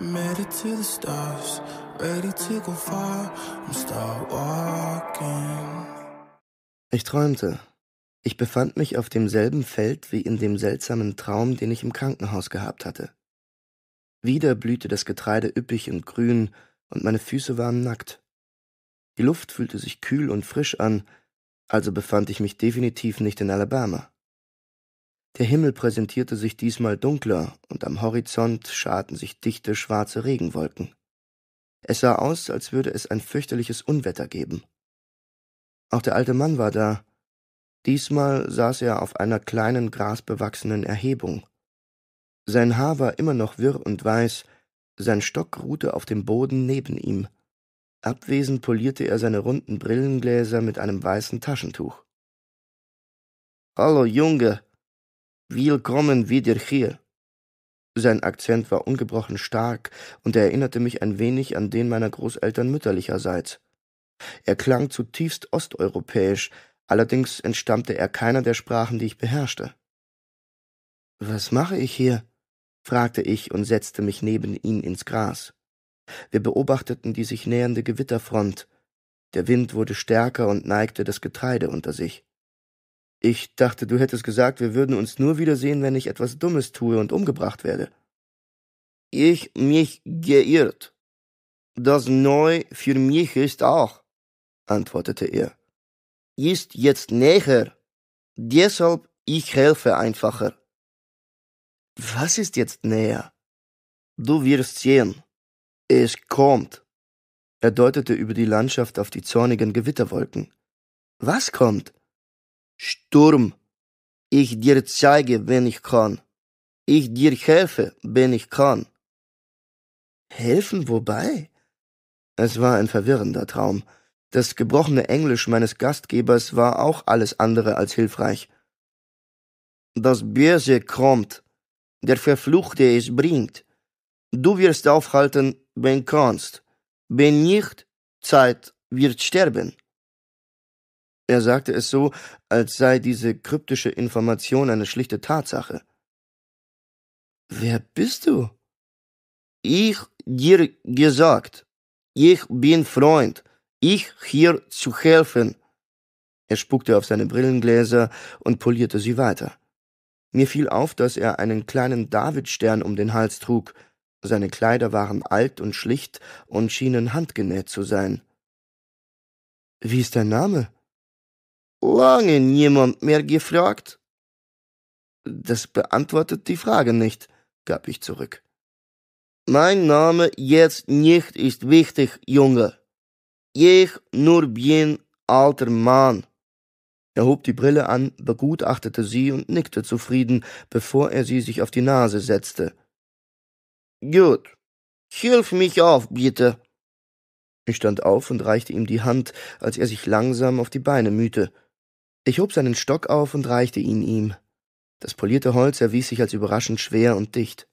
made it to the stars, ready to go far. and start walking. Ich träumte. Ich befand mich auf demselben Feld wie in dem seltsamen Traum, den ich im Krankenhaus gehabt hatte. Wieder blühte das Getreide üppig und grün, und meine Füße waren nackt. Die Luft fühlte sich kühl und frisch an, also befand ich mich definitiv nicht in Alabama. Der Himmel präsentierte sich diesmal dunkler, und am Horizont scharten sich dichte schwarze Regenwolken. Es sah aus, als würde es ein fürchterliches Unwetter geben. Auch der alte Mann war da. Diesmal saß er auf einer kleinen grasbewachsenen Erhebung. Sein Haar war immer noch wirr und weiß, sein Stock ruhte auf dem Boden neben ihm. Abwesend polierte er seine runden Brillengläser mit einem weißen Taschentuch. Hallo, Junge, Willkommen wieder hier. Sein Akzent war ungebrochen stark und er erinnerte mich ein wenig an den meiner Großeltern mütterlicherseits. Er klang zutiefst osteuropäisch, allerdings entstammte er keiner der Sprachen, die ich beherrschte. Was mache ich hier? fragte ich und setzte mich neben ihn ins Gras. Wir beobachteten die sich nähernde Gewitterfront. Der Wind wurde stärker und neigte das Getreide unter sich. Ich dachte, du hättest gesagt, wir würden uns nur wiedersehen, wenn ich etwas Dummes tue und umgebracht werde. Ich mich geirrt. Das neu für mich ist auch, antwortete er. Ist jetzt näher. Deshalb ich helfe einfacher. Was ist jetzt näher? Du wirst sehen. Es kommt. Er deutete über die Landschaft auf die zornigen Gewitterwolken. Was kommt? Sturm, ich dir zeige, wenn ich kann. Ich dir helfe, wenn ich kann. Helfen wobei? Es war ein verwirrender Traum. Das gebrochene Englisch meines Gastgebers war auch alles andere als hilfreich. Das Böse kommt, der Verfluchte es bringt. Du wirst aufhalten, wenn kannst. Wenn nicht, Zeit wird sterben. Er sagte es so, als sei diese kryptische Information eine schlichte Tatsache. Wer bist du? Ich dir gesagt. Ich bin Freund. Ich hier zu helfen. Er spuckte auf seine Brillengläser und polierte sie weiter. Mir fiel auf, dass er einen kleinen Davidstern um den Hals trug. Seine Kleider waren alt und schlicht und schienen handgenäht zu sein. Wie ist dein Name? lange niemand mehr gefragt? Das beantwortet die Frage nicht, gab ich zurück. Mein Name jetzt nicht ist wichtig, Junge. Ich nur bin alter Mann. Er hob die Brille an, begutachtete sie und nickte zufrieden, bevor er sie sich auf die Nase setzte. Gut. Hilf mich auf, bitte. Ich stand auf und reichte ihm die Hand, als er sich langsam auf die Beine mühte. Ich hob seinen Stock auf und reichte ihn ihm. Das polierte Holz erwies sich als überraschend schwer und dicht.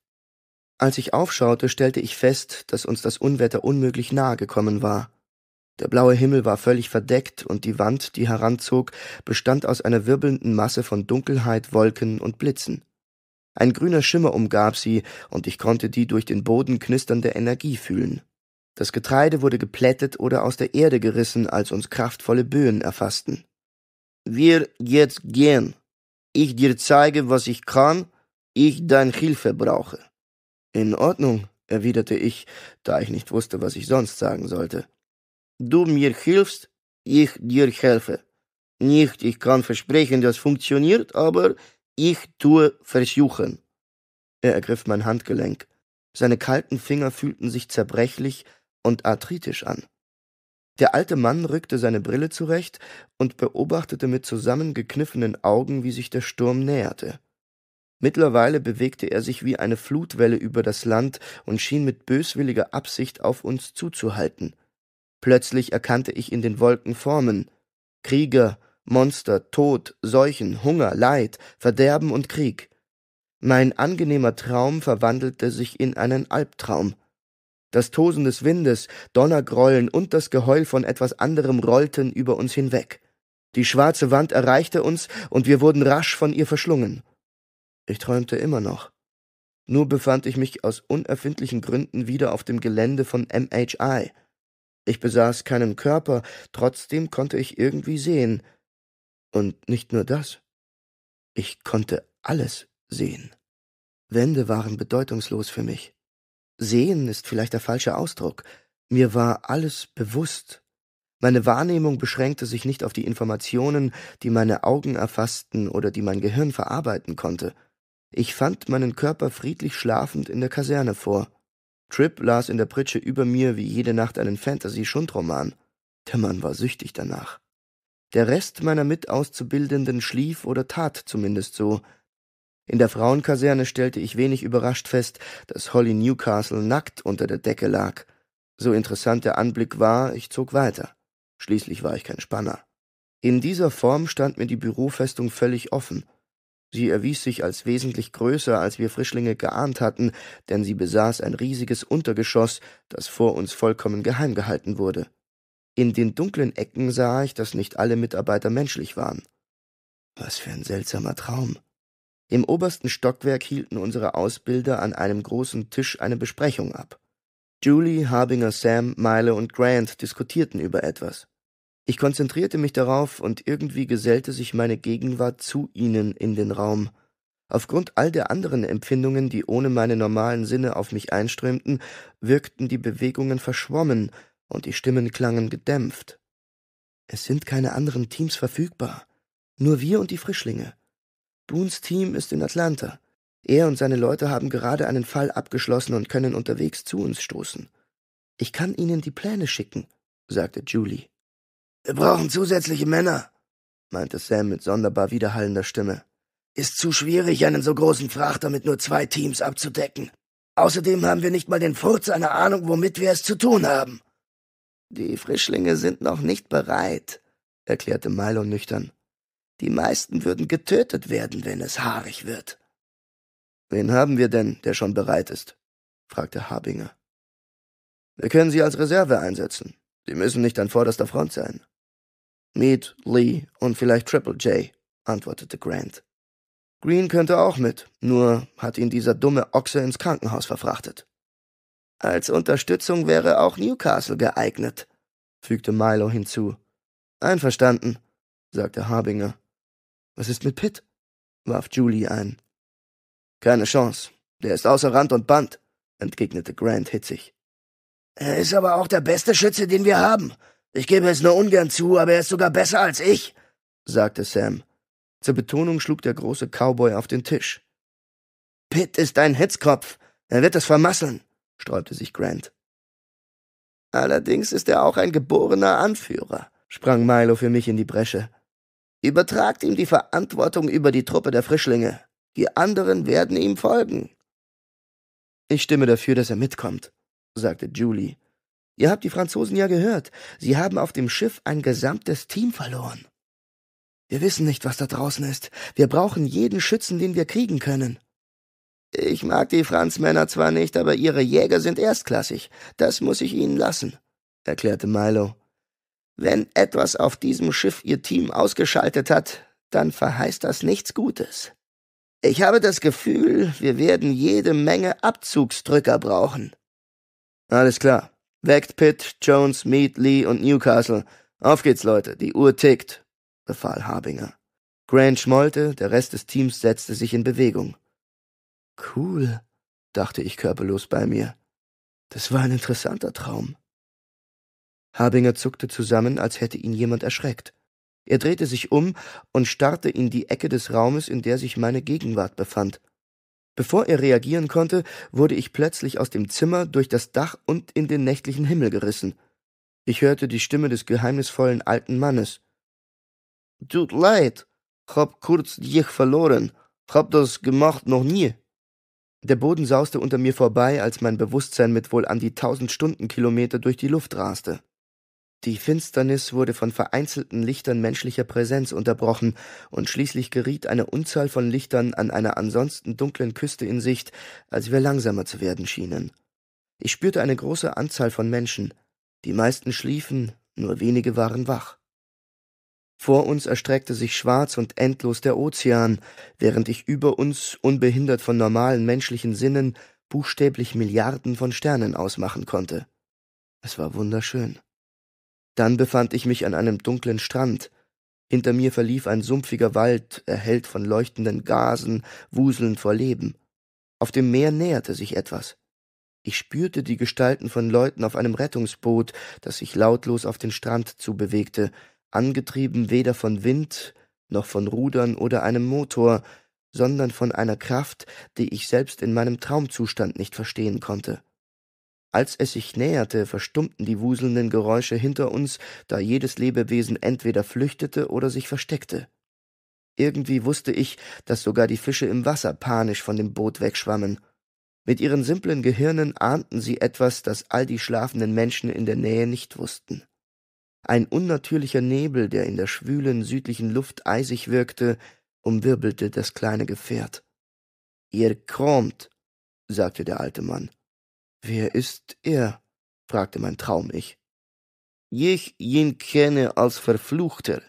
Als ich aufschaute, stellte ich fest, dass uns das Unwetter unmöglich nahe gekommen war. Der blaue Himmel war völlig verdeckt und die Wand, die heranzog, bestand aus einer wirbelnden Masse von Dunkelheit, Wolken und Blitzen. Ein grüner Schimmer umgab sie, und ich konnte die durch den Boden knisternde Energie fühlen. Das Getreide wurde geplättet oder aus der Erde gerissen, als uns kraftvolle Böen erfassten wir jetzt gehen. Ich dir zeige, was ich kann, ich dein Hilfe brauche. In Ordnung, erwiderte ich, da ich nicht wusste, was ich sonst sagen sollte. Du mir hilfst, ich dir helfe. Nicht, ich kann versprechen, das funktioniert, aber ich tue Versuchen. Er ergriff mein Handgelenk. Seine kalten Finger fühlten sich zerbrechlich und arthritisch an. Der alte Mann rückte seine Brille zurecht und beobachtete mit zusammengekniffenen Augen, wie sich der Sturm näherte. Mittlerweile bewegte er sich wie eine Flutwelle über das Land und schien mit böswilliger Absicht auf uns zuzuhalten. Plötzlich erkannte ich in den Wolken Formen Krieger, Monster, Tod, Seuchen, Hunger, Leid, Verderben und Krieg. Mein angenehmer Traum verwandelte sich in einen Albtraum. Das Tosen des Windes, Donnergrollen und das Geheul von etwas anderem rollten über uns hinweg. Die schwarze Wand erreichte uns, und wir wurden rasch von ihr verschlungen. Ich träumte immer noch. Nur befand ich mich aus unerfindlichen Gründen wieder auf dem Gelände von MHI. Ich besaß keinen Körper, trotzdem konnte ich irgendwie sehen. Und nicht nur das. Ich konnte alles sehen. Wände waren bedeutungslos für mich. Sehen ist vielleicht der falsche Ausdruck. Mir war alles bewusst. Meine Wahrnehmung beschränkte sich nicht auf die Informationen, die meine Augen erfassten oder die mein Gehirn verarbeiten konnte. Ich fand meinen Körper friedlich schlafend in der Kaserne vor. Tripp las in der Pritsche über mir wie jede Nacht einen Fantasy-Schundroman. Der Mann war süchtig danach. Der Rest meiner Mitauszubildenden schlief oder tat zumindest so. In der Frauenkaserne stellte ich wenig überrascht fest, dass Holly Newcastle nackt unter der Decke lag. So interessant der Anblick war, ich zog weiter. Schließlich war ich kein Spanner. In dieser Form stand mir die Bürofestung völlig offen. Sie erwies sich als wesentlich größer, als wir Frischlinge geahnt hatten, denn sie besaß ein riesiges Untergeschoss, das vor uns vollkommen geheim gehalten wurde. In den dunklen Ecken sah ich, dass nicht alle Mitarbeiter menschlich waren. Was für ein seltsamer Traum. Im obersten Stockwerk hielten unsere Ausbilder an einem großen Tisch eine Besprechung ab. Julie, Harbinger Sam, Milo und Grant diskutierten über etwas. Ich konzentrierte mich darauf und irgendwie gesellte sich meine Gegenwart zu ihnen in den Raum. Aufgrund all der anderen Empfindungen, die ohne meine normalen Sinne auf mich einströmten, wirkten die Bewegungen verschwommen und die Stimmen klangen gedämpft. Es sind keine anderen Teams verfügbar. Nur wir und die Frischlinge. Boons Team ist in Atlanta. Er und seine Leute haben gerade einen Fall abgeschlossen und können unterwegs zu uns stoßen. Ich kann Ihnen die Pläne schicken, sagte Julie. Wir brauchen zusätzliche Männer, meinte Sam mit sonderbar widerhallender Stimme. Ist zu schwierig, einen so großen Frachter mit nur zwei Teams abzudecken. Außerdem haben wir nicht mal den Furz einer Ahnung, womit wir es zu tun haben. Die Frischlinge sind noch nicht bereit, erklärte Milo nüchtern. Die meisten würden getötet werden, wenn es haarig wird. Wen haben wir denn, der schon bereit ist? fragte Habinger. Wir können sie als Reserve einsetzen. Sie müssen nicht an vorderster Front sein. Meade, Lee und vielleicht Triple J, antwortete Grant. Green könnte auch mit, nur hat ihn dieser dumme Ochse ins Krankenhaus verfrachtet. Als Unterstützung wäre auch Newcastle geeignet, fügte Milo hinzu. Einverstanden, sagte Harbinger. Was ist mit Pitt? warf Julie ein. Keine Chance. Der ist außer Rand und Band, entgegnete Grant hitzig. Er ist aber auch der beste Schütze, den wir haben. Ich gebe es nur ungern zu, aber er ist sogar besser als ich, sagte Sam. Zur Betonung schlug der große Cowboy auf den Tisch. Pitt ist ein Hitzkopf. Er wird es vermasseln, sträubte sich Grant. Allerdings ist er auch ein geborener Anführer, sprang Milo für mich in die Bresche. Übertragt ihm die Verantwortung über die Truppe der Frischlinge. Die anderen werden ihm folgen. Ich stimme dafür, dass er mitkommt, sagte Julie. Ihr habt die Franzosen ja gehört. Sie haben auf dem Schiff ein gesamtes Team verloren. Wir wissen nicht, was da draußen ist. Wir brauchen jeden Schützen, den wir kriegen können. Ich mag die Franzmänner zwar nicht, aber ihre Jäger sind erstklassig. Das muss ich ihnen lassen, erklärte Milo. Wenn etwas auf diesem Schiff ihr Team ausgeschaltet hat, dann verheißt das nichts Gutes. Ich habe das Gefühl, wir werden jede Menge Abzugsdrücker brauchen. Alles klar. Weckt Pitt, Jones, Mead, Lee und Newcastle. Auf geht's, Leute, die Uhr tickt, befahl Harbinger. Grant schmollte, der Rest des Teams setzte sich in Bewegung. Cool, dachte ich körperlos bei mir. Das war ein interessanter Traum. Habinger zuckte zusammen, als hätte ihn jemand erschreckt. Er drehte sich um und starrte in die Ecke des Raumes, in der sich meine Gegenwart befand. Bevor er reagieren konnte, wurde ich plötzlich aus dem Zimmer, durch das Dach und in den nächtlichen Himmel gerissen. Ich hörte die Stimme des geheimnisvollen alten Mannes. Tut leid, hab kurz dich verloren, hab das gemacht noch nie. Der Boden sauste unter mir vorbei, als mein Bewusstsein mit wohl an die tausend Stundenkilometer durch die Luft raste. Die Finsternis wurde von vereinzelten Lichtern menschlicher Präsenz unterbrochen, und schließlich geriet eine Unzahl von Lichtern an einer ansonsten dunklen Küste in Sicht, als wir langsamer zu werden schienen. Ich spürte eine große Anzahl von Menschen. Die meisten schliefen, nur wenige waren wach. Vor uns erstreckte sich schwarz und endlos der Ozean, während ich über uns, unbehindert von normalen menschlichen Sinnen, buchstäblich Milliarden von Sternen ausmachen konnte. Es war wunderschön. Dann befand ich mich an einem dunklen Strand. Hinter mir verlief ein sumpfiger Wald, erhellt von leuchtenden Gasen, wuselnd vor Leben. Auf dem Meer näherte sich etwas. Ich spürte die Gestalten von Leuten auf einem Rettungsboot, das sich lautlos auf den Strand zubewegte, angetrieben weder von Wind noch von Rudern oder einem Motor, sondern von einer Kraft, die ich selbst in meinem Traumzustand nicht verstehen konnte. Als es sich näherte, verstummten die wuselnden Geräusche hinter uns, da jedes Lebewesen entweder flüchtete oder sich versteckte. Irgendwie wusste ich, dass sogar die Fische im Wasser panisch von dem Boot wegschwammen. Mit ihren simplen Gehirnen ahnten sie etwas, das all die schlafenden Menschen in der Nähe nicht wussten. Ein unnatürlicher Nebel, der in der schwülen südlichen Luft eisig wirkte, umwirbelte das kleine Gefährt. Ihr kommt, sagte der alte Mann. Wer ist er? fragte mein Traum ich. Ich ihn kenne als Verfluchter.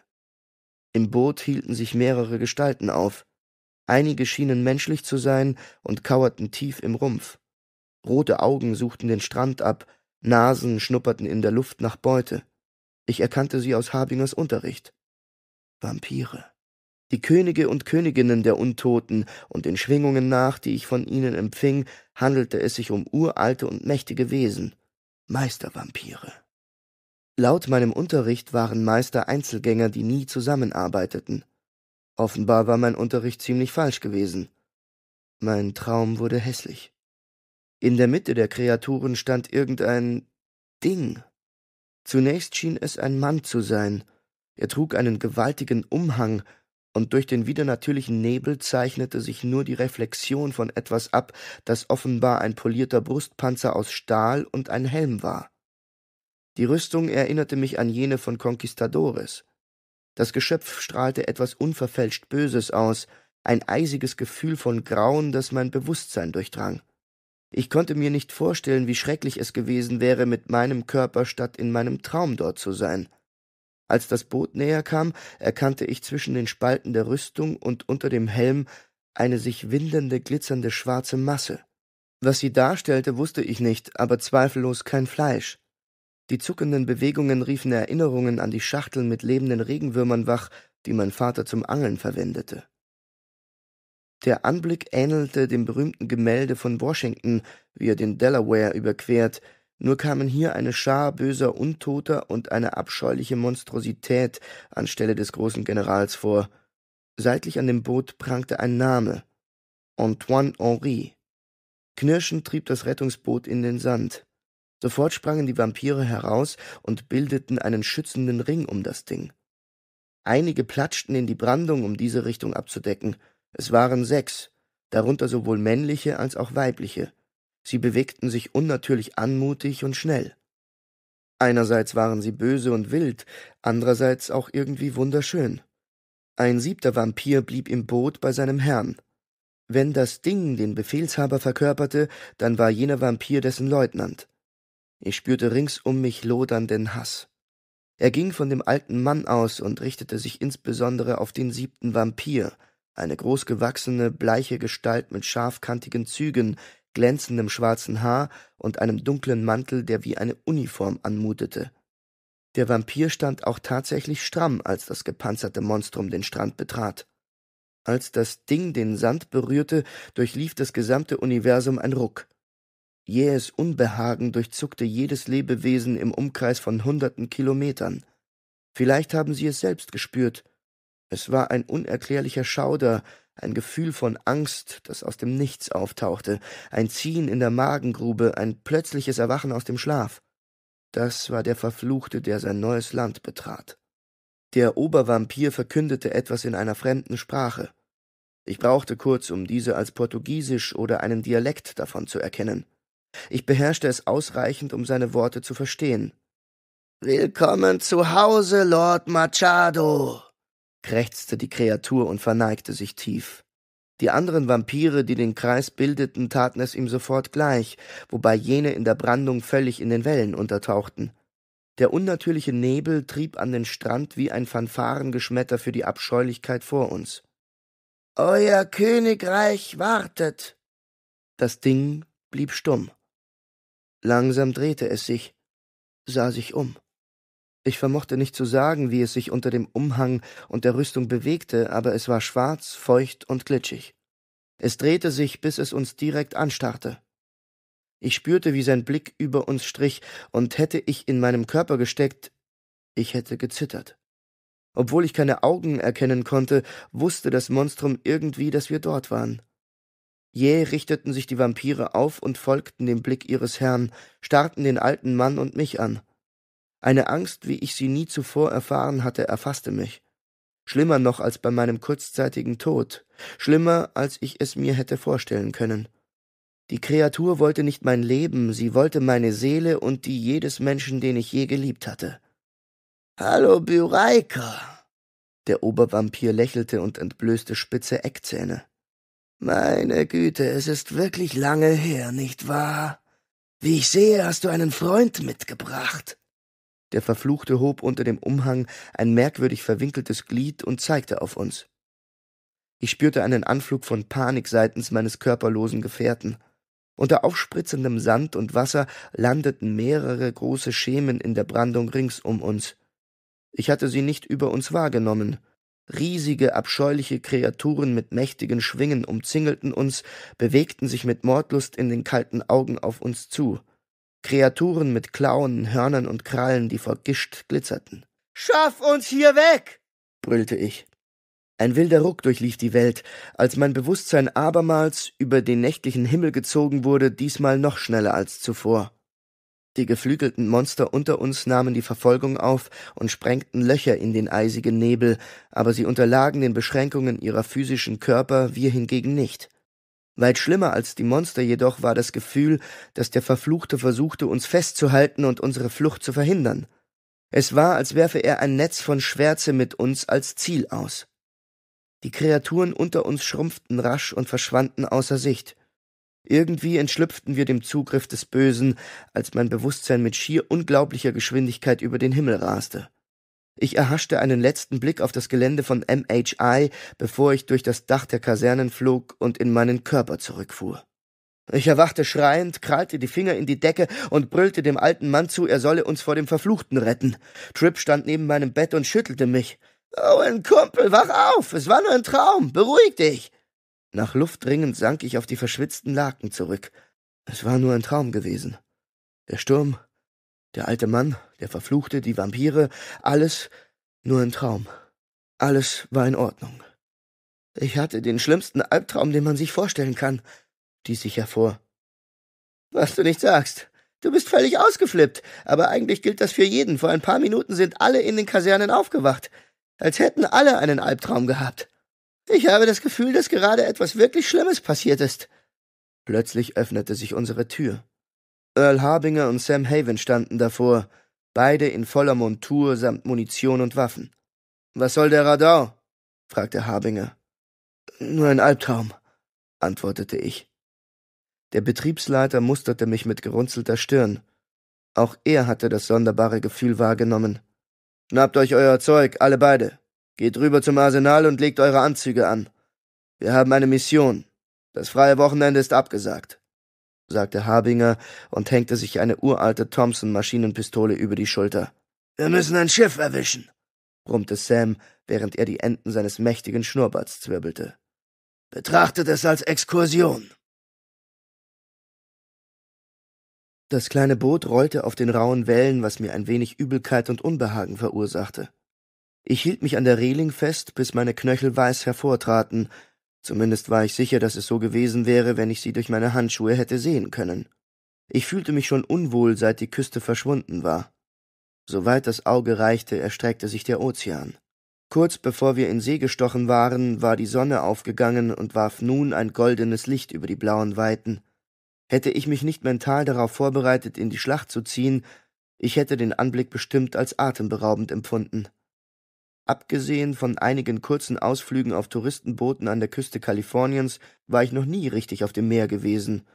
Im Boot hielten sich mehrere Gestalten auf. Einige schienen menschlich zu sein und kauerten tief im Rumpf. Rote Augen suchten den Strand ab, Nasen schnupperten in der Luft nach Beute. Ich erkannte sie aus Habingers Unterricht. Vampire die Könige und Königinnen der Untoten, und den Schwingungen nach, die ich von ihnen empfing, handelte es sich um uralte und mächtige Wesen, Meistervampire. Laut meinem Unterricht waren Meister Einzelgänger, die nie zusammenarbeiteten. Offenbar war mein Unterricht ziemlich falsch gewesen. Mein Traum wurde hässlich. In der Mitte der Kreaturen stand irgendein Ding. Zunächst schien es ein Mann zu sein. Er trug einen gewaltigen Umhang, und durch den wieder natürlichen Nebel zeichnete sich nur die Reflexion von etwas ab, das offenbar ein polierter Brustpanzer aus Stahl und ein Helm war. Die Rüstung erinnerte mich an jene von Conquistadores. Das Geschöpf strahlte etwas unverfälscht Böses aus, ein eisiges Gefühl von Grauen, das mein Bewusstsein durchdrang. Ich konnte mir nicht vorstellen, wie schrecklich es gewesen wäre, mit meinem Körper statt in meinem Traum dort zu sein. Als das Boot näher kam, erkannte ich zwischen den Spalten der Rüstung und unter dem Helm eine sich windende, glitzernde schwarze Masse. Was sie darstellte, wusste ich nicht, aber zweifellos kein Fleisch. Die zuckenden Bewegungen riefen Erinnerungen an die Schachteln mit lebenden Regenwürmern wach, die mein Vater zum Angeln verwendete. Der Anblick ähnelte dem berühmten Gemälde von Washington, wie er den Delaware überquert, nur kamen hier eine Schar böser Untoter und eine abscheuliche Monstrosität anstelle des großen Generals vor. Seitlich an dem Boot prangte ein Name. Antoine Henri. Knirschend trieb das Rettungsboot in den Sand. Sofort sprangen die Vampire heraus und bildeten einen schützenden Ring um das Ding. Einige platschten in die Brandung, um diese Richtung abzudecken. Es waren sechs, darunter sowohl männliche als auch weibliche. Sie bewegten sich unnatürlich anmutig und schnell. Einerseits waren sie böse und wild, andererseits auch irgendwie wunderschön. Ein siebter Vampir blieb im Boot bei seinem Herrn. Wenn das Ding den Befehlshaber verkörperte, dann war jener Vampir dessen Leutnant. Ich spürte rings um mich lodernden Hass. Er ging von dem alten Mann aus und richtete sich insbesondere auf den siebten Vampir, eine großgewachsene, bleiche Gestalt mit scharfkantigen Zügen, glänzendem schwarzen Haar und einem dunklen Mantel, der wie eine Uniform anmutete. Der Vampir stand auch tatsächlich stramm, als das gepanzerte Monstrum den Strand betrat. Als das Ding den Sand berührte, durchlief das gesamte Universum ein Ruck. Jähes Unbehagen durchzuckte jedes Lebewesen im Umkreis von hunderten Kilometern. Vielleicht haben sie es selbst gespürt. Es war ein unerklärlicher Schauder, ein Gefühl von Angst, das aus dem Nichts auftauchte, ein Ziehen in der Magengrube, ein plötzliches Erwachen aus dem Schlaf. Das war der Verfluchte, der sein neues Land betrat. Der Obervampir verkündete etwas in einer fremden Sprache. Ich brauchte kurz, um diese als Portugiesisch oder einen Dialekt davon zu erkennen. Ich beherrschte es ausreichend, um seine Worte zu verstehen. Willkommen zu Hause, Lord Machado, krächzte die Kreatur und verneigte sich tief. Die anderen Vampire, die den Kreis bildeten, taten es ihm sofort gleich, wobei jene in der Brandung völlig in den Wellen untertauchten. Der unnatürliche Nebel trieb an den Strand wie ein Fanfarengeschmetter für die Abscheulichkeit vor uns. Euer Königreich wartet. Das Ding blieb stumm. Langsam drehte es sich, sah sich um. Ich vermochte nicht zu sagen, wie es sich unter dem Umhang und der Rüstung bewegte, aber es war schwarz, feucht und glitschig. Es drehte sich, bis es uns direkt anstarrte. Ich spürte, wie sein Blick über uns strich, und hätte ich in meinem Körper gesteckt, ich hätte gezittert. Obwohl ich keine Augen erkennen konnte, wusste das Monstrum irgendwie, dass wir dort waren. Jäh richteten sich die Vampire auf und folgten dem Blick ihres Herrn, starrten den alten Mann und mich an. Eine Angst, wie ich sie nie zuvor erfahren hatte, erfasste mich. Schlimmer noch als bei meinem kurzzeitigen Tod, schlimmer als ich es mir hätte vorstellen können. Die Kreatur wollte nicht mein Leben, sie wollte meine Seele und die jedes Menschen, den ich je geliebt hatte. Hallo, Byreika! Der Obervampir lächelte und entblößte spitze Eckzähne. Meine Güte, es ist wirklich lange her, nicht wahr? Wie ich sehe, hast du einen Freund mitgebracht. Der Verfluchte hob unter dem Umhang ein merkwürdig verwinkeltes Glied und zeigte auf uns. Ich spürte einen Anflug von Panik seitens meines körperlosen Gefährten. Unter aufspritzendem Sand und Wasser landeten mehrere große Schemen in der Brandung rings um uns. Ich hatte sie nicht über uns wahrgenommen. Riesige, abscheuliche Kreaturen mit mächtigen Schwingen umzingelten uns, bewegten sich mit Mordlust in den kalten Augen auf uns zu. Kreaturen mit Klauen, Hörnern und Krallen, die vor Gischt glitzerten. Schaff uns hier weg! brüllte ich. Ein wilder Ruck durchlief die Welt, als mein Bewusstsein abermals über den nächtlichen Himmel gezogen wurde, diesmal noch schneller als zuvor. Die geflügelten Monster unter uns nahmen die Verfolgung auf und sprengten Löcher in den eisigen Nebel, aber sie unterlagen den Beschränkungen ihrer physischen Körper, wir hingegen nicht. Weit schlimmer als die Monster jedoch war das Gefühl, dass der Verfluchte versuchte, uns festzuhalten und unsere Flucht zu verhindern. Es war, als werfe er ein Netz von Schwärze mit uns als Ziel aus. Die Kreaturen unter uns schrumpften rasch und verschwanden außer Sicht. Irgendwie entschlüpften wir dem Zugriff des Bösen, als mein Bewusstsein mit schier unglaublicher Geschwindigkeit über den Himmel raste. Ich erhaschte einen letzten Blick auf das Gelände von MHI, bevor ich durch das Dach der Kasernen flog und in meinen Körper zurückfuhr. Ich erwachte schreiend, krallte die Finger in die Decke und brüllte dem alten Mann zu, er solle uns vor dem Verfluchten retten. Tripp stand neben meinem Bett und schüttelte mich. Owen, oh, Kumpel, wach auf! Es war nur ein Traum! Beruhig dich! Nach Luft dringend sank ich auf die verschwitzten Laken zurück. Es war nur ein Traum gewesen. Der Sturm der alte Mann, der Verfluchte, die Vampire, alles nur ein Traum. Alles war in Ordnung. Ich hatte den schlimmsten Albtraum, den man sich vorstellen kann, stieß ich hervor. Was du nicht sagst. Du bist völlig ausgeflippt, aber eigentlich gilt das für jeden. Vor ein paar Minuten sind alle in den Kasernen aufgewacht, als hätten alle einen Albtraum gehabt. Ich habe das Gefühl, dass gerade etwas wirklich Schlimmes passiert ist. Plötzlich öffnete sich unsere Tür. Earl Harbinger und Sam Haven standen davor, beide in voller Montur samt Munition und Waffen. Was soll der Radau? fragte Harbinger. Nur ein Albtraum, antwortete ich. Der Betriebsleiter musterte mich mit gerunzelter Stirn. Auch er hatte das sonderbare Gefühl wahrgenommen. Schnappt euch euer Zeug, alle beide. Geht rüber zum Arsenal und legt eure Anzüge an. Wir haben eine Mission. Das freie Wochenende ist abgesagt sagte Habinger und hängte sich eine uralte Thompson-Maschinenpistole über die Schulter. Wir müssen ein Schiff erwischen, brummte Sam, während er die Enden seines mächtigen Schnurrbarts zwirbelte. Betrachtet es als Exkursion. Das kleine Boot rollte auf den rauen Wellen, was mir ein wenig Übelkeit und Unbehagen verursachte. Ich hielt mich an der Reling fest, bis meine Knöchel weiß hervortraten Zumindest war ich sicher, dass es so gewesen wäre, wenn ich sie durch meine Handschuhe hätte sehen können. Ich fühlte mich schon unwohl, seit die Küste verschwunden war. Soweit das Auge reichte, erstreckte sich der Ozean. Kurz bevor wir in See gestochen waren, war die Sonne aufgegangen und warf nun ein goldenes Licht über die blauen Weiten. Hätte ich mich nicht mental darauf vorbereitet, in die Schlacht zu ziehen, ich hätte den Anblick bestimmt als atemberaubend empfunden. Abgesehen von einigen kurzen Ausflügen auf Touristenbooten an der Küste Kaliforniens war ich noch nie richtig auf dem Meer gewesen.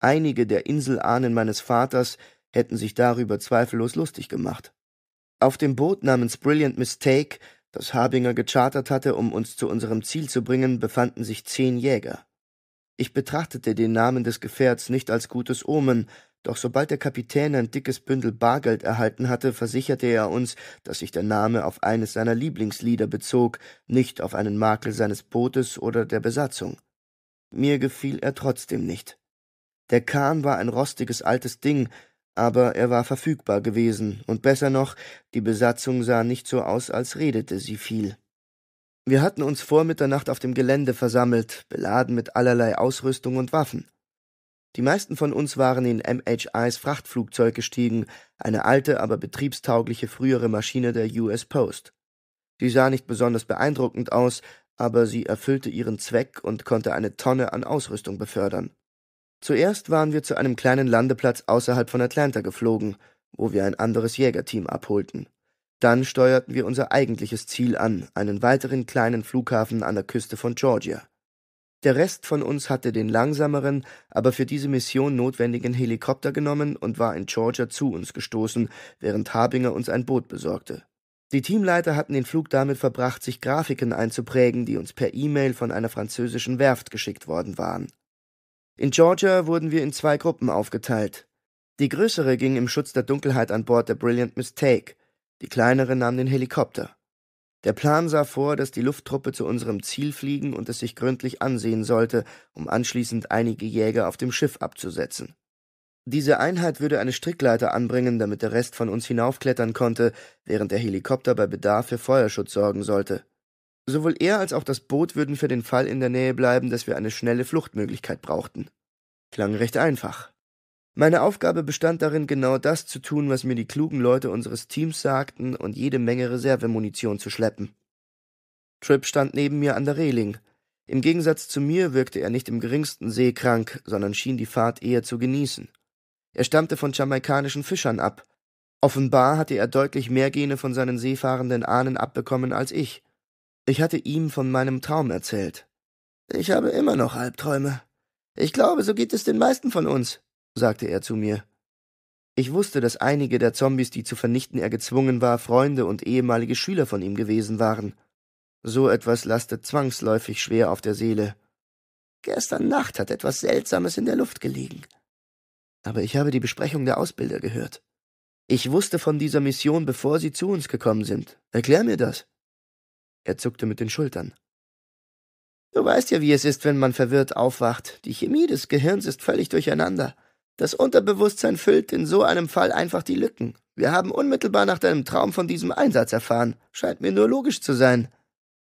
Einige der Inselahnen meines Vaters hätten sich darüber zweifellos lustig gemacht. Auf dem Boot namens Brilliant Mistake, das Habinger gechartert hatte, um uns zu unserem Ziel zu bringen, befanden sich zehn Jäger. Ich betrachtete den Namen des Gefährts nicht als gutes Omen, doch sobald der Kapitän ein dickes Bündel Bargeld erhalten hatte, versicherte er uns, dass sich der Name auf eines seiner Lieblingslieder bezog, nicht auf einen Makel seines Bootes oder der Besatzung. Mir gefiel er trotzdem nicht. Der Kahn war ein rostiges altes Ding, aber er war verfügbar gewesen, und besser noch, die Besatzung sah nicht so aus, als redete sie viel. Wir hatten uns vor Mitternacht auf dem Gelände versammelt, beladen mit allerlei Ausrüstung und Waffen. Die meisten von uns waren in MHIs Frachtflugzeug gestiegen, eine alte, aber betriebstaugliche frühere Maschine der US Post. Sie sah nicht besonders beeindruckend aus, aber sie erfüllte ihren Zweck und konnte eine Tonne an Ausrüstung befördern. Zuerst waren wir zu einem kleinen Landeplatz außerhalb von Atlanta geflogen, wo wir ein anderes Jägerteam abholten. Dann steuerten wir unser eigentliches Ziel an, einen weiteren kleinen Flughafen an der Küste von Georgia. Der Rest von uns hatte den langsameren, aber für diese Mission notwendigen Helikopter genommen und war in Georgia zu uns gestoßen, während Habinger uns ein Boot besorgte. Die Teamleiter hatten den Flug damit verbracht, sich Grafiken einzuprägen, die uns per E-Mail von einer französischen Werft geschickt worden waren. In Georgia wurden wir in zwei Gruppen aufgeteilt. Die größere ging im Schutz der Dunkelheit an Bord der Brilliant Mistake, die kleinere nahm den Helikopter. Der Plan sah vor, dass die Lufttruppe zu unserem Ziel fliegen und es sich gründlich ansehen sollte, um anschließend einige Jäger auf dem Schiff abzusetzen. Diese Einheit würde eine Strickleiter anbringen, damit der Rest von uns hinaufklettern konnte, während der Helikopter bei Bedarf für Feuerschutz sorgen sollte. Sowohl er als auch das Boot würden für den Fall in der Nähe bleiben, dass wir eine schnelle Fluchtmöglichkeit brauchten. Klang recht einfach. Meine Aufgabe bestand darin, genau das zu tun, was mir die klugen Leute unseres Teams sagten und jede Menge Reservemunition zu schleppen. Tripp stand neben mir an der Reling. Im Gegensatz zu mir wirkte er nicht im geringsten seekrank, sondern schien die Fahrt eher zu genießen. Er stammte von jamaikanischen Fischern ab. Offenbar hatte er deutlich mehr Gene von seinen seefahrenden Ahnen abbekommen als ich. Ich hatte ihm von meinem Traum erzählt. Ich habe immer noch Albträume. Ich glaube, so geht es den meisten von uns, sagte er zu mir. Ich wusste, dass einige der Zombies, die zu vernichten er gezwungen war, Freunde und ehemalige Schüler von ihm gewesen waren. So etwas lastet zwangsläufig schwer auf der Seele. Gestern Nacht hat etwas Seltsames in der Luft gelegen. Aber ich habe die Besprechung der Ausbilder gehört. Ich wusste von dieser Mission, bevor sie zu uns gekommen sind. Erklär mir das. Er zuckte mit den Schultern. Du weißt ja, wie es ist, wenn man verwirrt aufwacht. Die Chemie des Gehirns ist völlig durcheinander. Das Unterbewusstsein füllt in so einem Fall einfach die Lücken. Wir haben unmittelbar nach deinem Traum von diesem Einsatz erfahren. Scheint mir nur logisch zu sein.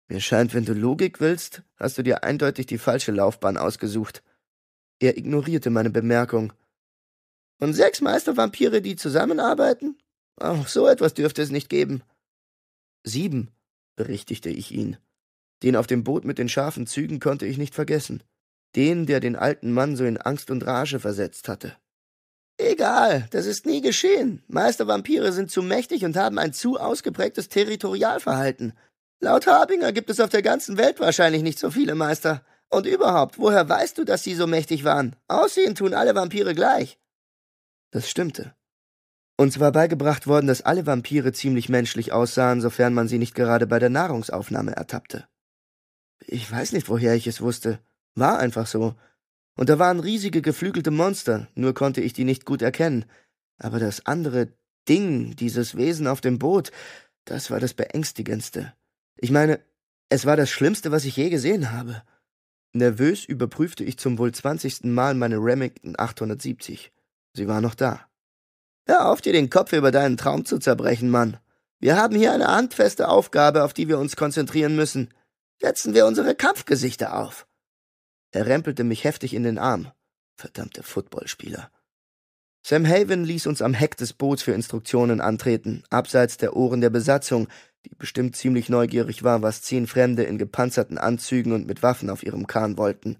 Mir scheint, wenn du Logik willst, hast du dir eindeutig die falsche Laufbahn ausgesucht. Er ignorierte meine Bemerkung. Und sechs Meistervampire, die zusammenarbeiten? Auch so etwas dürfte es nicht geben. Sieben, berichtigte ich ihn. Den auf dem Boot mit den scharfen Zügen konnte ich nicht vergessen den, der den alten Mann so in Angst und Rage versetzt hatte. Egal, das ist nie geschehen. Meistervampire sind zu mächtig und haben ein zu ausgeprägtes Territorialverhalten. Laut Habinger gibt es auf der ganzen Welt wahrscheinlich nicht so viele Meister. Und überhaupt, woher weißt du, dass sie so mächtig waren? Aussehen tun alle Vampire gleich. Das stimmte. Uns war beigebracht worden, dass alle Vampire ziemlich menschlich aussahen, sofern man sie nicht gerade bei der Nahrungsaufnahme ertappte. Ich weiß nicht, woher ich es wusste. War einfach so. Und da waren riesige geflügelte Monster, nur konnte ich die nicht gut erkennen. Aber das andere Ding, dieses Wesen auf dem Boot, das war das Beängstigendste. Ich meine, es war das Schlimmste, was ich je gesehen habe. Nervös überprüfte ich zum wohl zwanzigsten Mal meine Remington 870. Sie war noch da. Hör auf, dir den Kopf über deinen Traum zu zerbrechen, Mann. Wir haben hier eine handfeste Aufgabe, auf die wir uns konzentrieren müssen. Setzen wir unsere Kampfgesichter auf. Er rempelte mich heftig in den Arm. Verdammte Footballspieler. Sam Haven ließ uns am Heck des Boots für Instruktionen antreten, abseits der Ohren der Besatzung, die bestimmt ziemlich neugierig war, was zehn Fremde in gepanzerten Anzügen und mit Waffen auf ihrem Kahn wollten.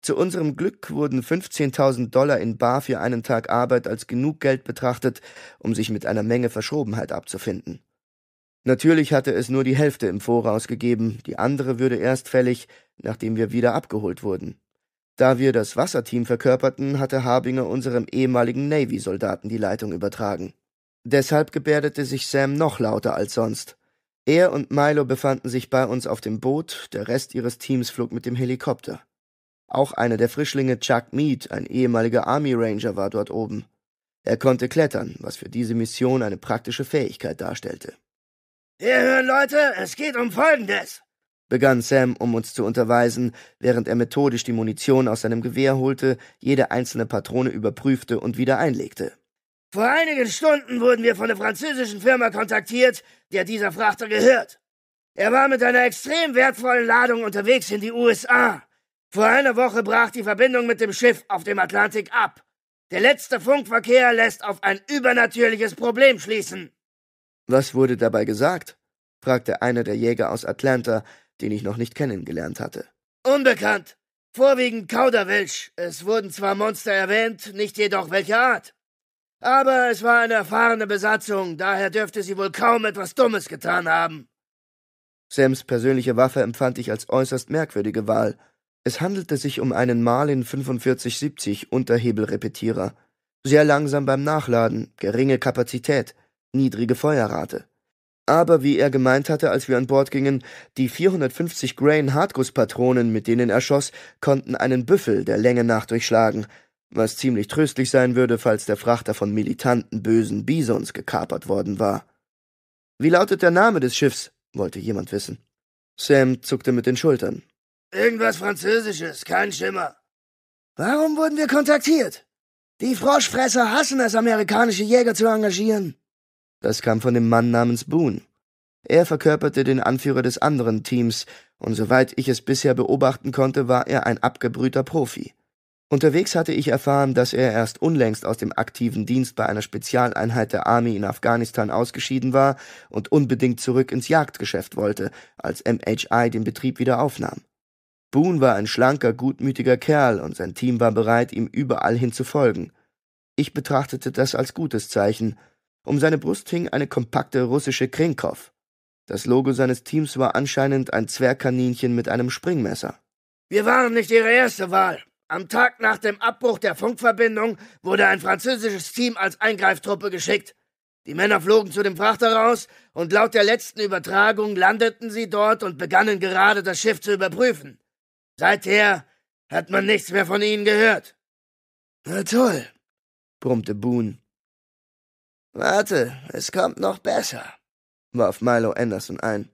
Zu unserem Glück wurden 15.000 Dollar in Bar für einen Tag Arbeit als genug Geld betrachtet, um sich mit einer Menge Verschrobenheit abzufinden. Natürlich hatte es nur die Hälfte im Voraus gegeben, die andere würde erst fällig, nachdem wir wieder abgeholt wurden. Da wir das Wasserteam verkörperten, hatte Harbinger unserem ehemaligen Navy-Soldaten die Leitung übertragen. Deshalb gebärdete sich Sam noch lauter als sonst. Er und Milo befanden sich bei uns auf dem Boot, der Rest ihres Teams flog mit dem Helikopter. Auch einer der Frischlinge Chuck Mead, ein ehemaliger Army Ranger, war dort oben. Er konnte klettern, was für diese Mission eine praktische Fähigkeit darstellte. Ihr hören, Leute, es geht um Folgendes, begann Sam, um uns zu unterweisen, während er methodisch die Munition aus seinem Gewehr holte, jede einzelne Patrone überprüfte und wieder einlegte. Vor einigen Stunden wurden wir von der französischen Firma kontaktiert, der dieser Frachter gehört. Er war mit einer extrem wertvollen Ladung unterwegs in die USA. Vor einer Woche brach die Verbindung mit dem Schiff auf dem Atlantik ab. Der letzte Funkverkehr lässt auf ein übernatürliches Problem schließen. Was wurde dabei gesagt? fragte einer der Jäger aus Atlanta, den ich noch nicht kennengelernt hatte. Unbekannt. Vorwiegend Kauderwelsch. Es wurden zwar Monster erwähnt, nicht jedoch welche Art. Aber es war eine erfahrene Besatzung, daher dürfte sie wohl kaum etwas Dummes getan haben. Sams persönliche Waffe empfand ich als äußerst merkwürdige Wahl. Es handelte sich um einen Marlin 4570 Unterhebelrepetierer. Sehr langsam beim Nachladen, geringe Kapazität niedrige Feuerrate. Aber wie er gemeint hatte, als wir an Bord gingen, die 450 Grain Hartgusspatronen, mit denen er schoss, konnten einen Büffel der Länge nach durchschlagen, was ziemlich tröstlich sein würde, falls der Frachter von militanten bösen Bisons gekapert worden war. Wie lautet der Name des Schiffs? wollte jemand wissen. Sam zuckte mit den Schultern. Irgendwas Französisches, kein Schimmer. Warum wurden wir kontaktiert? Die Froschfresser hassen es, amerikanische Jäger zu engagieren. Das kam von dem Mann namens Boone. Er verkörperte den Anführer des anderen Teams, und soweit ich es bisher beobachten konnte, war er ein abgebrühter Profi. Unterwegs hatte ich erfahren, dass er erst unlängst aus dem aktiven Dienst bei einer Spezialeinheit der Army in Afghanistan ausgeschieden war und unbedingt zurück ins Jagdgeschäft wollte, als MHI den Betrieb wieder aufnahm. Boone war ein schlanker, gutmütiger Kerl und sein Team war bereit, ihm überall hin zu folgen. Ich betrachtete das als gutes Zeichen, um seine Brust hing eine kompakte russische Krinkow. Das Logo seines Teams war anscheinend ein Zwergkaninchen mit einem Springmesser. Wir waren nicht ihre erste Wahl. Am Tag nach dem Abbruch der Funkverbindung wurde ein französisches Team als Eingreiftruppe geschickt. Die Männer flogen zu dem Frachter raus und laut der letzten Übertragung landeten sie dort und begannen gerade das Schiff zu überprüfen. Seither hat man nichts mehr von ihnen gehört. Na toll, brummte Boone. Warte, es kommt noch besser, warf Milo Anderson ein.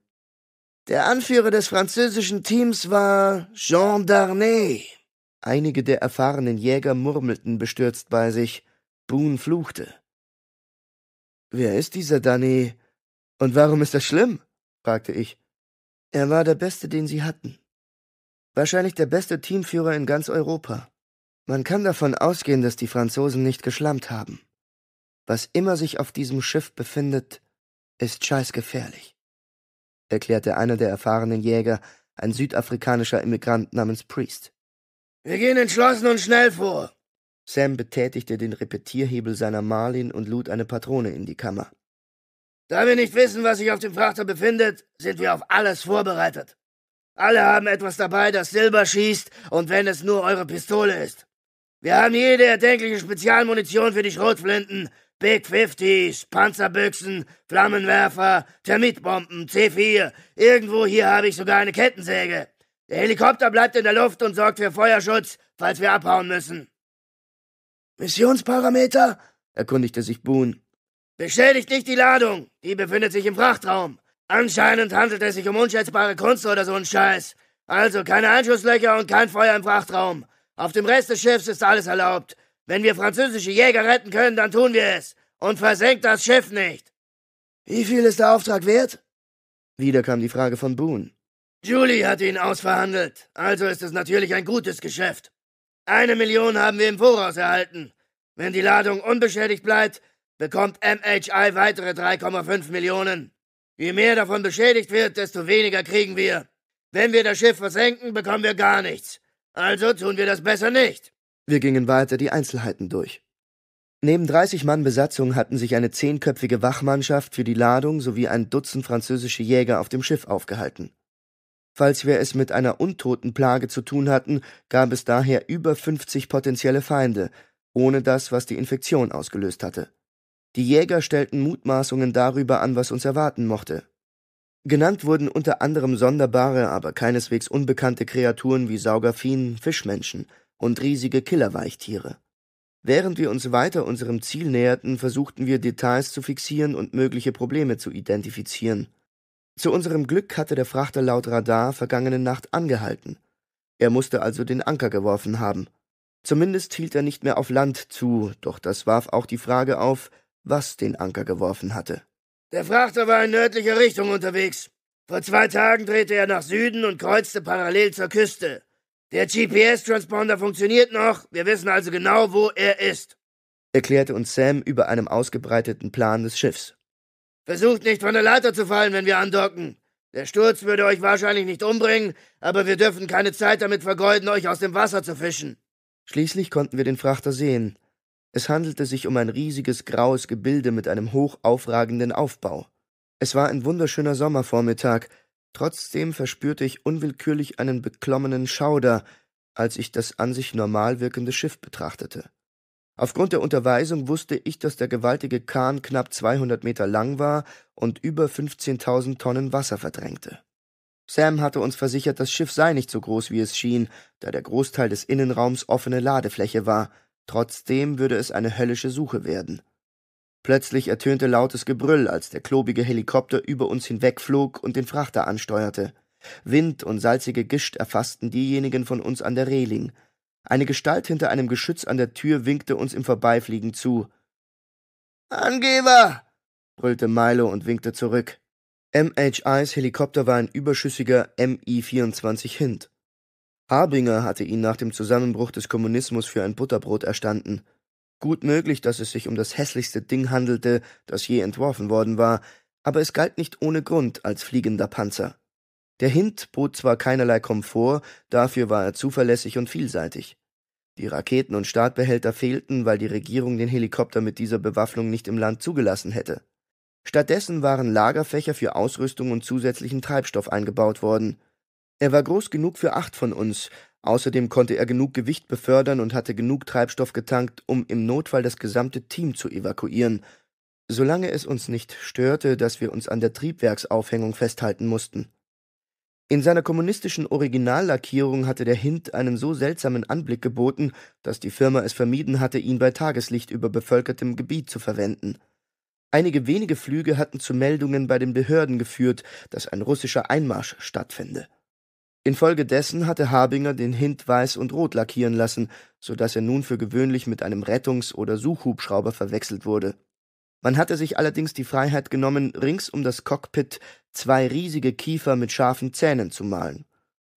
Der Anführer des französischen Teams war Jean Darnay. Einige der erfahrenen Jäger murmelten bestürzt bei sich. Boone fluchte. Wer ist dieser Darnay? Und warum ist das schlimm? fragte ich. Er war der Beste, den sie hatten. Wahrscheinlich der beste Teamführer in ganz Europa. Man kann davon ausgehen, dass die Franzosen nicht geschlammt haben. Was immer sich auf diesem Schiff befindet, ist scheißgefährlich, erklärte einer der erfahrenen Jäger, ein südafrikanischer Immigrant namens Priest. Wir gehen entschlossen und schnell vor. Sam betätigte den Repetierhebel seiner Marlin und lud eine Patrone in die Kammer. Da wir nicht wissen, was sich auf dem Frachter befindet, sind wir auf alles vorbereitet. Alle haben etwas dabei, das Silber schießt, und wenn es nur eure Pistole ist. Wir haben jede erdenkliche Spezialmunition für die Schrotflinten Big Fifties, Panzerbüchsen, Flammenwerfer, Termitbomben, C4. Irgendwo hier habe ich sogar eine Kettensäge. Der Helikopter bleibt in der Luft und sorgt für Feuerschutz, falls wir abhauen müssen. Missionsparameter? erkundigte sich Boone. Beschädigt nicht die Ladung. Die befindet sich im Frachtraum. Anscheinend handelt es sich um unschätzbare Kunst oder so ein Scheiß. Also keine Einschusslöcher und kein Feuer im Frachtraum. Auf dem Rest des Schiffs ist alles erlaubt. Wenn wir französische Jäger retten können, dann tun wir es. Und versenkt das Schiff nicht. Wie viel ist der Auftrag wert? Wieder kam die Frage von Boone. Julie hat ihn ausverhandelt, also ist es natürlich ein gutes Geschäft. Eine Million haben wir im Voraus erhalten. Wenn die Ladung unbeschädigt bleibt, bekommt MHI weitere 3,5 Millionen. Je mehr davon beschädigt wird, desto weniger kriegen wir. Wenn wir das Schiff versenken, bekommen wir gar nichts. Also tun wir das besser nicht. Wir gingen weiter die Einzelheiten durch. Neben 30 Mann Besatzung hatten sich eine zehnköpfige Wachmannschaft für die Ladung sowie ein Dutzend französische Jäger auf dem Schiff aufgehalten. Falls wir es mit einer untoten Plage zu tun hatten, gab es daher über 50 potenzielle Feinde, ohne das, was die Infektion ausgelöst hatte. Die Jäger stellten Mutmaßungen darüber an, was uns erwarten mochte. Genannt wurden unter anderem sonderbare, aber keineswegs unbekannte Kreaturen wie Saugerfien, Fischmenschen – und riesige Killerweichtiere. Während wir uns weiter unserem Ziel näherten, versuchten wir Details zu fixieren und mögliche Probleme zu identifizieren. Zu unserem Glück hatte der Frachter laut Radar vergangene Nacht angehalten. Er musste also den Anker geworfen haben. Zumindest hielt er nicht mehr auf Land zu, doch das warf auch die Frage auf, was den Anker geworfen hatte. Der Frachter war in nördlicher Richtung unterwegs. Vor zwei Tagen drehte er nach Süden und kreuzte parallel zur Küste. Der GPS-Transponder funktioniert noch, wir wissen also genau, wo er ist, erklärte uns Sam über einem ausgebreiteten Plan des Schiffs. Versucht nicht von der Leiter zu fallen, wenn wir andocken. Der Sturz würde euch wahrscheinlich nicht umbringen, aber wir dürfen keine Zeit damit vergeuden, euch aus dem Wasser zu fischen. Schließlich konnten wir den Frachter sehen. Es handelte sich um ein riesiges graues Gebilde mit einem hochaufragenden Aufbau. Es war ein wunderschöner Sommervormittag, Trotzdem verspürte ich unwillkürlich einen beklommenen Schauder, als ich das an sich normal wirkende Schiff betrachtete. Aufgrund der Unterweisung wusste ich, dass der gewaltige Kahn knapp 200 Meter lang war und über 15.000 Tonnen Wasser verdrängte. Sam hatte uns versichert, das Schiff sei nicht so groß, wie es schien, da der Großteil des Innenraums offene Ladefläche war. Trotzdem würde es eine höllische Suche werden. Plötzlich ertönte lautes Gebrüll, als der klobige Helikopter über uns hinwegflog und den Frachter ansteuerte. Wind und salzige Gischt erfassten diejenigen von uns an der Reling. Eine Gestalt hinter einem Geschütz an der Tür winkte uns im Vorbeifliegen zu. Angeber! brüllte Milo und winkte zurück. MHIs Helikopter war ein überschüssiger MI-24 Hint. Habinger hatte ihn nach dem Zusammenbruch des Kommunismus für ein Butterbrot erstanden. Gut möglich, dass es sich um das hässlichste Ding handelte, das je entworfen worden war, aber es galt nicht ohne Grund als fliegender Panzer. Der Hint bot zwar keinerlei Komfort, dafür war er zuverlässig und vielseitig. Die Raketen und Startbehälter fehlten, weil die Regierung den Helikopter mit dieser Bewaffnung nicht im Land zugelassen hätte. Stattdessen waren Lagerfächer für Ausrüstung und zusätzlichen Treibstoff eingebaut worden. Er war groß genug für acht von uns, Außerdem konnte er genug Gewicht befördern und hatte genug Treibstoff getankt, um im Notfall das gesamte Team zu evakuieren, solange es uns nicht störte, dass wir uns an der Triebwerksaufhängung festhalten mussten. In seiner kommunistischen Originallackierung hatte der Hint einen so seltsamen Anblick geboten, dass die Firma es vermieden hatte, ihn bei Tageslicht über bevölkertem Gebiet zu verwenden. Einige wenige Flüge hatten zu Meldungen bei den Behörden geführt, dass ein russischer Einmarsch stattfände. Infolgedessen hatte Habinger den Hint weiß und rot lackieren lassen, so dass er nun für gewöhnlich mit einem Rettungs- oder Suchhubschrauber verwechselt wurde. Man hatte sich allerdings die Freiheit genommen, rings um das Cockpit zwei riesige Kiefer mit scharfen Zähnen zu malen.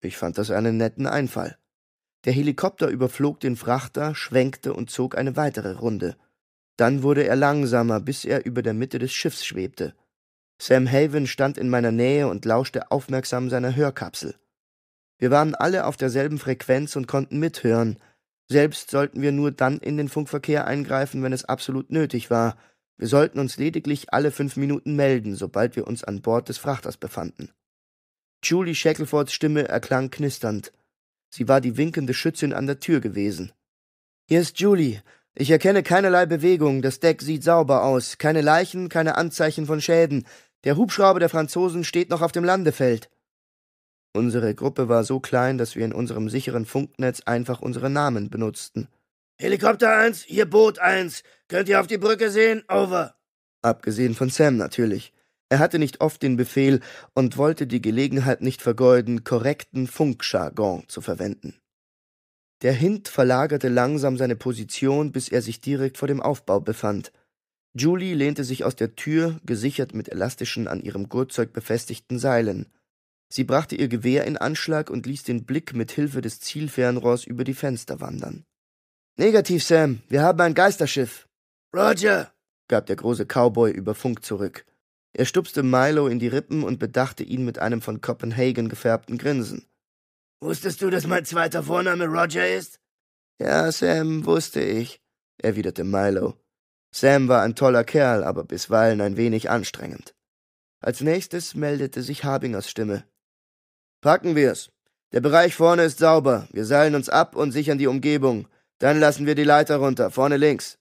Ich fand das einen netten Einfall. Der Helikopter überflog den Frachter, schwenkte und zog eine weitere Runde. Dann wurde er langsamer, bis er über der Mitte des Schiffs schwebte. Sam Haven stand in meiner Nähe und lauschte aufmerksam seiner Hörkapsel. Wir waren alle auf derselben Frequenz und konnten mithören. Selbst sollten wir nur dann in den Funkverkehr eingreifen, wenn es absolut nötig war. Wir sollten uns lediglich alle fünf Minuten melden, sobald wir uns an Bord des Frachters befanden. Julie Shacklefords Stimme erklang knisternd. Sie war die winkende Schützin an der Tür gewesen. Hier ist Julie. Ich erkenne keinerlei Bewegung. Das Deck sieht sauber aus. Keine Leichen, keine Anzeichen von Schäden. Der Hubschrauber der Franzosen steht noch auf dem Landefeld. Unsere Gruppe war so klein, dass wir in unserem sicheren Funknetz einfach unsere Namen benutzten. Helikopter 1, hier Boot 1. Könnt ihr auf die Brücke sehen? Over. Abgesehen von Sam natürlich. Er hatte nicht oft den Befehl und wollte die Gelegenheit nicht vergeuden, korrekten Funkjargon zu verwenden. Der Hint verlagerte langsam seine Position, bis er sich direkt vor dem Aufbau befand. Julie lehnte sich aus der Tür, gesichert mit elastischen, an ihrem Gurtzeug befestigten Seilen. Sie brachte ihr Gewehr in Anschlag und ließ den Blick mit Hilfe des Zielfernrohrs über die Fenster wandern. Negativ, Sam. Wir haben ein Geisterschiff. Roger, gab der große Cowboy über Funk zurück. Er stupste Milo in die Rippen und bedachte ihn mit einem von Copenhagen gefärbten Grinsen. Wusstest du, dass mein zweiter Vorname Roger ist? Ja, Sam, wusste ich, erwiderte Milo. Sam war ein toller Kerl, aber bisweilen ein wenig anstrengend. Als nächstes meldete sich Habingers Stimme. Packen wir's. Der Bereich vorne ist sauber. Wir seilen uns ab und sichern die Umgebung. Dann lassen wir die Leiter runter, vorne links.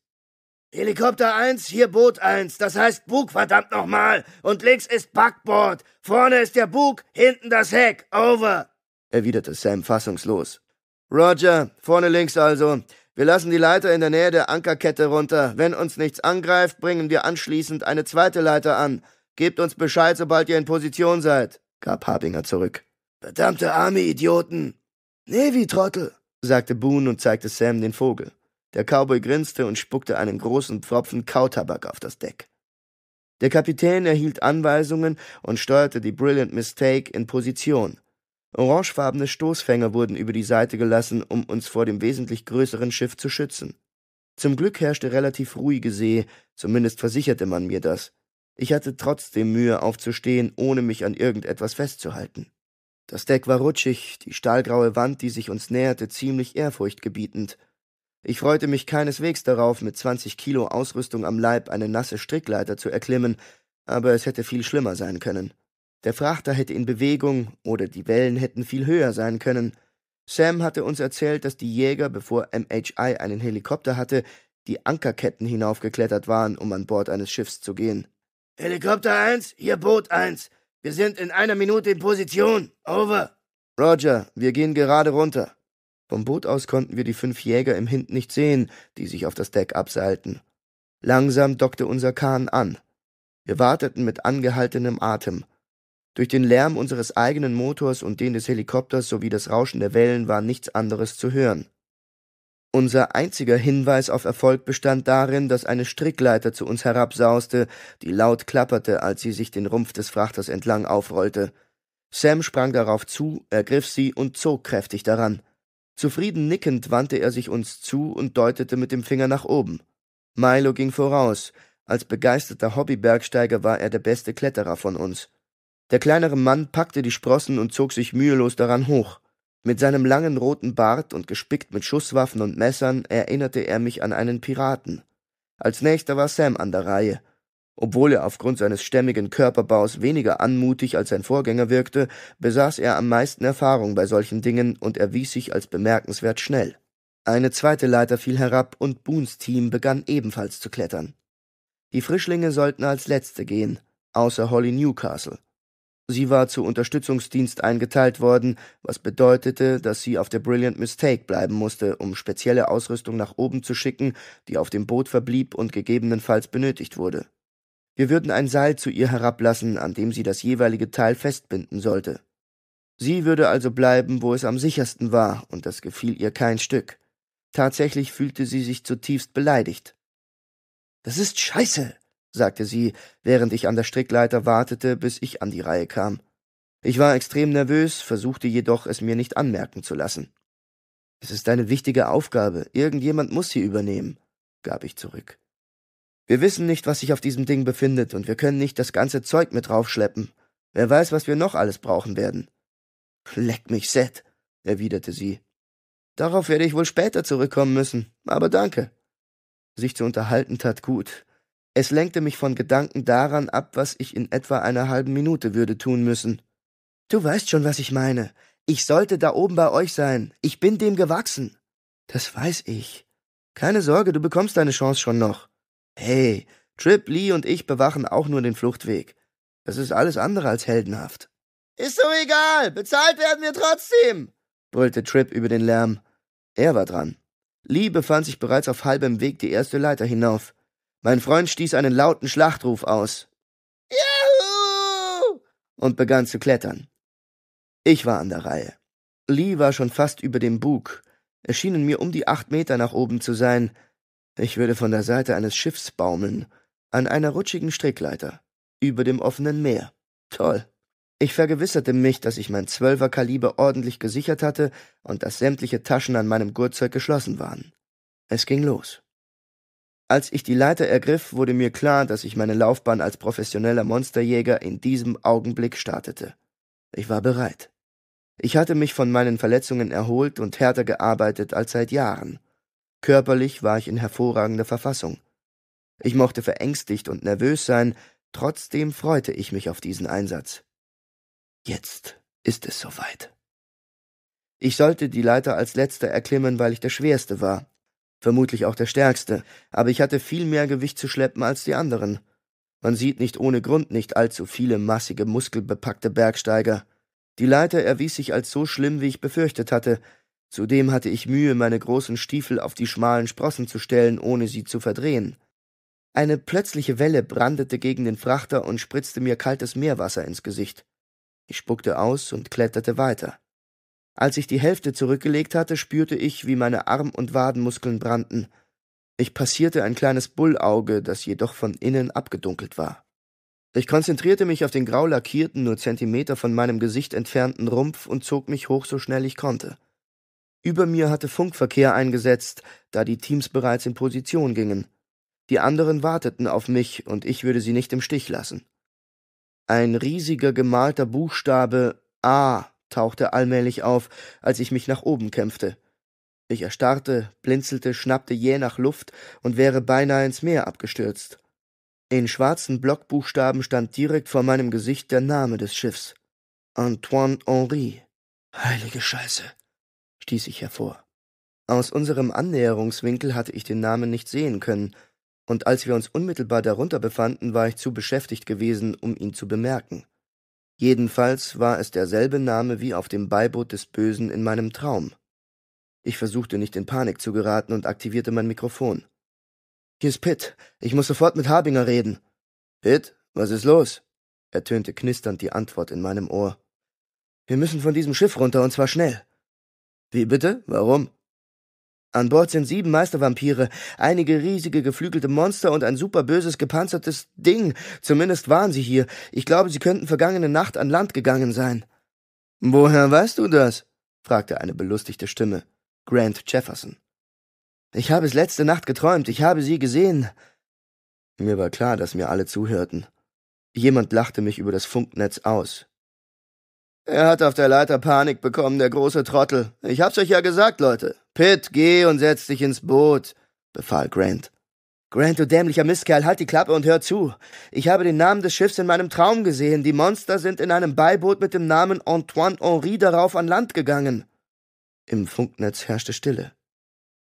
Helikopter 1, hier Boot 1, das heißt Bug, verdammt nochmal. Und links ist Backboard. Vorne ist der Bug, hinten das Heck. Over. erwiderte Sam fassungslos. Roger, vorne links also. Wir lassen die Leiter in der Nähe der Ankerkette runter. Wenn uns nichts angreift, bringen wir anschließend eine zweite Leiter an. Gebt uns Bescheid, sobald ihr in Position seid, gab Habinger zurück. Verdammte arme Idioten! Navy-Trottel, sagte Boone und zeigte Sam den Vogel. Der Cowboy grinste und spuckte einen großen Pfropfen Kautabak auf das Deck. Der Kapitän erhielt Anweisungen und steuerte die Brilliant Mistake in Position. Orangefarbene Stoßfänger wurden über die Seite gelassen, um uns vor dem wesentlich größeren Schiff zu schützen. Zum Glück herrschte relativ ruhige See, zumindest versicherte man mir das. Ich hatte trotzdem Mühe aufzustehen, ohne mich an irgendetwas festzuhalten. Das Deck war rutschig, die stahlgraue Wand, die sich uns näherte, ziemlich ehrfurchtgebietend. Ich freute mich keineswegs darauf, mit 20 Kilo Ausrüstung am Leib eine nasse Strickleiter zu erklimmen, aber es hätte viel schlimmer sein können. Der Frachter hätte in Bewegung oder die Wellen hätten viel höher sein können. Sam hatte uns erzählt, dass die Jäger, bevor MHI einen Helikopter hatte, die Ankerketten hinaufgeklettert waren, um an Bord eines Schiffs zu gehen. Helikopter 1, hier Boot 1. Wir sind in einer Minute in Position. Over. Roger, wir gehen gerade runter. Vom Boot aus konnten wir die fünf Jäger im Hint nicht sehen, die sich auf das Deck abseilten. Langsam dockte unser Kahn an. Wir warteten mit angehaltenem Atem. Durch den Lärm unseres eigenen Motors und den des Helikopters sowie das Rauschen der Wellen war nichts anderes zu hören. Unser einziger Hinweis auf Erfolg bestand darin, dass eine Strickleiter zu uns herabsauste, die laut klapperte, als sie sich den Rumpf des Frachters entlang aufrollte. Sam sprang darauf zu, ergriff sie und zog kräftig daran. Zufrieden nickend wandte er sich uns zu und deutete mit dem Finger nach oben. Milo ging voraus. Als begeisterter Hobbybergsteiger war er der beste Kletterer von uns. Der kleinere Mann packte die Sprossen und zog sich mühelos daran hoch. Mit seinem langen roten Bart und gespickt mit Schusswaffen und Messern erinnerte er mich an einen Piraten. Als nächster war Sam an der Reihe. Obwohl er aufgrund seines stämmigen Körperbaus weniger anmutig als sein Vorgänger wirkte, besaß er am meisten Erfahrung bei solchen Dingen und erwies sich als bemerkenswert schnell. Eine zweite Leiter fiel herab und Boons Team begann ebenfalls zu klettern. Die Frischlinge sollten als Letzte gehen, außer Holly Newcastle. Sie war zu Unterstützungsdienst eingeteilt worden, was bedeutete, dass sie auf der Brilliant Mistake bleiben musste, um spezielle Ausrüstung nach oben zu schicken, die auf dem Boot verblieb und gegebenenfalls benötigt wurde. Wir würden ein Seil zu ihr herablassen, an dem sie das jeweilige Teil festbinden sollte. Sie würde also bleiben, wo es am sichersten war, und das gefiel ihr kein Stück. Tatsächlich fühlte sie sich zutiefst beleidigt. Das ist scheiße, sagte sie, während ich an der Strickleiter wartete, bis ich an die Reihe kam. Ich war extrem nervös, versuchte jedoch, es mir nicht anmerken zu lassen. Es ist eine wichtige Aufgabe, irgendjemand muss sie übernehmen, gab ich zurück. Wir wissen nicht, was sich auf diesem Ding befindet, und wir können nicht das ganze Zeug mit draufschleppen. Wer weiß, was wir noch alles brauchen werden. Leck mich, Seth, erwiderte sie. Darauf werde ich wohl später zurückkommen müssen, aber danke. Sich zu unterhalten tat gut. Es lenkte mich von Gedanken daran ab, was ich in etwa einer halben Minute würde tun müssen. Du weißt schon, was ich meine. Ich sollte da oben bei euch sein. Ich bin dem gewachsen. Das weiß ich. Keine Sorge, du bekommst deine Chance schon noch. Hey, Trip, Lee und ich bewachen auch nur den Fluchtweg. Das ist alles andere als heldenhaft. Ist doch egal, bezahlt werden wir trotzdem, brüllte Trip über den Lärm. Er war dran. Lee befand sich bereits auf halbem Weg die erste Leiter hinauf. Mein Freund stieß einen lauten Schlachtruf aus. Juhu! und begann zu klettern. Ich war an der Reihe. Lee war schon fast über dem Bug. Es schienen mir um die acht Meter nach oben zu sein. Ich würde von der Seite eines Schiffs baumeln, an einer rutschigen Strickleiter, über dem offenen Meer. Toll. Ich vergewisserte mich, dass ich mein Zwölferkaliber ordentlich gesichert hatte und dass sämtliche Taschen an meinem Gurtzeug geschlossen waren. Es ging los. Als ich die Leiter ergriff, wurde mir klar, dass ich meine Laufbahn als professioneller Monsterjäger in diesem Augenblick startete. Ich war bereit. Ich hatte mich von meinen Verletzungen erholt und härter gearbeitet als seit Jahren. Körperlich war ich in hervorragender Verfassung. Ich mochte verängstigt und nervös sein, trotzdem freute ich mich auf diesen Einsatz. Jetzt ist es soweit. Ich sollte die Leiter als letzter erklimmen, weil ich der schwerste war, vermutlich auch der stärkste, aber ich hatte viel mehr Gewicht zu schleppen als die anderen. Man sieht nicht ohne Grund nicht allzu viele massige, muskelbepackte Bergsteiger. Die Leiter erwies sich als so schlimm, wie ich befürchtet hatte. Zudem hatte ich Mühe, meine großen Stiefel auf die schmalen Sprossen zu stellen, ohne sie zu verdrehen. Eine plötzliche Welle brandete gegen den Frachter und spritzte mir kaltes Meerwasser ins Gesicht. Ich spuckte aus und kletterte weiter. Als ich die Hälfte zurückgelegt hatte, spürte ich, wie meine Arm- und Wadenmuskeln brannten. Ich passierte ein kleines Bullauge, das jedoch von innen abgedunkelt war. Ich konzentrierte mich auf den grau lackierten, nur Zentimeter von meinem Gesicht entfernten Rumpf und zog mich hoch so schnell ich konnte. Über mir hatte Funkverkehr eingesetzt, da die Teams bereits in Position gingen. Die anderen warteten auf mich, und ich würde sie nicht im Stich lassen. Ein riesiger gemalter Buchstabe A tauchte allmählich auf, als ich mich nach oben kämpfte. Ich erstarrte, blinzelte, schnappte jäh nach Luft und wäre beinahe ins Meer abgestürzt. In schwarzen Blockbuchstaben stand direkt vor meinem Gesicht der Name des Schiffs. Antoine Henri. Heilige Scheiße, stieß ich hervor. Aus unserem Annäherungswinkel hatte ich den Namen nicht sehen können, und als wir uns unmittelbar darunter befanden, war ich zu beschäftigt gewesen, um ihn zu bemerken. Jedenfalls war es derselbe Name wie auf dem Beiboot des Bösen in meinem Traum. Ich versuchte nicht in Panik zu geraten und aktivierte mein Mikrofon. Hier ist Pitt. Ich muss sofort mit Habinger reden. Pitt, was ist los? ertönte knisternd die Antwort in meinem Ohr. Wir müssen von diesem Schiff runter und zwar schnell. Wie bitte? Warum? An Bord sind sieben Meistervampire, einige riesige geflügelte Monster und ein superböses gepanzertes Ding. Zumindest waren sie hier. Ich glaube, sie könnten vergangene Nacht an Land gegangen sein. Woher weißt du das? fragte eine belustigte Stimme. Grant Jefferson. Ich habe es letzte Nacht geträumt. Ich habe sie gesehen. Mir war klar, dass mir alle zuhörten. Jemand lachte mich über das Funknetz aus. Er hat auf der Leiter Panik bekommen, der große Trottel. Ich hab's euch ja gesagt, Leute. Pitt, geh und setz dich ins Boot, befahl Grant. Grant, du dämlicher Mistkerl, halt die Klappe und hör zu. Ich habe den Namen des Schiffs in meinem Traum gesehen. Die Monster sind in einem Beiboot mit dem Namen Antoine Henri darauf an Land gegangen. Im Funknetz herrschte Stille.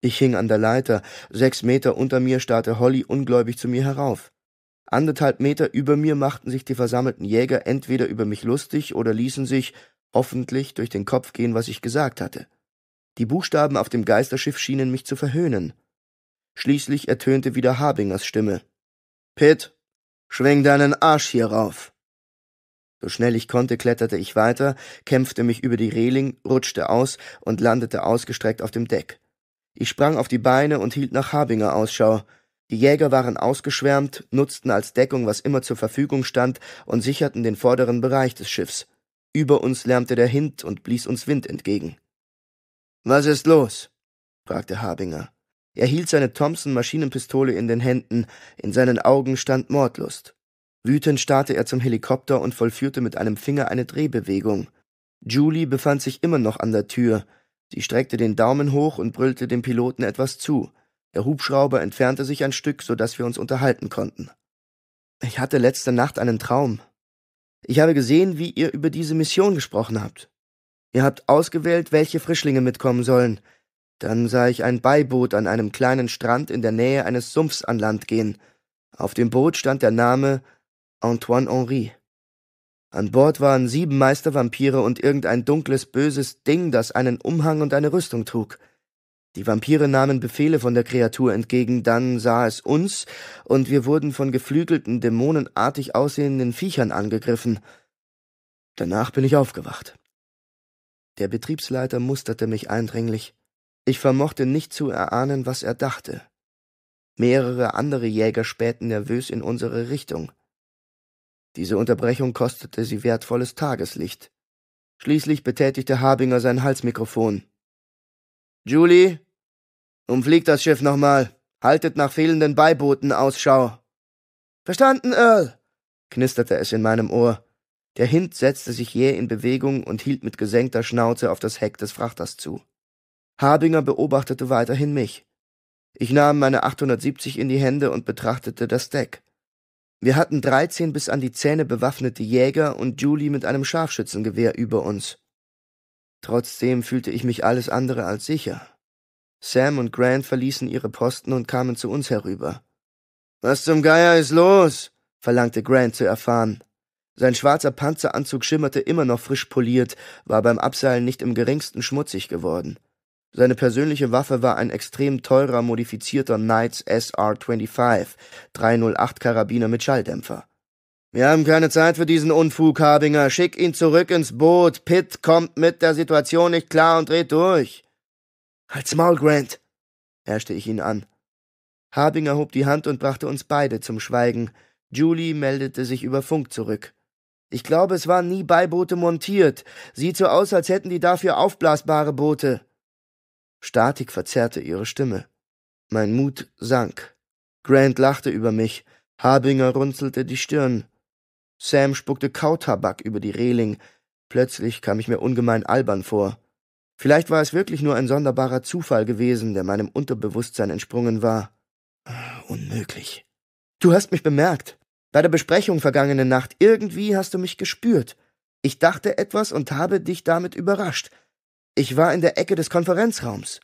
Ich hing an der Leiter. Sechs Meter unter mir starrte Holly ungläubig zu mir herauf. Anderthalb Meter über mir machten sich die versammelten Jäger entweder über mich lustig oder ließen sich, hoffentlich, durch den Kopf gehen, was ich gesagt hatte. Die Buchstaben auf dem Geisterschiff schienen mich zu verhöhnen. Schließlich ertönte wieder Habingers Stimme. Pitt, schwing deinen Arsch hier rauf. So schnell ich konnte, kletterte ich weiter, kämpfte mich über die Reling, rutschte aus und landete ausgestreckt auf dem Deck. Ich sprang auf die Beine und hielt nach Habinger Ausschau. Die Jäger waren ausgeschwärmt, nutzten als Deckung, was immer zur Verfügung stand, und sicherten den vorderen Bereich des Schiffs. Über uns lärmte der Wind und blies uns Wind entgegen. Was ist los? fragte Habinger. Er hielt seine Thompson-Maschinenpistole in den Händen, in seinen Augen stand Mordlust. Wütend starrte er zum Helikopter und vollführte mit einem Finger eine Drehbewegung. Julie befand sich immer noch an der Tür. Sie streckte den Daumen hoch und brüllte dem Piloten etwas zu. Der Hubschrauber entfernte sich ein Stück, so dass wir uns unterhalten konnten. Ich hatte letzte Nacht einen Traum. Ich habe gesehen, wie ihr über diese Mission gesprochen habt. Ihr habt ausgewählt, welche Frischlinge mitkommen sollen. Dann sah ich ein Beiboot an einem kleinen Strand in der Nähe eines Sumpfs an Land gehen. Auf dem Boot stand der Name Antoine Henri. An Bord waren sieben Meistervampire und irgendein dunkles, böses Ding, das einen Umhang und eine Rüstung trug. Die Vampire nahmen Befehle von der Kreatur entgegen, dann sah es uns, und wir wurden von geflügelten, dämonenartig aussehenden Viechern angegriffen. Danach bin ich aufgewacht. Der Betriebsleiter musterte mich eindringlich. Ich vermochte nicht zu erahnen, was er dachte. Mehrere andere Jäger spähten nervös in unsere Richtung. Diese Unterbrechung kostete sie wertvolles Tageslicht. Schließlich betätigte Habinger sein Halsmikrofon. Julie, umfliegt das Schiff nochmal. Haltet nach fehlenden Beibooten Ausschau. Verstanden, Earl, knisterte es in meinem Ohr. Der Hind setzte sich jäh in Bewegung und hielt mit gesenkter Schnauze auf das Heck des Frachters zu. Habinger beobachtete weiterhin mich. Ich nahm meine 870 in die Hände und betrachtete das Deck. Wir hatten 13 bis an die Zähne bewaffnete Jäger und Julie mit einem Scharfschützengewehr über uns. Trotzdem fühlte ich mich alles andere als sicher. Sam und Grant verließen ihre Posten und kamen zu uns herüber. Was zum Geier ist los? verlangte Grant zu erfahren. Sein schwarzer Panzeranzug schimmerte immer noch frisch poliert, war beim Abseilen nicht im geringsten schmutzig geworden. Seine persönliche Waffe war ein extrem teurer modifizierter Knights SR-25, 308 Karabiner mit Schalldämpfer. Wir haben keine Zeit für diesen Unfug, Habinger. Schick ihn zurück ins Boot. Pitt kommt mit der Situation nicht klar und dreht durch. Halt's Maul, Grant, herrschte ich ihn an. Habinger hob die Hand und brachte uns beide zum Schweigen. Julie meldete sich über Funk zurück. Ich glaube, es waren nie Beiboote montiert. Sieht so aus, als hätten die dafür aufblasbare Boote. Statik verzerrte ihre Stimme. Mein Mut sank. Grant lachte über mich. Habinger runzelte die Stirn. Sam spuckte Kautabak über die Reling. Plötzlich kam ich mir ungemein albern vor. Vielleicht war es wirklich nur ein sonderbarer Zufall gewesen, der meinem Unterbewusstsein entsprungen war. Unmöglich. Du hast mich bemerkt. Bei der Besprechung vergangene Nacht, irgendwie hast du mich gespürt. Ich dachte etwas und habe dich damit überrascht. Ich war in der Ecke des Konferenzraums,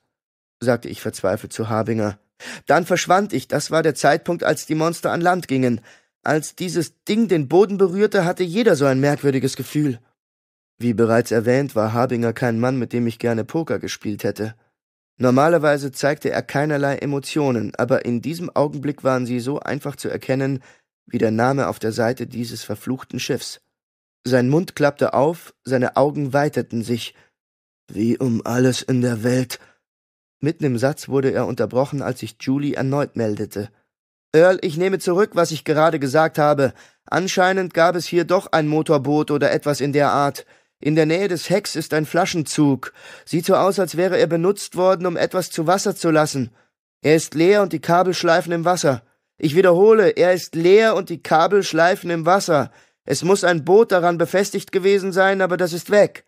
sagte ich verzweifelt zu Habinger. Dann verschwand ich, das war der Zeitpunkt, als die Monster an Land gingen. Als dieses Ding den Boden berührte, hatte jeder so ein merkwürdiges Gefühl. Wie bereits erwähnt, war Habinger kein Mann, mit dem ich gerne Poker gespielt hätte. Normalerweise zeigte er keinerlei Emotionen, aber in diesem Augenblick waren sie so einfach zu erkennen, wie der Name auf der Seite dieses verfluchten Schiffs. Sein Mund klappte auf, seine Augen weiteten sich, wie um alles in der Welt. Mitten im Satz wurde er unterbrochen, als sich Julie erneut meldete. Earl, ich nehme zurück, was ich gerade gesagt habe. Anscheinend gab es hier doch ein Motorboot oder etwas in der Art. In der Nähe des Hecks ist ein Flaschenzug. Sieht so aus, als wäre er benutzt worden, um etwas zu Wasser zu lassen. Er ist leer und die Kabel schleifen im Wasser. Ich wiederhole, er ist leer und die Kabel schleifen im Wasser. Es muss ein Boot daran befestigt gewesen sein, aber das ist weg.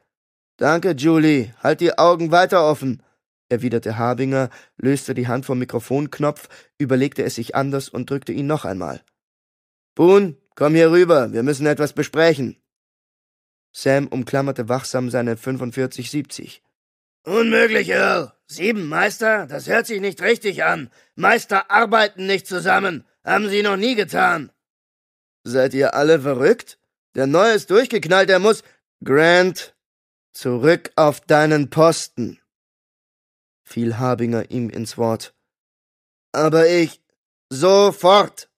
Danke, Julie. Halt die Augen weiter offen, erwiderte Harbinger, löste die Hand vom Mikrofonknopf, überlegte es sich anders und drückte ihn noch einmal. Boone, komm hier rüber, wir müssen etwas besprechen. Sam umklammerte wachsam seine 4570. Unmöglich, Earl. Sieben Meister? Das hört sich nicht richtig an. Meister arbeiten nicht zusammen. Haben sie noch nie getan. Seid ihr alle verrückt? Der Neue ist durchgeknallt, er muss. Grant, zurück auf deinen Posten, fiel Habinger ihm ins Wort. Aber ich. Sofort!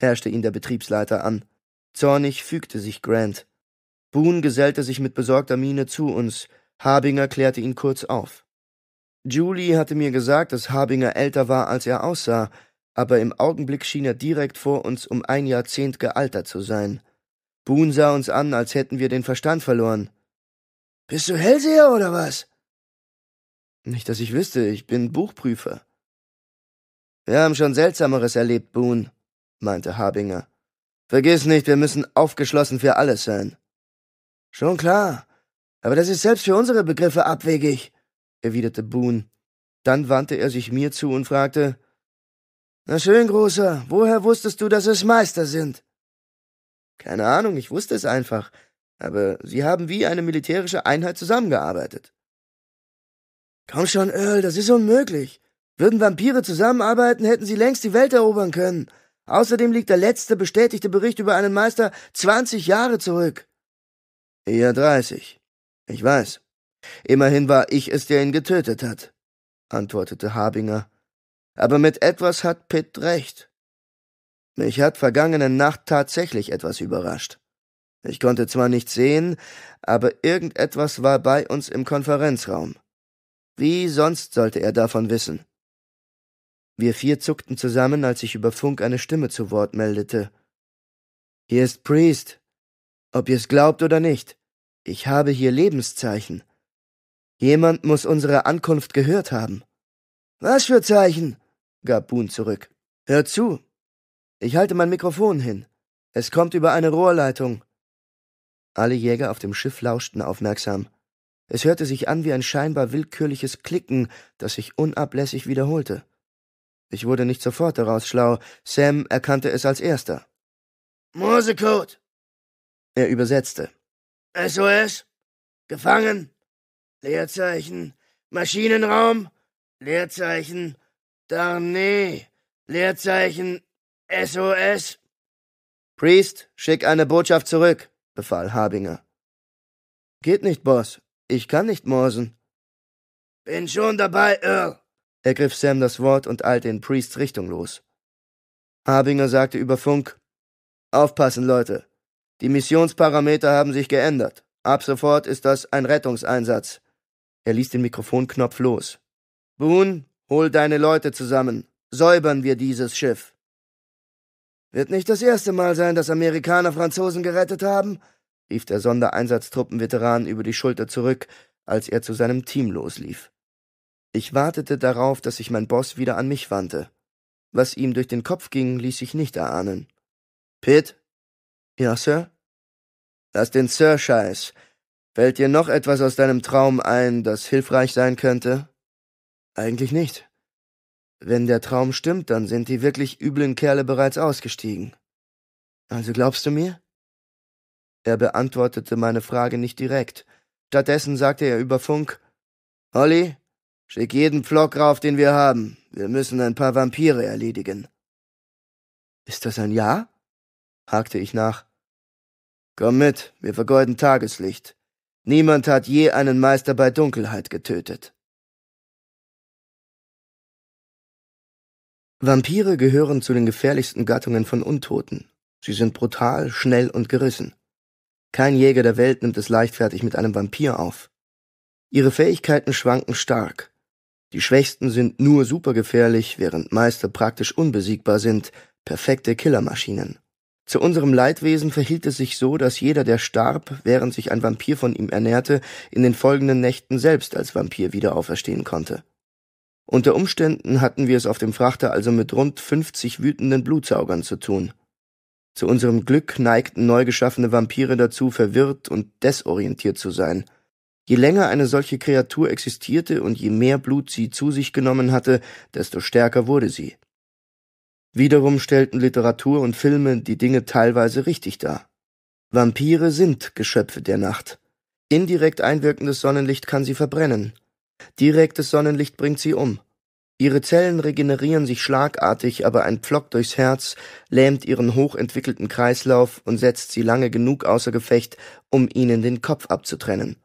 herrschte ihn der Betriebsleiter an. Zornig fügte sich Grant. Boone gesellte sich mit besorgter Miene zu uns. Habinger klärte ihn kurz auf. Julie hatte mir gesagt, dass Habinger älter war, als er aussah, aber im Augenblick schien er direkt vor uns um ein Jahrzehnt gealtert zu sein. Boone sah uns an, als hätten wir den Verstand verloren. Bist du Hellseher oder was? Nicht, dass ich wüsste, ich bin Buchprüfer. Wir haben schon Seltsameres erlebt, Boone, meinte Habinger. Vergiss nicht, wir müssen aufgeschlossen für alles sein. Schon klar, aber das ist selbst für unsere Begriffe abwegig, erwiderte Boone. Dann wandte er sich mir zu und fragte Na schön, Großer, woher wusstest du, dass es Meister sind? Keine Ahnung, ich wusste es einfach, aber sie haben wie eine militärische Einheit zusammengearbeitet. Komm schon, Earl, das ist unmöglich. Würden Vampire zusammenarbeiten, hätten sie längst die Welt erobern können. Außerdem liegt der letzte bestätigte Bericht über einen Meister 20 Jahre zurück. Eher 30. Ich weiß. Immerhin war ich es, der ihn getötet hat, antwortete Habinger. Aber mit etwas hat Pitt recht. Mich hat vergangene Nacht tatsächlich etwas überrascht. Ich konnte zwar nichts sehen, aber irgendetwas war bei uns im Konferenzraum. Wie sonst sollte er davon wissen? Wir vier zuckten zusammen, als sich über Funk eine Stimme zu Wort meldete. Hier ist Priest. Ob ihr es glaubt oder nicht. Ich habe hier Lebenszeichen. Jemand muss unsere Ankunft gehört haben. Was für Zeichen? gab Boone zurück. Hör zu. Ich halte mein Mikrofon hin. Es kommt über eine Rohrleitung. Alle Jäger auf dem Schiff lauschten aufmerksam. Es hörte sich an wie ein scheinbar willkürliches Klicken, das sich unablässig wiederholte. Ich wurde nicht sofort daraus schlau. Sam erkannte es als erster. Morsecode! Er übersetzte. SOS, gefangen, Leerzeichen, Maschinenraum, Leerzeichen, Darnay, Leerzeichen, SOS. Priest, schick eine Botschaft zurück, befahl Habinger. Geht nicht, Boss. Ich kann nicht morsen. Bin schon dabei, Earl, ergriff Sam das Wort und eilte in Priests Richtung los. Habinger sagte über Funk: Aufpassen, Leute. Die Missionsparameter haben sich geändert. Ab sofort ist das ein Rettungseinsatz. Er ließ den Mikrofonknopf los. Boone, hol deine Leute zusammen. Säubern wir dieses Schiff. Wird nicht das erste Mal sein, dass Amerikaner Franzosen gerettet haben? rief der Sondereinsatztruppenveteran über die Schulter zurück, als er zu seinem Team loslief. Ich wartete darauf, dass sich mein Boss wieder an mich wandte. Was ihm durch den Kopf ging, ließ sich nicht erahnen. Pitt? Ja, Sir? Lass den Sir-Scheiß. Fällt dir noch etwas aus deinem Traum ein, das hilfreich sein könnte? Eigentlich nicht. Wenn der Traum stimmt, dann sind die wirklich üblen Kerle bereits ausgestiegen. Also glaubst du mir? Er beantwortete meine Frage nicht direkt. Stattdessen sagte er über Funk, Holly, schick jeden Pflock rauf, den wir haben. Wir müssen ein paar Vampire erledigen. Ist das ein Ja? hakte ich nach. Komm mit, wir vergeuden Tageslicht. Niemand hat je einen Meister bei Dunkelheit getötet. Vampire gehören zu den gefährlichsten Gattungen von Untoten. Sie sind brutal, schnell und gerissen. Kein Jäger der Welt nimmt es leichtfertig mit einem Vampir auf. Ihre Fähigkeiten schwanken stark. Die Schwächsten sind nur supergefährlich, während Meister praktisch unbesiegbar sind, perfekte Killermaschinen. Zu unserem Leidwesen verhielt es sich so, dass jeder, der starb, während sich ein Vampir von ihm ernährte, in den folgenden Nächten selbst als Vampir wieder auferstehen konnte. Unter Umständen hatten wir es auf dem Frachter also mit rund 50 wütenden Blutsaugern zu tun. Zu unserem Glück neigten neu geschaffene Vampire dazu, verwirrt und desorientiert zu sein. Je länger eine solche Kreatur existierte und je mehr Blut sie zu sich genommen hatte, desto stärker wurde sie. Wiederum stellten Literatur und Filme die Dinge teilweise richtig dar. Vampire sind Geschöpfe der Nacht. Indirekt einwirkendes Sonnenlicht kann sie verbrennen. Direktes Sonnenlicht bringt sie um. Ihre Zellen regenerieren sich schlagartig, aber ein Pflock durchs Herz lähmt ihren hochentwickelten Kreislauf und setzt sie lange genug außer Gefecht, um ihnen den Kopf abzutrennen.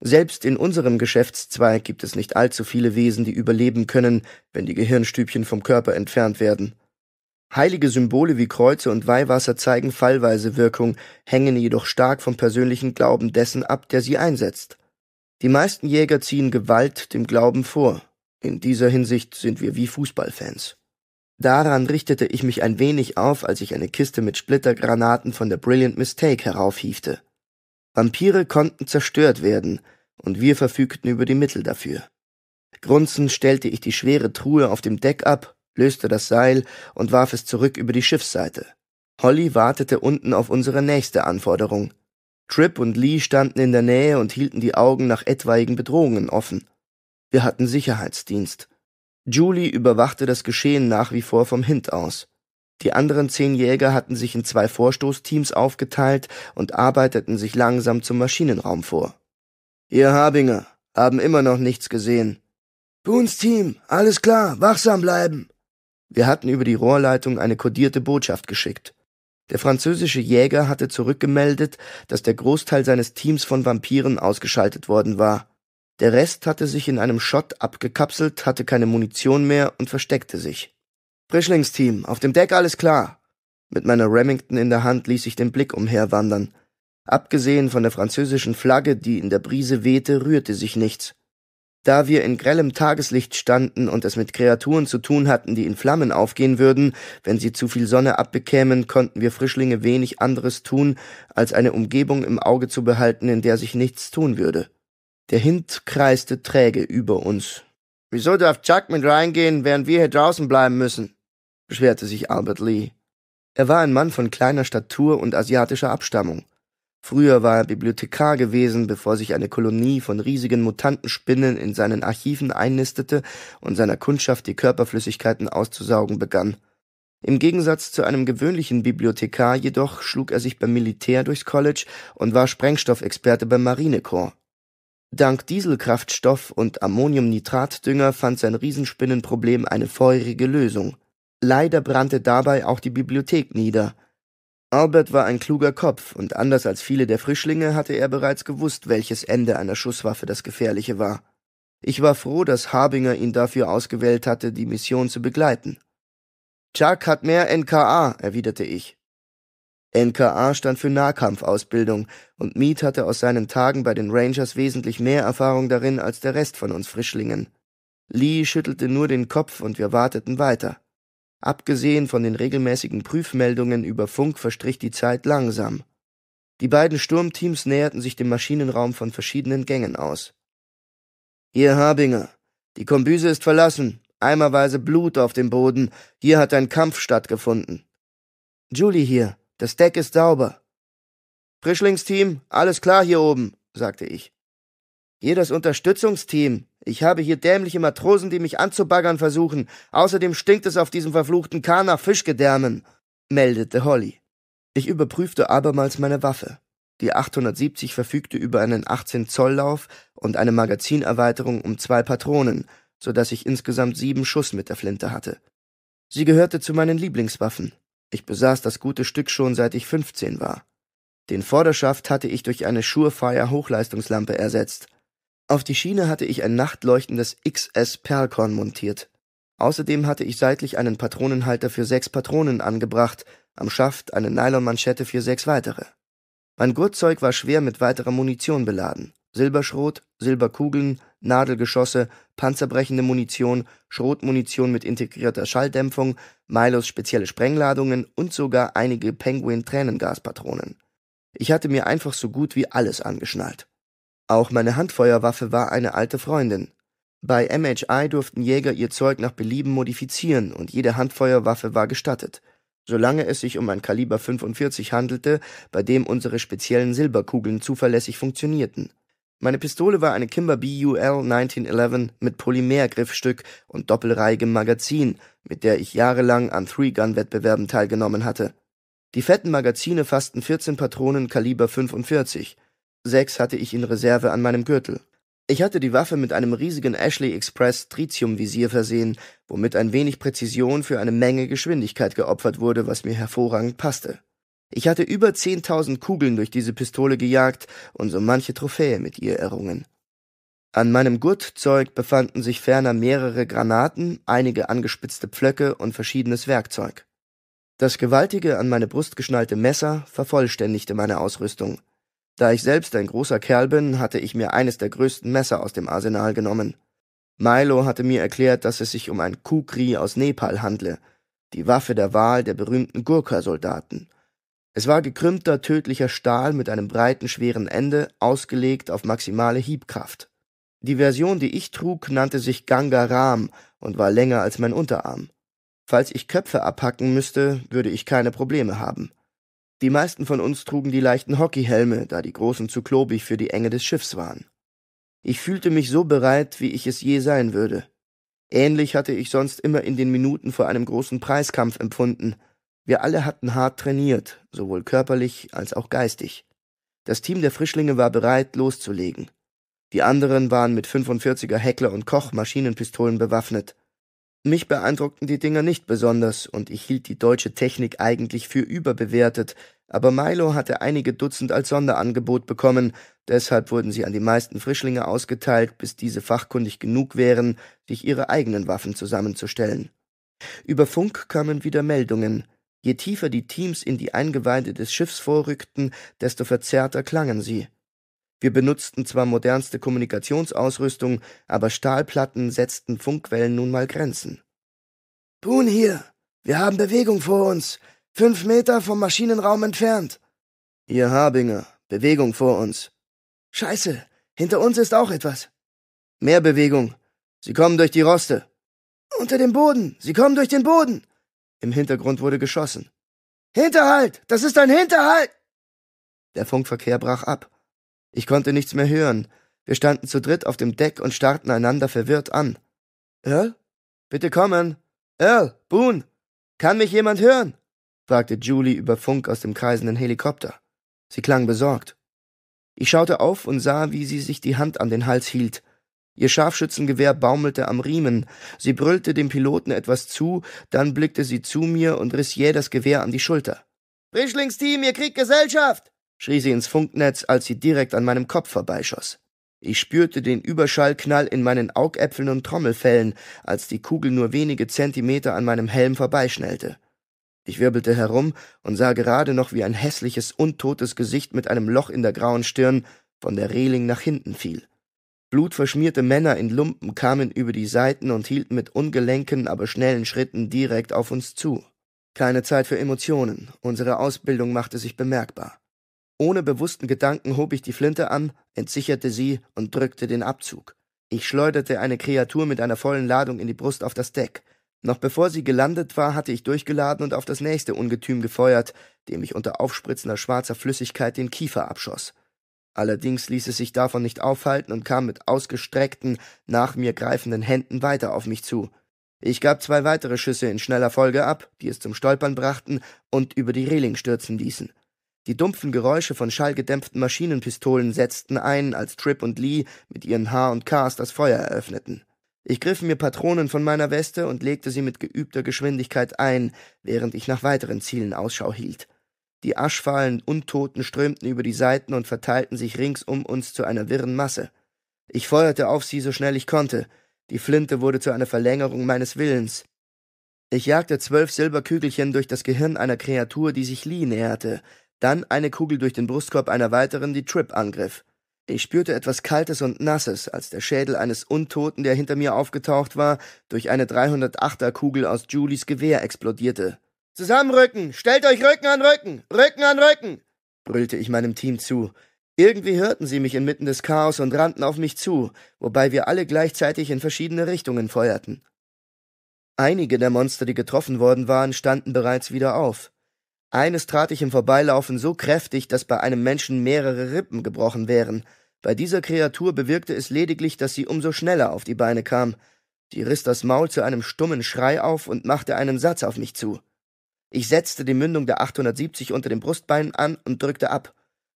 Selbst in unserem Geschäftszweig gibt es nicht allzu viele Wesen, die überleben können, wenn die Gehirnstübchen vom Körper entfernt werden. Heilige Symbole wie Kreuze und Weihwasser zeigen fallweise Wirkung, hängen jedoch stark vom persönlichen Glauben dessen ab, der sie einsetzt. Die meisten Jäger ziehen Gewalt dem Glauben vor. In dieser Hinsicht sind wir wie Fußballfans. Daran richtete ich mich ein wenig auf, als ich eine Kiste mit Splittergranaten von der Brilliant Mistake heraufhiefte. Vampire konnten zerstört werden, und wir verfügten über die Mittel dafür. Grunzend stellte ich die schwere Truhe auf dem Deck ab löste das Seil und warf es zurück über die Schiffsseite. Holly wartete unten auf unsere nächste Anforderung. Tripp und Lee standen in der Nähe und hielten die Augen nach etwaigen Bedrohungen offen. Wir hatten Sicherheitsdienst. Julie überwachte das Geschehen nach wie vor vom Hint aus. Die anderen zehn Jäger hatten sich in zwei Vorstoßteams aufgeteilt und arbeiteten sich langsam zum Maschinenraum vor. Ihr Habinger, haben immer noch nichts gesehen. Boons Team, alles klar, wachsam bleiben, wir hatten über die Rohrleitung eine kodierte Botschaft geschickt. Der französische Jäger hatte zurückgemeldet, dass der Großteil seines Teams von Vampiren ausgeschaltet worden war. Der Rest hatte sich in einem Schott abgekapselt, hatte keine Munition mehr und versteckte sich. Frischlingsteam, auf dem Deck alles klar. Mit meiner Remington in der Hand ließ ich den Blick umherwandern. Abgesehen von der französischen Flagge, die in der Brise wehte, rührte sich nichts. Da wir in grellem Tageslicht standen und es mit Kreaturen zu tun hatten, die in Flammen aufgehen würden, wenn sie zu viel Sonne abbekämen, konnten wir Frischlinge wenig anderes tun, als eine Umgebung im Auge zu behalten, in der sich nichts tun würde. Der Hint kreiste träge über uns. Wieso darf Chuck mit reingehen, während wir hier draußen bleiben müssen? beschwerte sich Albert Lee. Er war ein Mann von kleiner Statur und asiatischer Abstammung. Früher war er Bibliothekar gewesen, bevor sich eine Kolonie von riesigen Mutantenspinnen in seinen Archiven einnistete und seiner Kundschaft die Körperflüssigkeiten auszusaugen begann. Im Gegensatz zu einem gewöhnlichen Bibliothekar jedoch schlug er sich beim Militär durchs College und war Sprengstoffexperte beim Marinekorps. Dank Dieselkraftstoff und Ammoniumnitratdünger fand sein Riesenspinnenproblem eine feurige Lösung. Leider brannte dabei auch die Bibliothek nieder – Albert war ein kluger Kopf, und anders als viele der Frischlinge hatte er bereits gewusst, welches Ende einer Schusswaffe das gefährliche war. Ich war froh, dass Habinger ihn dafür ausgewählt hatte, die Mission zu begleiten. Chuck hat mehr NKA, erwiderte ich. NKA stand für Nahkampfausbildung, und Mead hatte aus seinen Tagen bei den Rangers wesentlich mehr Erfahrung darin als der Rest von uns Frischlingen. Lee schüttelte nur den Kopf und wir warteten weiter. Abgesehen von den regelmäßigen Prüfmeldungen über Funk verstrich die Zeit langsam. Die beiden Sturmteams näherten sich dem Maschinenraum von verschiedenen Gängen aus. Hier, Habinger, die Kombüse ist verlassen, eimerweise Blut auf dem Boden, hier hat ein Kampf stattgefunden. Julie hier, das Deck ist sauber. Frischlingsteam, alles klar hier oben, sagte ich. Hier das Unterstützungsteam. Ich habe hier dämliche Matrosen, die mich anzubaggern versuchen. Außerdem stinkt es auf diesem verfluchten Kahn nach Fischgedärmen, meldete Holly. Ich überprüfte abermals meine Waffe. Die 870 verfügte über einen 18 Zoll Lauf und eine Magazinerweiterung um zwei Patronen, so dass ich insgesamt sieben Schuss mit der Flinte hatte. Sie gehörte zu meinen Lieblingswaffen. Ich besaß das gute Stück schon seit ich 15 war. Den Vorderschaft hatte ich durch eine Surefire Hochleistungslampe ersetzt. Auf die Schiene hatte ich ein nachtleuchtendes XS Perlkorn montiert. Außerdem hatte ich seitlich einen Patronenhalter für sechs Patronen angebracht, am Schaft eine Nylonmanschette für sechs weitere. Mein Gurtzeug war schwer mit weiterer Munition beladen. Silberschrot, Silberkugeln, Nadelgeschosse, panzerbrechende Munition, Schrotmunition mit integrierter Schalldämpfung, Milos spezielle Sprengladungen und sogar einige Penguin-Tränengaspatronen. Ich hatte mir einfach so gut wie alles angeschnallt. Auch meine Handfeuerwaffe war eine alte Freundin. Bei MHI durften Jäger ihr Zeug nach Belieben modifizieren und jede Handfeuerwaffe war gestattet, solange es sich um ein Kaliber 45 handelte, bei dem unsere speziellen Silberkugeln zuverlässig funktionierten. Meine Pistole war eine Kimber BUL 1911 mit Polymergriffstück und doppelreihigem Magazin, mit der ich jahrelang an Three-Gun-Wettbewerben teilgenommen hatte. Die fetten Magazine fassten 14 Patronen Kaliber 45, Sechs hatte ich in Reserve an meinem Gürtel. Ich hatte die Waffe mit einem riesigen Ashley Express Tritiumvisier versehen, womit ein wenig Präzision für eine Menge Geschwindigkeit geopfert wurde, was mir hervorragend passte. Ich hatte über zehntausend Kugeln durch diese Pistole gejagt und so manche Trophäe mit ihr errungen. An meinem Gurtzeug befanden sich ferner mehrere Granaten, einige angespitzte Pflöcke und verschiedenes Werkzeug. Das gewaltige an meine Brust geschnallte Messer vervollständigte meine Ausrüstung. Da ich selbst ein großer Kerl bin, hatte ich mir eines der größten Messer aus dem Arsenal genommen. Milo hatte mir erklärt, dass es sich um ein Kukri aus Nepal handle, die Waffe der Wahl der berühmten Gurkha-Soldaten. Es war gekrümmter, tödlicher Stahl mit einem breiten, schweren Ende, ausgelegt auf maximale Hiebkraft. Die Version, die ich trug, nannte sich Ganga Ram und war länger als mein Unterarm. Falls ich Köpfe abhacken müsste, würde ich keine Probleme haben. Die meisten von uns trugen die leichten Hockeyhelme, da die großen zu klobig für die Enge des Schiffs waren. Ich fühlte mich so bereit, wie ich es je sein würde. Ähnlich hatte ich sonst immer in den Minuten vor einem großen Preiskampf empfunden. Wir alle hatten hart trainiert, sowohl körperlich als auch geistig. Das Team der Frischlinge war bereit, loszulegen. Die anderen waren mit 45er Heckler und Koch Maschinenpistolen bewaffnet. Mich beeindruckten die Dinger nicht besonders und ich hielt die deutsche Technik eigentlich für überbewertet, aber Milo hatte einige Dutzend als Sonderangebot bekommen, deshalb wurden sie an die meisten Frischlinge ausgeteilt, bis diese fachkundig genug wären, sich ihre eigenen Waffen zusammenzustellen. Über Funk kamen wieder Meldungen. Je tiefer die Teams in die Eingeweide des Schiffs vorrückten, desto verzerrter klangen sie. Wir benutzten zwar modernste Kommunikationsausrüstung, aber Stahlplatten setzten Funkwellen nun mal Grenzen. Boon hier! Wir haben Bewegung vor uns! Fünf Meter vom Maschinenraum entfernt! Ihr Habinger, Bewegung vor uns! Scheiße! Hinter uns ist auch etwas! Mehr Bewegung! Sie kommen durch die Roste! Unter dem Boden! Sie kommen durch den Boden! Im Hintergrund wurde geschossen. Hinterhalt! Das ist ein Hinterhalt! Der Funkverkehr brach ab. Ich konnte nichts mehr hören. Wir standen zu dritt auf dem Deck und starrten einander verwirrt an. Earl? Bitte kommen! Earl! Boone! Kann mich jemand hören? fragte Julie über Funk aus dem kreisenden Helikopter. Sie klang besorgt. Ich schaute auf und sah, wie sie sich die Hand an den Hals hielt. Ihr Scharfschützengewehr baumelte am Riemen. Sie brüllte dem Piloten etwas zu, dann blickte sie zu mir und riss jäh das Gewehr an die Schulter. Frischlingsteam, ihr kriegt Gesellschaft! schrie sie ins Funknetz, als sie direkt an meinem Kopf vorbeischoss. Ich spürte den Überschallknall in meinen Augäpfeln und Trommelfellen, als die Kugel nur wenige Zentimeter an meinem Helm vorbeischnellte. Ich wirbelte herum und sah gerade noch, wie ein hässliches, untotes Gesicht mit einem Loch in der grauen Stirn von der Reling nach hinten fiel. Blutverschmierte Männer in Lumpen kamen über die Seiten und hielten mit ungelenken, aber schnellen Schritten direkt auf uns zu. Keine Zeit für Emotionen, unsere Ausbildung machte sich bemerkbar. Ohne bewussten Gedanken hob ich die Flinte an, entsicherte sie und drückte den Abzug. Ich schleuderte eine Kreatur mit einer vollen Ladung in die Brust auf das Deck. Noch bevor sie gelandet war, hatte ich durchgeladen und auf das nächste Ungetüm gefeuert, dem ich unter aufspritzender schwarzer Flüssigkeit den Kiefer abschoss. Allerdings ließ es sich davon nicht aufhalten und kam mit ausgestreckten, nach mir greifenden Händen weiter auf mich zu. Ich gab zwei weitere Schüsse in schneller Folge ab, die es zum Stolpern brachten und über die Reling stürzen ließen. Die dumpfen Geräusche von schallgedämpften Maschinenpistolen setzten ein, als Tripp und Lee mit ihren H und Ks das Feuer eröffneten. Ich griff mir Patronen von meiner Weste und legte sie mit geübter Geschwindigkeit ein, während ich nach weiteren Zielen Ausschau hielt. Die aschfahlen Untoten strömten über die Seiten und verteilten sich rings um uns zu einer wirren Masse. Ich feuerte auf sie so schnell ich konnte. Die Flinte wurde zu einer Verlängerung meines Willens. Ich jagte zwölf Silberkügelchen durch das Gehirn einer Kreatur, die sich Lee näherte. Dann eine Kugel durch den Brustkorb einer weiteren, die Trip angriff. Ich spürte etwas Kaltes und Nasses, als der Schädel eines Untoten, der hinter mir aufgetaucht war, durch eine 308er-Kugel aus Julies Gewehr explodierte. Zusammenrücken! Stellt euch Rücken an Rücken! Rücken an Rücken! brüllte ich meinem Team zu. Irgendwie hörten sie mich inmitten des Chaos und rannten auf mich zu, wobei wir alle gleichzeitig in verschiedene Richtungen feuerten. Einige der Monster, die getroffen worden waren, standen bereits wieder auf. Eines trat ich im Vorbeilaufen so kräftig, dass bei einem Menschen mehrere Rippen gebrochen wären. Bei dieser Kreatur bewirkte es lediglich, dass sie umso schneller auf die Beine kam. Sie riss das Maul zu einem stummen Schrei auf und machte einen Satz auf mich zu. Ich setzte die Mündung der 870 unter dem Brustbein an und drückte ab.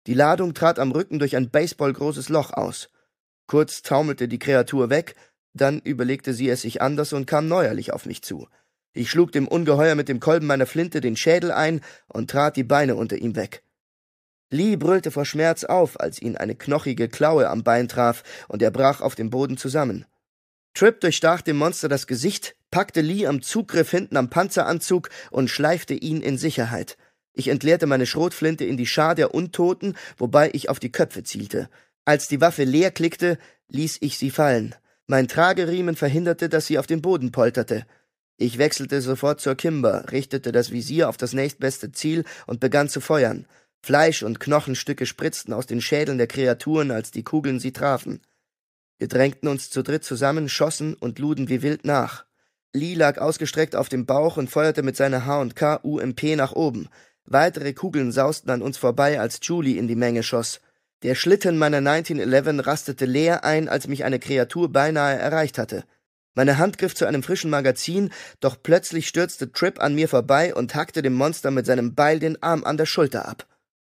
Die Ladung trat am Rücken durch ein baseballgroßes Loch aus. Kurz taumelte die Kreatur weg, dann überlegte sie es sich anders und kam neuerlich auf mich zu. Ich schlug dem Ungeheuer mit dem Kolben meiner Flinte den Schädel ein und trat die Beine unter ihm weg. Lee brüllte vor Schmerz auf, als ihn eine knochige Klaue am Bein traf, und er brach auf dem Boden zusammen. Tripp durchstach dem Monster das Gesicht, packte Lee am Zugriff hinten am Panzeranzug und schleifte ihn in Sicherheit. Ich entleerte meine Schrotflinte in die Schar der Untoten, wobei ich auf die Köpfe zielte. Als die Waffe leer klickte, ließ ich sie fallen. Mein Trageriemen verhinderte, dass sie auf den Boden polterte. Ich wechselte sofort zur Kimber, richtete das Visier auf das nächstbeste Ziel und begann zu feuern. Fleisch und Knochenstücke spritzten aus den Schädeln der Kreaturen, als die Kugeln sie trafen. Wir drängten uns zu dritt zusammen, schossen und luden wie wild nach. Lee lag ausgestreckt auf dem Bauch und feuerte mit seiner H&K UMP nach oben. Weitere Kugeln sausten an uns vorbei, als Julie in die Menge schoss. Der Schlitten meiner 1911 rastete leer ein, als mich eine Kreatur beinahe erreicht hatte. Meine Hand griff zu einem frischen Magazin, doch plötzlich stürzte Trip an mir vorbei und hackte dem Monster mit seinem Beil den Arm an der Schulter ab.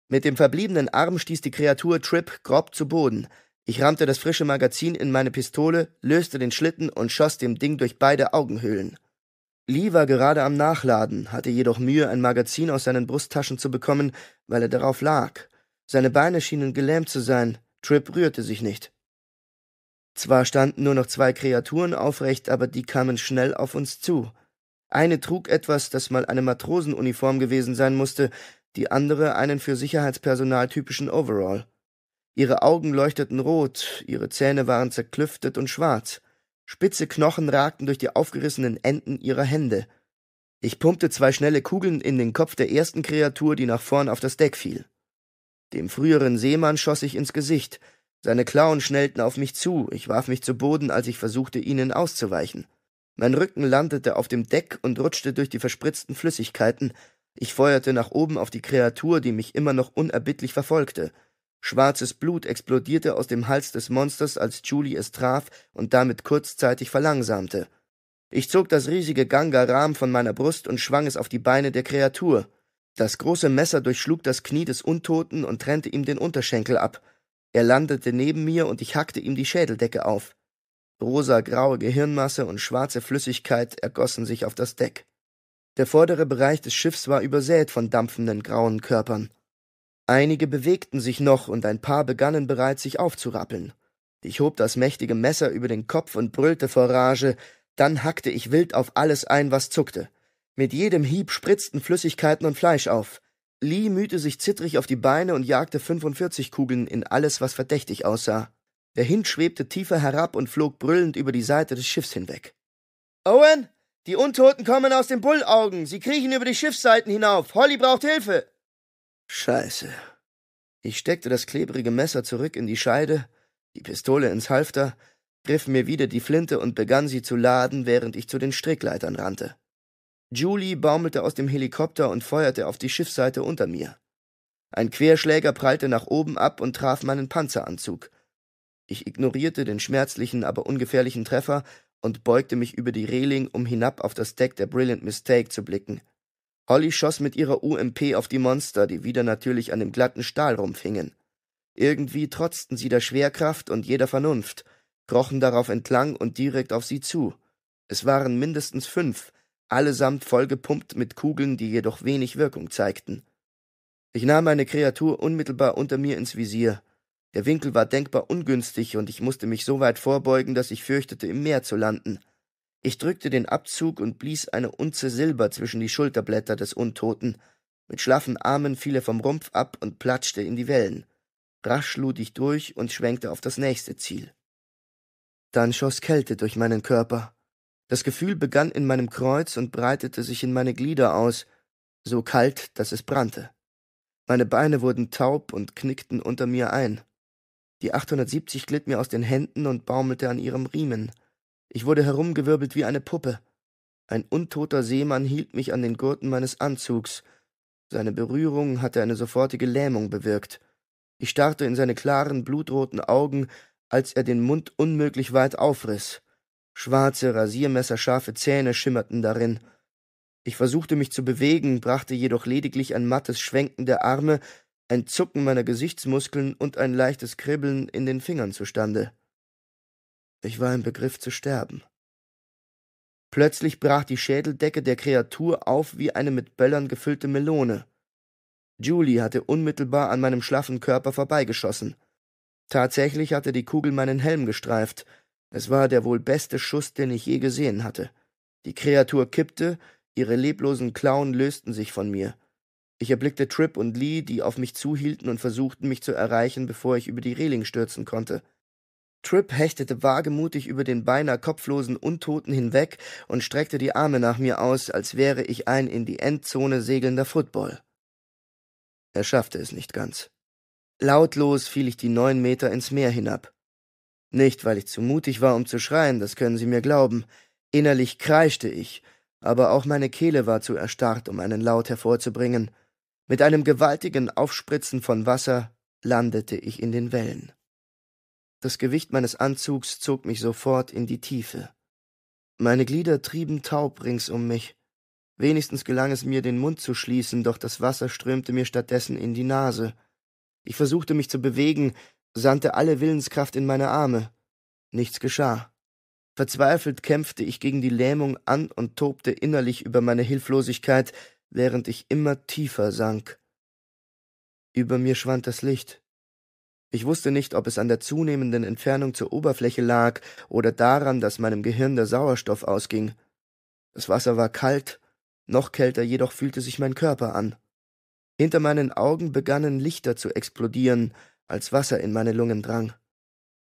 Mit dem verbliebenen Arm stieß die Kreatur Trip grob zu Boden. Ich rammte das frische Magazin in meine Pistole, löste den Schlitten und schoss dem Ding durch beide Augenhöhlen. Lee war gerade am Nachladen, hatte jedoch Mühe, ein Magazin aus seinen Brusttaschen zu bekommen, weil er darauf lag. Seine Beine schienen gelähmt zu sein, Trip rührte sich nicht. Zwar standen nur noch zwei Kreaturen aufrecht, aber die kamen schnell auf uns zu. Eine trug etwas, das mal eine Matrosenuniform gewesen sein musste, die andere einen für Sicherheitspersonal typischen Overall. Ihre Augen leuchteten rot, ihre Zähne waren zerklüftet und schwarz. Spitze Knochen ragten durch die aufgerissenen Enden ihrer Hände. Ich pumpte zwei schnelle Kugeln in den Kopf der ersten Kreatur, die nach vorn auf das Deck fiel. Dem früheren Seemann schoss ich ins Gesicht, seine Klauen schnellten auf mich zu, ich warf mich zu Boden, als ich versuchte, ihnen auszuweichen. Mein Rücken landete auf dem Deck und rutschte durch die verspritzten Flüssigkeiten. Ich feuerte nach oben auf die Kreatur, die mich immer noch unerbittlich verfolgte. Schwarzes Blut explodierte aus dem Hals des Monsters, als Julie es traf und damit kurzzeitig verlangsamte. Ich zog das riesige Ganga-Rahm von meiner Brust und schwang es auf die Beine der Kreatur. Das große Messer durchschlug das Knie des Untoten und trennte ihm den Unterschenkel ab. Er landete neben mir und ich hackte ihm die Schädeldecke auf. Rosa-graue Gehirnmasse und schwarze Flüssigkeit ergossen sich auf das Deck. Der vordere Bereich des Schiffs war übersät von dampfenden grauen Körpern. Einige bewegten sich noch und ein paar begannen bereits sich aufzurappeln. Ich hob das mächtige Messer über den Kopf und brüllte vor Rage, dann hackte ich wild auf alles ein, was zuckte. Mit jedem Hieb spritzten Flüssigkeiten und Fleisch auf. Lee mühte sich zittrig auf die Beine und jagte 45 Kugeln in alles, was verdächtig aussah. Der Hint schwebte tiefer herab und flog brüllend über die Seite des Schiffs hinweg. Owen, die Untoten kommen aus den Bullaugen. Sie kriechen über die Schiffsseiten hinauf. Holly braucht Hilfe. Scheiße. Ich steckte das klebrige Messer zurück in die Scheide, die Pistole ins Halfter, griff mir wieder die Flinte und begann sie zu laden, während ich zu den Strickleitern rannte. Julie baumelte aus dem Helikopter und feuerte auf die Schiffseite unter mir. Ein Querschläger prallte nach oben ab und traf meinen Panzeranzug. Ich ignorierte den schmerzlichen, aber ungefährlichen Treffer und beugte mich über die Reling, um hinab auf das Deck der Brilliant Mistake zu blicken. Holly schoss mit ihrer UMP auf die Monster, die wieder natürlich an dem glatten Stahl rumfingen. Irgendwie trotzten sie der Schwerkraft und jeder Vernunft, krochen darauf entlang und direkt auf sie zu. Es waren mindestens fünf, allesamt vollgepumpt mit Kugeln, die jedoch wenig Wirkung zeigten. Ich nahm eine Kreatur unmittelbar unter mir ins Visier. Der Winkel war denkbar ungünstig und ich musste mich so weit vorbeugen, dass ich fürchtete, im Meer zu landen. Ich drückte den Abzug und blies eine Unze Silber zwischen die Schulterblätter des Untoten. Mit schlaffen Armen fiel er vom Rumpf ab und platschte in die Wellen. Rasch lud ich durch und schwenkte auf das nächste Ziel. Dann schoss Kälte durch meinen Körper. Das Gefühl begann in meinem Kreuz und breitete sich in meine Glieder aus, so kalt, dass es brannte. Meine Beine wurden taub und knickten unter mir ein. Die 870 glitt mir aus den Händen und baumelte an ihrem Riemen. Ich wurde herumgewirbelt wie eine Puppe. Ein untoter Seemann hielt mich an den Gurten meines Anzugs. Seine Berührung hatte eine sofortige Lähmung bewirkt. Ich starrte in seine klaren, blutroten Augen, als er den Mund unmöglich weit aufriß. Schwarze, rasiermesserscharfe Zähne schimmerten darin. Ich versuchte mich zu bewegen, brachte jedoch lediglich ein mattes Schwenken der Arme, ein Zucken meiner Gesichtsmuskeln und ein leichtes Kribbeln in den Fingern zustande. Ich war im Begriff zu sterben. Plötzlich brach die Schädeldecke der Kreatur auf wie eine mit Böllern gefüllte Melone. Julie hatte unmittelbar an meinem schlaffen Körper vorbeigeschossen. Tatsächlich hatte die Kugel meinen Helm gestreift, es war der wohl beste Schuss, den ich je gesehen hatte. Die Kreatur kippte, ihre leblosen Klauen lösten sich von mir. Ich erblickte Tripp und Lee, die auf mich zuhielten und versuchten, mich zu erreichen, bevor ich über die Reling stürzen konnte. Tripp hechtete wagemutig über den beinahe kopflosen Untoten hinweg und streckte die Arme nach mir aus, als wäre ich ein in die Endzone segelnder Football. Er schaffte es nicht ganz. Lautlos fiel ich die neun Meter ins Meer hinab. Nicht, weil ich zu mutig war, um zu schreien, das können Sie mir glauben. Innerlich kreischte ich, aber auch meine Kehle war zu erstarrt, um einen Laut hervorzubringen. Mit einem gewaltigen Aufspritzen von Wasser landete ich in den Wellen. Das Gewicht meines Anzugs zog mich sofort in die Tiefe. Meine Glieder trieben taub rings um mich. Wenigstens gelang es mir, den Mund zu schließen, doch das Wasser strömte mir stattdessen in die Nase. Ich versuchte mich zu bewegen, sandte alle Willenskraft in meine Arme. Nichts geschah. Verzweifelt kämpfte ich gegen die Lähmung an und tobte innerlich über meine Hilflosigkeit, während ich immer tiefer sank. Über mir schwand das Licht. Ich wusste nicht, ob es an der zunehmenden Entfernung zur Oberfläche lag oder daran, dass meinem Gehirn der Sauerstoff ausging. Das Wasser war kalt, noch kälter jedoch fühlte sich mein Körper an. Hinter meinen Augen begannen Lichter zu explodieren, als Wasser in meine Lungen drang.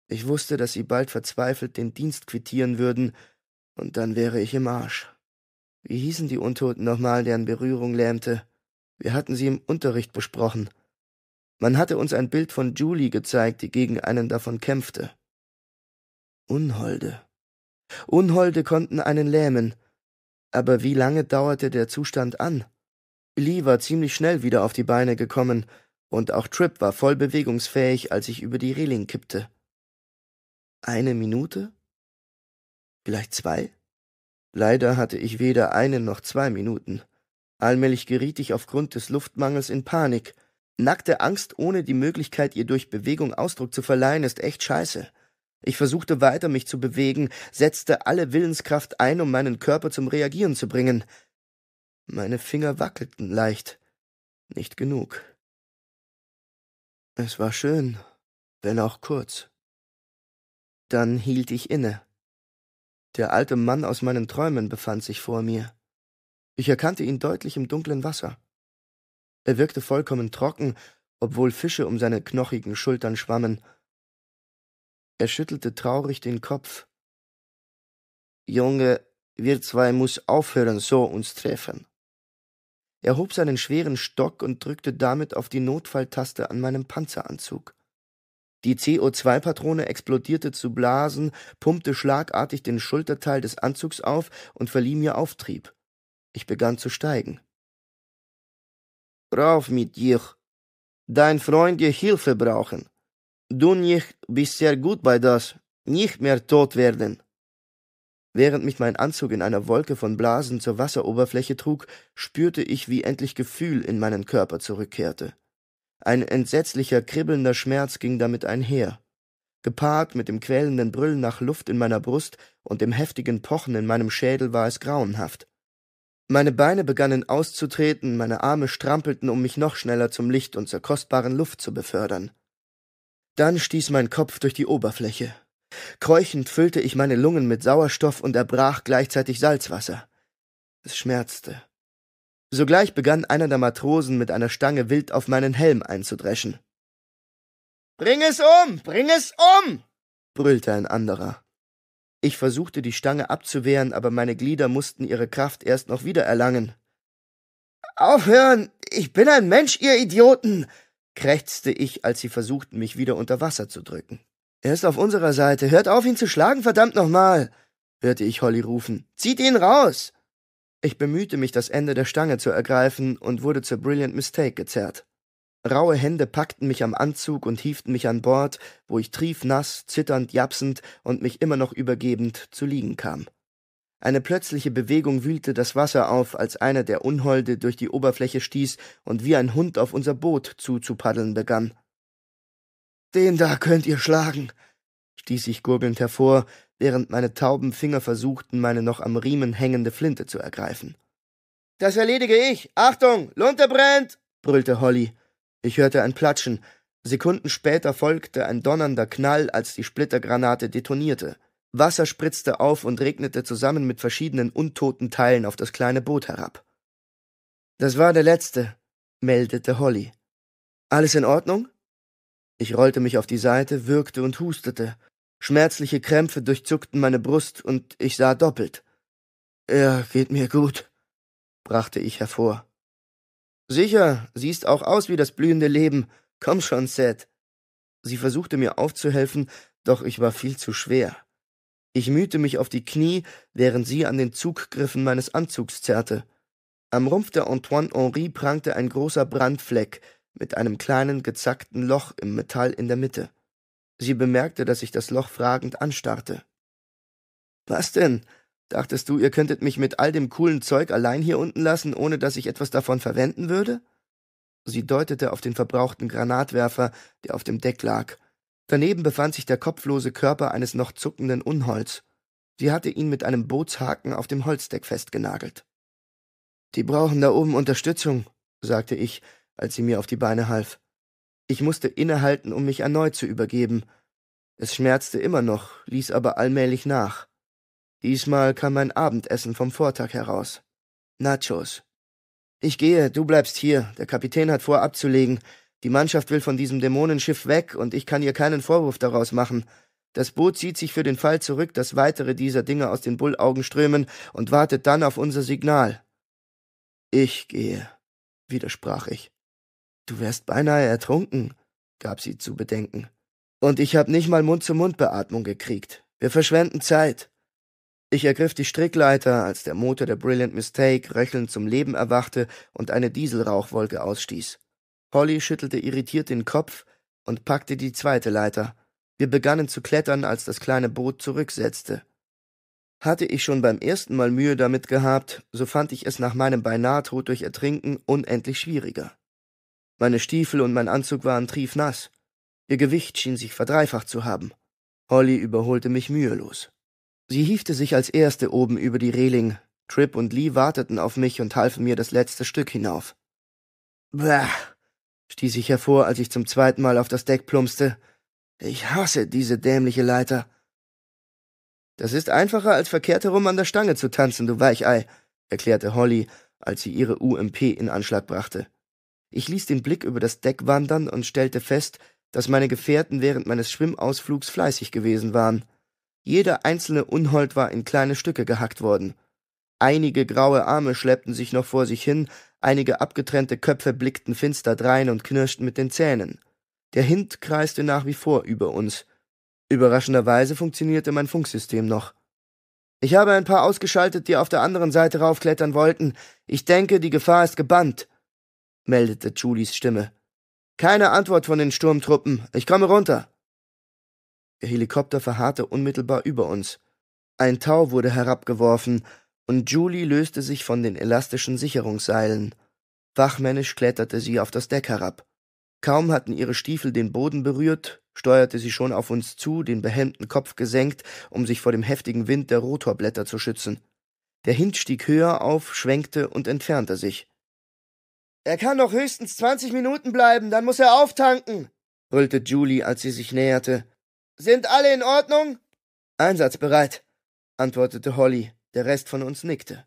Ich wusste, dass sie bald verzweifelt den Dienst quittieren würden, und dann wäre ich im Arsch. Wie hießen die Untoten nochmal, deren Berührung lähmte? Wir hatten sie im Unterricht besprochen. Man hatte uns ein Bild von Julie gezeigt, die gegen einen davon kämpfte. Unholde. Unholde konnten einen lähmen. Aber wie lange dauerte der Zustand an? Lee war ziemlich schnell wieder auf die Beine gekommen, und auch Trip war voll bewegungsfähig, als ich über die Reling kippte. Eine Minute? Vielleicht zwei? Leider hatte ich weder eine noch zwei Minuten. Allmählich geriet ich aufgrund des Luftmangels in Panik. Nackte Angst ohne die Möglichkeit, ihr durch Bewegung Ausdruck zu verleihen, ist echt scheiße. Ich versuchte weiter, mich zu bewegen, setzte alle Willenskraft ein, um meinen Körper zum Reagieren zu bringen. Meine Finger wackelten leicht. Nicht genug. Es war schön, wenn auch kurz. Dann hielt ich inne. Der alte Mann aus meinen Träumen befand sich vor mir. Ich erkannte ihn deutlich im dunklen Wasser. Er wirkte vollkommen trocken, obwohl Fische um seine knochigen Schultern schwammen. Er schüttelte traurig den Kopf. Junge, wir zwei muss aufhören, so uns treffen. Er hob seinen schweren Stock und drückte damit auf die Notfalltaste an meinem Panzeranzug. Die CO2-Patrone explodierte zu Blasen, pumpte schlagartig den Schulterteil des Anzugs auf und verlieh mir Auftrieb. Ich begann zu steigen. Rauf mit dir. Dein Freund dir Hilfe brauchen. Du nicht bist sehr gut bei das. Nicht mehr tot werden. Während mich mein Anzug in einer Wolke von Blasen zur Wasseroberfläche trug, spürte ich, wie endlich Gefühl in meinen Körper zurückkehrte. Ein entsetzlicher, kribbelnder Schmerz ging damit einher. Gepaart mit dem quälenden Brüllen nach Luft in meiner Brust und dem heftigen Pochen in meinem Schädel war es grauenhaft. Meine Beine begannen auszutreten, meine Arme strampelten, um mich noch schneller zum Licht und zur kostbaren Luft zu befördern. Dann stieß mein Kopf durch die Oberfläche. Keuchend füllte ich meine Lungen mit Sauerstoff und erbrach gleichzeitig Salzwasser. Es schmerzte. Sogleich begann einer der Matrosen mit einer Stange wild auf meinen Helm einzudreschen. Bring es um! Bring es um! brüllte ein anderer. Ich versuchte, die Stange abzuwehren, aber meine Glieder mussten ihre Kraft erst noch wieder erlangen. Aufhören! Ich bin ein Mensch, ihr Idioten! krächzte ich, als sie versuchten, mich wieder unter Wasser zu drücken. Er ist auf unserer Seite. Hört auf, ihn zu schlagen, verdammt nochmal! hörte ich Holly rufen. Zieht ihn raus! Ich bemühte mich, das Ende der Stange zu ergreifen und wurde zur Brilliant Mistake gezerrt. Raue Hände packten mich am Anzug und hieften mich an Bord, wo ich triefnass, zitternd, japsend und mich immer noch übergebend zu liegen kam. Eine plötzliche Bewegung wühlte das Wasser auf, als einer der Unholde durch die Oberfläche stieß und wie ein Hund auf unser Boot zuzupaddeln begann. Den da könnt ihr schlagen, stieß ich gurgelnd hervor, während meine tauben Finger versuchten, meine noch am Riemen hängende Flinte zu ergreifen. Das erledige ich. Achtung, Lunte brennt, brüllte Holly. Ich hörte ein Platschen. Sekunden später folgte ein donnernder Knall, als die Splittergranate detonierte. Wasser spritzte auf und regnete zusammen mit verschiedenen untoten Teilen auf das kleine Boot herab. Das war der letzte, meldete Holly. Alles in Ordnung? Ich rollte mich auf die Seite, würgte und hustete. Schmerzliche Krämpfe durchzuckten meine Brust und ich sah doppelt. Er geht mir gut, brachte ich hervor. Sicher, siehst auch aus wie das blühende Leben. Komm schon, Seth. Sie versuchte mir aufzuhelfen, doch ich war viel zu schwer. Ich mühte mich auf die Knie, während sie an den Zuggriffen meines Anzugs zerrte. Am Rumpf der Antoine Henri prangte ein großer Brandfleck, mit einem kleinen gezackten Loch im Metall in der Mitte. Sie bemerkte, dass ich das Loch fragend anstarrte. Was denn? Dachtest du, ihr könntet mich mit all dem coolen Zeug allein hier unten lassen, ohne dass ich etwas davon verwenden würde? Sie deutete auf den verbrauchten Granatwerfer, der auf dem Deck lag. Daneben befand sich der kopflose Körper eines noch zuckenden Unholz. Sie hatte ihn mit einem Bootshaken auf dem Holzdeck festgenagelt. Die brauchen da oben Unterstützung, sagte ich, als sie mir auf die Beine half. Ich musste innehalten, um mich erneut zu übergeben. Es schmerzte immer noch, ließ aber allmählich nach. Diesmal kam mein Abendessen vom Vortag heraus. Nachos. Ich gehe, du bleibst hier. Der Kapitän hat vor, abzulegen. Die Mannschaft will von diesem Dämonenschiff weg und ich kann ihr keinen Vorwurf daraus machen. Das Boot zieht sich für den Fall zurück, dass weitere dieser Dinge aus den Bullaugen strömen und wartet dann auf unser Signal. Ich gehe, widersprach ich. Du wärst beinahe ertrunken, gab sie zu bedenken. Und ich hab nicht mal Mund-zu-Mund-Beatmung gekriegt. Wir verschwenden Zeit. Ich ergriff die Strickleiter, als der Motor der Brilliant Mistake röchelnd zum Leben erwachte und eine Dieselrauchwolke ausstieß. Holly schüttelte irritiert den Kopf und packte die zweite Leiter. Wir begannen zu klettern, als das kleine Boot zurücksetzte. Hatte ich schon beim ersten Mal Mühe damit gehabt, so fand ich es nach meinem beinahe Tod durch Ertrinken unendlich schwieriger. Meine Stiefel und mein Anzug waren triefnass. Ihr Gewicht schien sich verdreifacht zu haben. Holly überholte mich mühelos. Sie hiefte sich als Erste oben über die Reling. Tripp und Lee warteten auf mich und halfen mir das letzte Stück hinauf. Bäh, stieß ich hervor, als ich zum zweiten Mal auf das Deck plumpste. Ich hasse diese dämliche Leiter. Das ist einfacher, als verkehrt herum an der Stange zu tanzen, du Weichei, erklärte Holly, als sie ihre UMP in Anschlag brachte. Ich ließ den Blick über das Deck wandern und stellte fest, dass meine Gefährten während meines Schwimmausflugs fleißig gewesen waren. Jeder einzelne Unhold war in kleine Stücke gehackt worden. Einige graue Arme schleppten sich noch vor sich hin, einige abgetrennte Köpfe blickten finster drein und knirschten mit den Zähnen. Der Hint kreiste nach wie vor über uns. Überraschenderweise funktionierte mein Funksystem noch. Ich habe ein paar ausgeschaltet, die auf der anderen Seite raufklettern wollten. Ich denke, die Gefahr ist gebannt meldete Julies Stimme. Keine Antwort von den Sturmtruppen. Ich komme runter. Der Helikopter verharrte unmittelbar über uns. Ein Tau wurde herabgeworfen, und Julie löste sich von den elastischen Sicherungsseilen. Wachmännisch kletterte sie auf das Deck herab. Kaum hatten ihre Stiefel den Boden berührt, steuerte sie schon auf uns zu, den behemmten Kopf gesenkt, um sich vor dem heftigen Wind der Rotorblätter zu schützen. Der Hint stieg höher auf, schwenkte und entfernte sich. Er kann doch höchstens 20 Minuten bleiben, dann muss er auftanken, brüllte Julie, als sie sich näherte. Sind alle in Ordnung? Einsatzbereit, antwortete Holly, der Rest von uns nickte.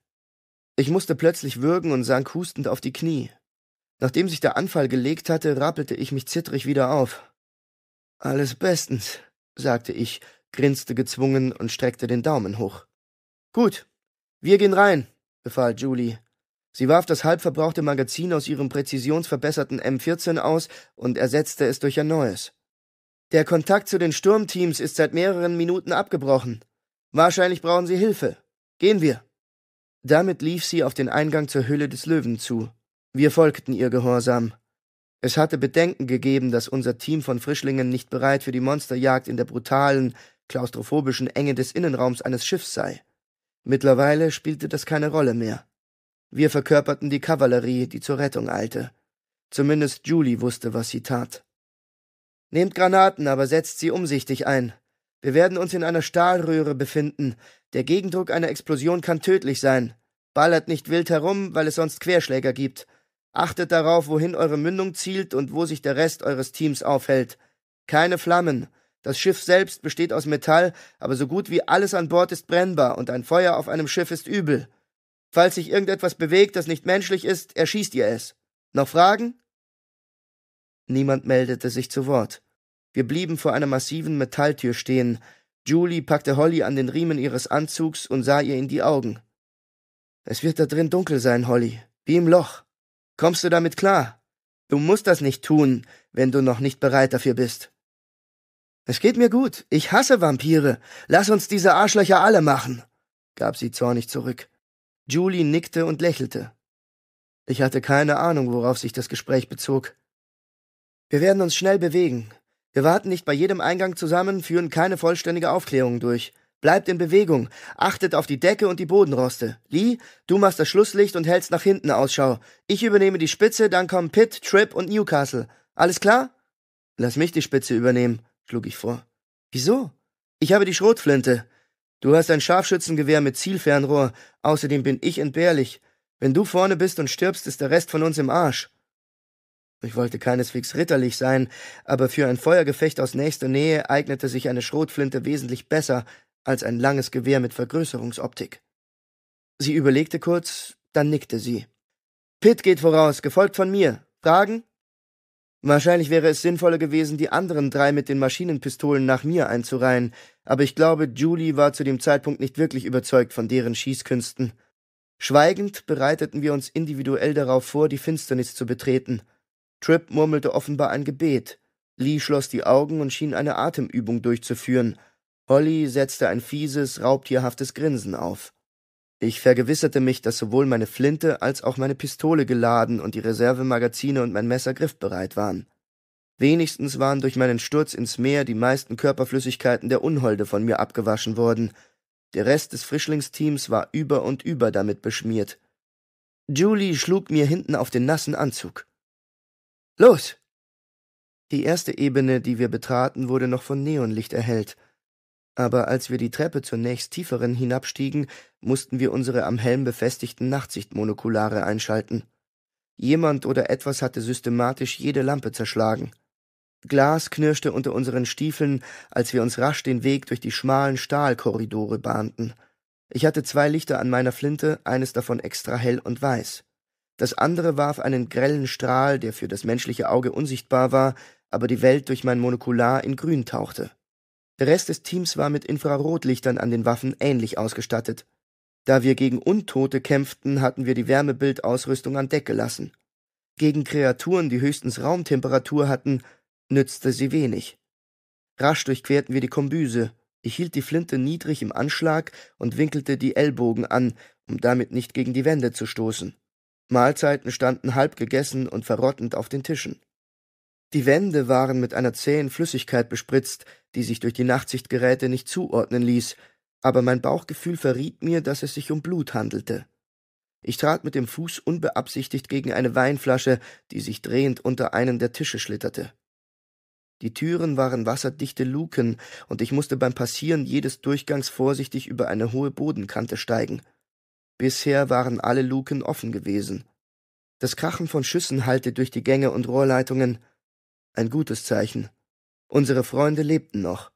Ich musste plötzlich würgen und sank hustend auf die Knie. Nachdem sich der Anfall gelegt hatte, rappelte ich mich zittrig wieder auf. Alles bestens, sagte ich, grinste gezwungen und streckte den Daumen hoch. Gut, wir gehen rein, befahl Julie Sie warf das halbverbrauchte Magazin aus ihrem präzisionsverbesserten M14 aus und ersetzte es durch ein neues. Der Kontakt zu den Sturmteams ist seit mehreren Minuten abgebrochen. Wahrscheinlich brauchen sie Hilfe. Gehen wir. Damit lief sie auf den Eingang zur Höhle des Löwen zu. Wir folgten ihr gehorsam. Es hatte Bedenken gegeben, dass unser Team von Frischlingen nicht bereit für die Monsterjagd in der brutalen, klaustrophobischen Enge des Innenraums eines Schiffs sei. Mittlerweile spielte das keine Rolle mehr. Wir verkörperten die Kavallerie, die zur Rettung eilte. Zumindest Julie wusste, was sie tat. Nehmt Granaten, aber setzt sie umsichtig ein. Wir werden uns in einer Stahlröhre befinden. Der Gegendruck einer Explosion kann tödlich sein. Ballert nicht wild herum, weil es sonst Querschläger gibt. Achtet darauf, wohin eure Mündung zielt und wo sich der Rest eures Teams aufhält. Keine Flammen. Das Schiff selbst besteht aus Metall, aber so gut wie alles an Bord ist brennbar und ein Feuer auf einem Schiff ist übel. Falls sich irgendetwas bewegt, das nicht menschlich ist, erschießt ihr es. Noch Fragen? Niemand meldete sich zu Wort. Wir blieben vor einer massiven Metalltür stehen. Julie packte Holly an den Riemen ihres Anzugs und sah ihr in die Augen. Es wird da drin dunkel sein, Holly, wie im Loch. Kommst du damit klar? Du musst das nicht tun, wenn du noch nicht bereit dafür bist. Es geht mir gut. Ich hasse Vampire. Lass uns diese Arschlöcher alle machen, gab sie zornig zurück. Julie nickte und lächelte. Ich hatte keine Ahnung, worauf sich das Gespräch bezog. Wir werden uns schnell bewegen. Wir warten nicht bei jedem Eingang zusammen, führen keine vollständige Aufklärung durch. Bleibt in Bewegung, achtet auf die Decke und die Bodenroste. Lee, du machst das Schlusslicht und hältst nach hinten Ausschau. Ich übernehme die Spitze, dann kommen Pitt, Tripp und Newcastle. Alles klar? Lass mich die Spitze übernehmen, schlug ich vor. Wieso? Ich habe die Schrotflinte. Du hast ein Scharfschützengewehr mit Zielfernrohr, außerdem bin ich entbehrlich. Wenn du vorne bist und stirbst, ist der Rest von uns im Arsch. Ich wollte keineswegs ritterlich sein, aber für ein Feuergefecht aus nächster Nähe eignete sich eine Schrotflinte wesentlich besser als ein langes Gewehr mit Vergrößerungsoptik. Sie überlegte kurz, dann nickte sie. Pitt geht voraus, gefolgt von mir. Fragen? Wahrscheinlich wäre es sinnvoller gewesen, die anderen drei mit den Maschinenpistolen nach mir einzureihen, aber ich glaube, Julie war zu dem Zeitpunkt nicht wirklich überzeugt von deren Schießkünsten. Schweigend bereiteten wir uns individuell darauf vor, die Finsternis zu betreten. Tripp murmelte offenbar ein Gebet. Lee schloss die Augen und schien eine Atemübung durchzuführen. Holly setzte ein fieses, raubtierhaftes Grinsen auf. Ich vergewisserte mich, dass sowohl meine Flinte als auch meine Pistole geladen und die Reservemagazine und mein Messer griffbereit waren. Wenigstens waren durch meinen Sturz ins Meer die meisten Körperflüssigkeiten der Unholde von mir abgewaschen worden. Der Rest des Frischlingsteams war über und über damit beschmiert. Julie schlug mir hinten auf den nassen Anzug. Los! Die erste Ebene, die wir betraten, wurde noch von Neonlicht erhellt aber als wir die Treppe zur nächst tieferen hinabstiegen, mussten wir unsere am Helm befestigten Nachtsichtmonokulare einschalten. Jemand oder etwas hatte systematisch jede Lampe zerschlagen. Glas knirschte unter unseren Stiefeln, als wir uns rasch den Weg durch die schmalen Stahlkorridore bahnten. Ich hatte zwei Lichter an meiner Flinte, eines davon extra hell und weiß. Das andere warf einen grellen Strahl, der für das menschliche Auge unsichtbar war, aber die Welt durch mein Monokular in Grün tauchte. Der Rest des Teams war mit Infrarotlichtern an den Waffen ähnlich ausgestattet. Da wir gegen Untote kämpften, hatten wir die Wärmebildausrüstung an Deck gelassen. Gegen Kreaturen, die höchstens Raumtemperatur hatten, nützte sie wenig. Rasch durchquerten wir die Kombüse. Ich hielt die Flinte niedrig im Anschlag und winkelte die Ellbogen an, um damit nicht gegen die Wände zu stoßen. Mahlzeiten standen halb gegessen und verrottend auf den Tischen. Die Wände waren mit einer zähen Flüssigkeit bespritzt, die sich durch die Nachtsichtgeräte nicht zuordnen ließ, aber mein Bauchgefühl verriet mir, dass es sich um Blut handelte. Ich trat mit dem Fuß unbeabsichtigt gegen eine Weinflasche, die sich drehend unter einen der Tische schlitterte. Die Türen waren wasserdichte Luken, und ich musste beim Passieren jedes Durchgangs vorsichtig über eine hohe Bodenkante steigen. Bisher waren alle Luken offen gewesen. Das Krachen von Schüssen hallte durch die Gänge und Rohrleitungen, ein gutes Zeichen. Unsere Freunde lebten noch.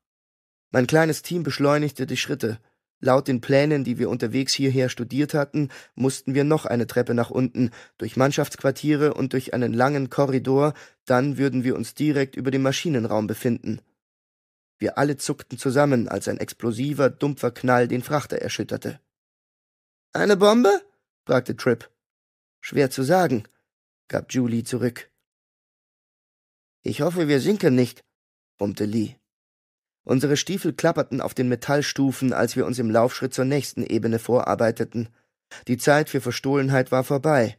Mein kleines Team beschleunigte die Schritte. Laut den Plänen, die wir unterwegs hierher studiert hatten, mussten wir noch eine Treppe nach unten, durch Mannschaftsquartiere und durch einen langen Korridor, dann würden wir uns direkt über dem Maschinenraum befinden. Wir alle zuckten zusammen, als ein explosiver, dumpfer Knall den Frachter erschütterte. Eine Bombe? fragte Tripp. Schwer zu sagen, gab Julie zurück. Ich hoffe, wir sinken nicht, brummte Lee. Unsere Stiefel klapperten auf den Metallstufen, als wir uns im Laufschritt zur nächsten Ebene vorarbeiteten. Die Zeit für Verstohlenheit war vorbei.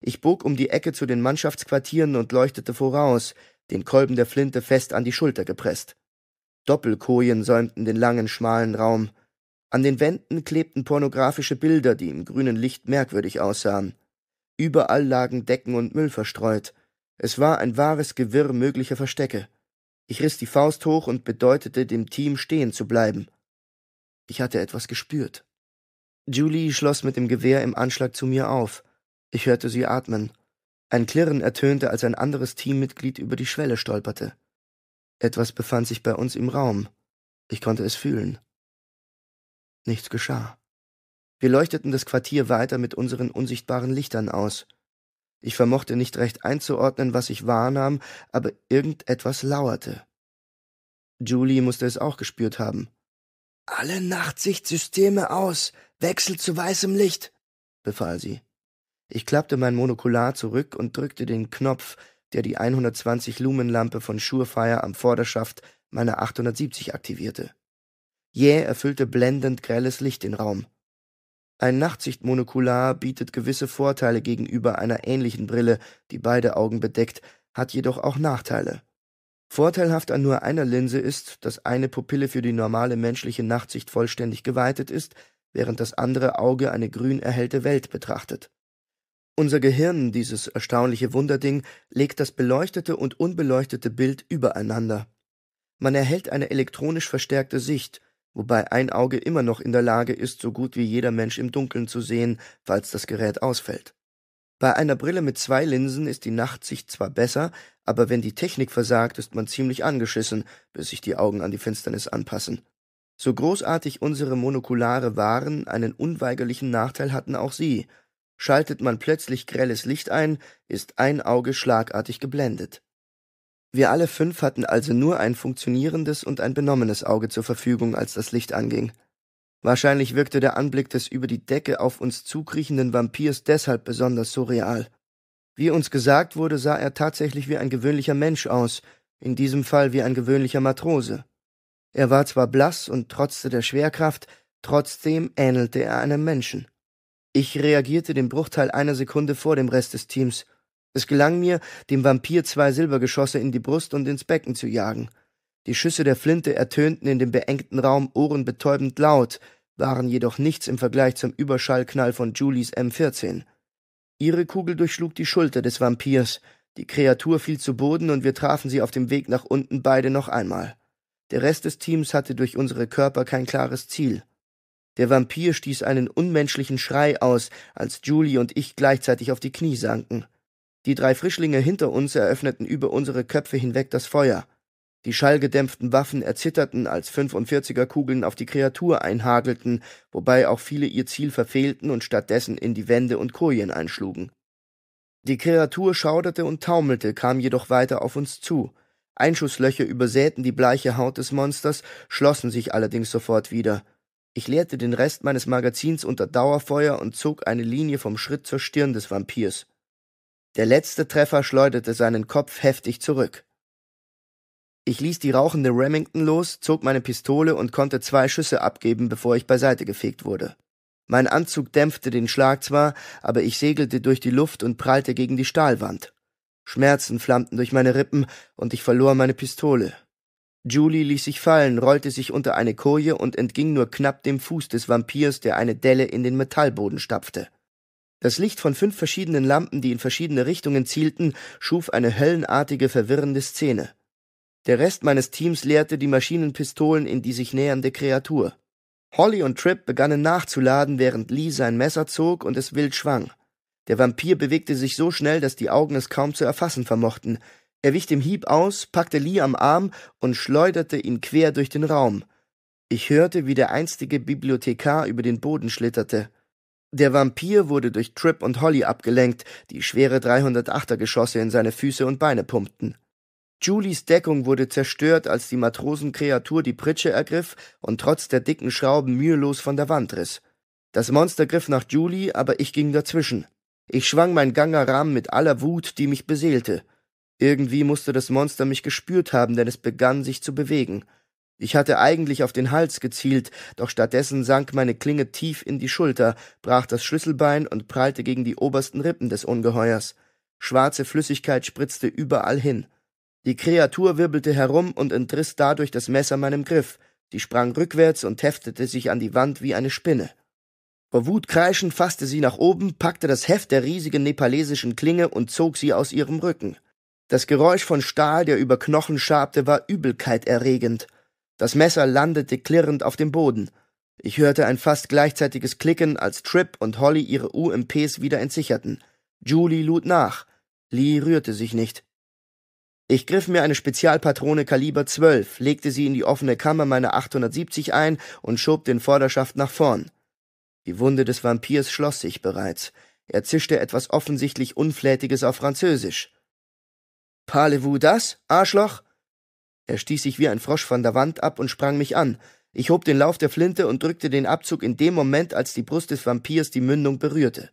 Ich bog um die Ecke zu den Mannschaftsquartieren und leuchtete voraus, den Kolben der Flinte fest an die Schulter gepresst. Doppelkojen säumten den langen, schmalen Raum. An den Wänden klebten pornografische Bilder, die im grünen Licht merkwürdig aussahen. Überall lagen Decken und Müll verstreut. Es war ein wahres Gewirr möglicher Verstecke. Ich riss die Faust hoch und bedeutete dem Team stehen zu bleiben. Ich hatte etwas gespürt. Julie schloss mit dem Gewehr im Anschlag zu mir auf. Ich hörte sie atmen. Ein Klirren ertönte, als ein anderes Teammitglied über die Schwelle stolperte. Etwas befand sich bei uns im Raum. Ich konnte es fühlen. Nichts geschah. Wir leuchteten das Quartier weiter mit unseren unsichtbaren Lichtern aus. Ich vermochte nicht recht einzuordnen, was ich wahrnahm, aber irgendetwas lauerte. Julie musste es auch gespürt haben. Alle Nachtsichtsysteme aus, Wechsel zu weißem Licht, befahl sie. Ich klappte mein Monokular zurück und drückte den Knopf, der die 120 Lumenlampe von Surefire am Vorderschaft meiner 870 aktivierte. Jäh erfüllte blendend grelles Licht den Raum. Ein Nachtsichtmonokular bietet gewisse Vorteile gegenüber einer ähnlichen Brille, die beide Augen bedeckt, hat jedoch auch Nachteile. Vorteilhaft an nur einer Linse ist, dass eine Pupille für die normale menschliche Nachtsicht vollständig geweitet ist, während das andere Auge eine grün erhellte Welt betrachtet. Unser Gehirn, dieses erstaunliche Wunderding, legt das beleuchtete und unbeleuchtete Bild übereinander. Man erhält eine elektronisch verstärkte Sicht, wobei ein Auge immer noch in der Lage ist, so gut wie jeder Mensch im Dunkeln zu sehen, falls das Gerät ausfällt. Bei einer Brille mit zwei Linsen ist die Nachtsicht zwar besser, aber wenn die Technik versagt, ist man ziemlich angeschissen, bis sich die Augen an die Finsternis anpassen. So großartig unsere Monokulare waren, einen unweigerlichen Nachteil hatten auch sie. Schaltet man plötzlich grelles Licht ein, ist ein Auge schlagartig geblendet. Wir alle fünf hatten also nur ein funktionierendes und ein benommenes Auge zur Verfügung, als das Licht anging. Wahrscheinlich wirkte der Anblick des über die Decke auf uns zukriechenden Vampirs deshalb besonders surreal. Wie uns gesagt wurde, sah er tatsächlich wie ein gewöhnlicher Mensch aus, in diesem Fall wie ein gewöhnlicher Matrose. Er war zwar blass und trotzte der Schwerkraft, trotzdem ähnelte er einem Menschen. Ich reagierte den Bruchteil einer Sekunde vor dem Rest des Teams. Es gelang mir, dem Vampir zwei Silbergeschosse in die Brust und ins Becken zu jagen. Die Schüsse der Flinte ertönten in dem beengten Raum ohrenbetäubend laut, waren jedoch nichts im Vergleich zum Überschallknall von Julies M14. Ihre Kugel durchschlug die Schulter des Vampirs, die Kreatur fiel zu Boden und wir trafen sie auf dem Weg nach unten beide noch einmal. Der Rest des Teams hatte durch unsere Körper kein klares Ziel. Der Vampir stieß einen unmenschlichen Schrei aus, als Julie und ich gleichzeitig auf die Knie sanken. Die drei Frischlinge hinter uns eröffneten über unsere Köpfe hinweg das Feuer. Die schallgedämpften Waffen erzitterten, als 45er Kugeln auf die Kreatur einhagelten, wobei auch viele ihr Ziel verfehlten und stattdessen in die Wände und Kojen einschlugen. Die Kreatur schauderte und taumelte, kam jedoch weiter auf uns zu. Einschusslöcher übersäten die bleiche Haut des Monsters, schlossen sich allerdings sofort wieder. Ich leerte den Rest meines Magazins unter Dauerfeuer und zog eine Linie vom Schritt zur Stirn des Vampirs. Der letzte Treffer schleuderte seinen Kopf heftig zurück. Ich ließ die rauchende Remington los, zog meine Pistole und konnte zwei Schüsse abgeben, bevor ich beiseite gefegt wurde. Mein Anzug dämpfte den Schlag zwar, aber ich segelte durch die Luft und prallte gegen die Stahlwand. Schmerzen flammten durch meine Rippen und ich verlor meine Pistole. Julie ließ sich fallen, rollte sich unter eine Koje und entging nur knapp dem Fuß des Vampirs, der eine Delle in den Metallboden stapfte. Das Licht von fünf verschiedenen Lampen, die in verschiedene Richtungen zielten, schuf eine höllenartige, verwirrende Szene. Der Rest meines Teams leerte die Maschinenpistolen in die sich nähernde Kreatur. Holly und Tripp begannen nachzuladen, während Lee sein Messer zog und es wild schwang. Der Vampir bewegte sich so schnell, dass die Augen es kaum zu erfassen vermochten. Er wich dem Hieb aus, packte Lee am Arm und schleuderte ihn quer durch den Raum. Ich hörte, wie der einstige Bibliothekar über den Boden schlitterte. Der Vampir wurde durch Trip und Holly abgelenkt, die schwere 308er Geschosse in seine Füße und Beine pumpten. Julies Deckung wurde zerstört, als die Matrosenkreatur die Pritsche ergriff und trotz der dicken Schrauben mühelos von der Wand riss. Das Monster griff nach Julie, aber ich ging dazwischen. Ich schwang mein Gangerrahmen mit aller Wut, die mich beseelte. Irgendwie musste das Monster mich gespürt haben, denn es begann sich zu bewegen. Ich hatte eigentlich auf den Hals gezielt, doch stattdessen sank meine Klinge tief in die Schulter, brach das Schlüsselbein und prallte gegen die obersten Rippen des Ungeheuers. Schwarze Flüssigkeit spritzte überall hin. Die Kreatur wirbelte herum und entriss dadurch das Messer meinem Griff. Die sprang rückwärts und heftete sich an die Wand wie eine Spinne. Vor Wut kreischend fasste sie nach oben, packte das Heft der riesigen nepalesischen Klinge und zog sie aus ihrem Rücken. Das Geräusch von Stahl, der über Knochen schabte, war übelkeiterregend. Das Messer landete klirrend auf dem Boden. Ich hörte ein fast gleichzeitiges Klicken, als Tripp und Holly ihre UMPs wieder entsicherten. Julie lud nach. Lee rührte sich nicht. Ich griff mir eine Spezialpatrone Kaliber 12, legte sie in die offene Kammer meiner 870 ein und schob den Vorderschaft nach vorn. Die Wunde des Vampirs schloss sich bereits. Er zischte etwas offensichtlich Unflätiges auf Französisch. Parlez-vous das, Arschloch? Er stieß sich wie ein Frosch von der Wand ab und sprang mich an. Ich hob den Lauf der Flinte und drückte den Abzug in dem Moment, als die Brust des Vampirs die Mündung berührte.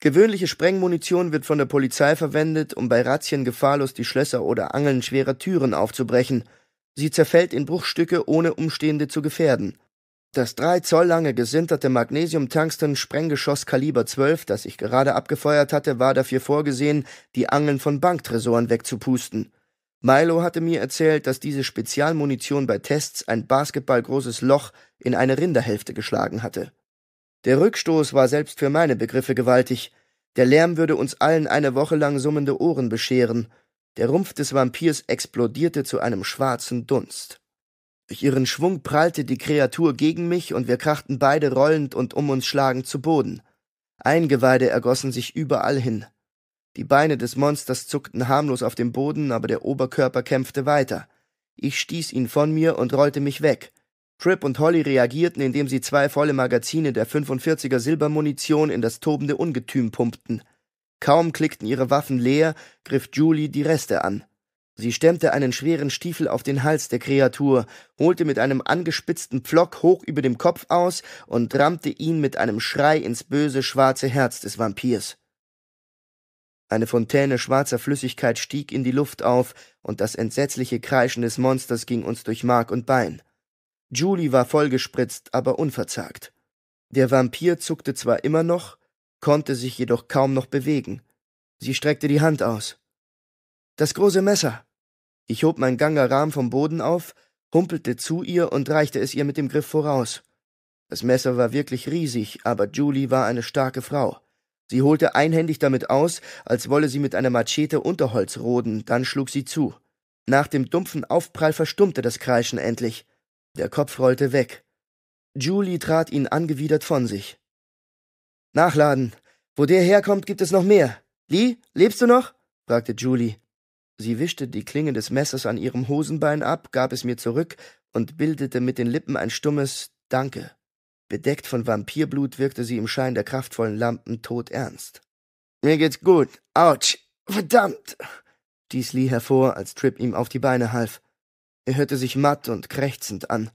Gewöhnliche Sprengmunition wird von der Polizei verwendet, um bei Razzien gefahrlos die Schlösser oder Angeln schwerer Türen aufzubrechen. Sie zerfällt in Bruchstücke, ohne Umstehende zu gefährden. Das drei Zoll lange gesinterte Magnesium-Tungsten-Sprenggeschoss Kaliber 12, das ich gerade abgefeuert hatte, war dafür vorgesehen, die Angeln von Banktresoren wegzupusten. Milo hatte mir erzählt, dass diese Spezialmunition bei Tests ein basketballgroßes Loch in eine Rinderhälfte geschlagen hatte. Der Rückstoß war selbst für meine Begriffe gewaltig. Der Lärm würde uns allen eine Woche lang summende Ohren bescheren. Der Rumpf des Vampirs explodierte zu einem schwarzen Dunst. Durch ihren Schwung prallte die Kreatur gegen mich und wir krachten beide rollend und um uns schlagend zu Boden. Eingeweide ergossen sich überall hin. Die Beine des Monsters zuckten harmlos auf dem Boden, aber der Oberkörper kämpfte weiter. Ich stieß ihn von mir und rollte mich weg. Trip und Holly reagierten, indem sie zwei volle Magazine der 45er Silbermunition in das tobende Ungetüm pumpten. Kaum klickten ihre Waffen leer, griff Julie die Reste an. Sie stemmte einen schweren Stiefel auf den Hals der Kreatur, holte mit einem angespitzten Pflock hoch über dem Kopf aus und rammte ihn mit einem Schrei ins böse schwarze Herz des Vampirs. Eine Fontäne schwarzer Flüssigkeit stieg in die Luft auf, und das entsetzliche Kreischen des Monsters ging uns durch Mark und Bein. Julie war vollgespritzt, aber unverzagt. Der Vampir zuckte zwar immer noch, konnte sich jedoch kaum noch bewegen. Sie streckte die Hand aus. Das große Messer. Ich hob mein Gangerrahm vom Boden auf, humpelte zu ihr und reichte es ihr mit dem Griff voraus. Das Messer war wirklich riesig, aber Julie war eine starke Frau. Sie holte einhändig damit aus, als wolle sie mit einer Machete Unterholz roden, dann schlug sie zu. Nach dem dumpfen Aufprall verstummte das Kreischen endlich. Der Kopf rollte weg. Julie trat ihn angewidert von sich. Nachladen. Wo der herkommt, gibt es noch mehr. Lee, lebst du noch? fragte Julie. Sie wischte die Klinge des Messers an ihrem Hosenbein ab, gab es mir zurück und bildete mit den Lippen ein stummes Danke. Bedeckt von Vampirblut wirkte sie im Schein der kraftvollen Lampen todernst. Mir geht's gut. Autsch. Verdammt. stieß Lee hervor, als Trip ihm auf die Beine half. Er hörte sich matt und krächzend an.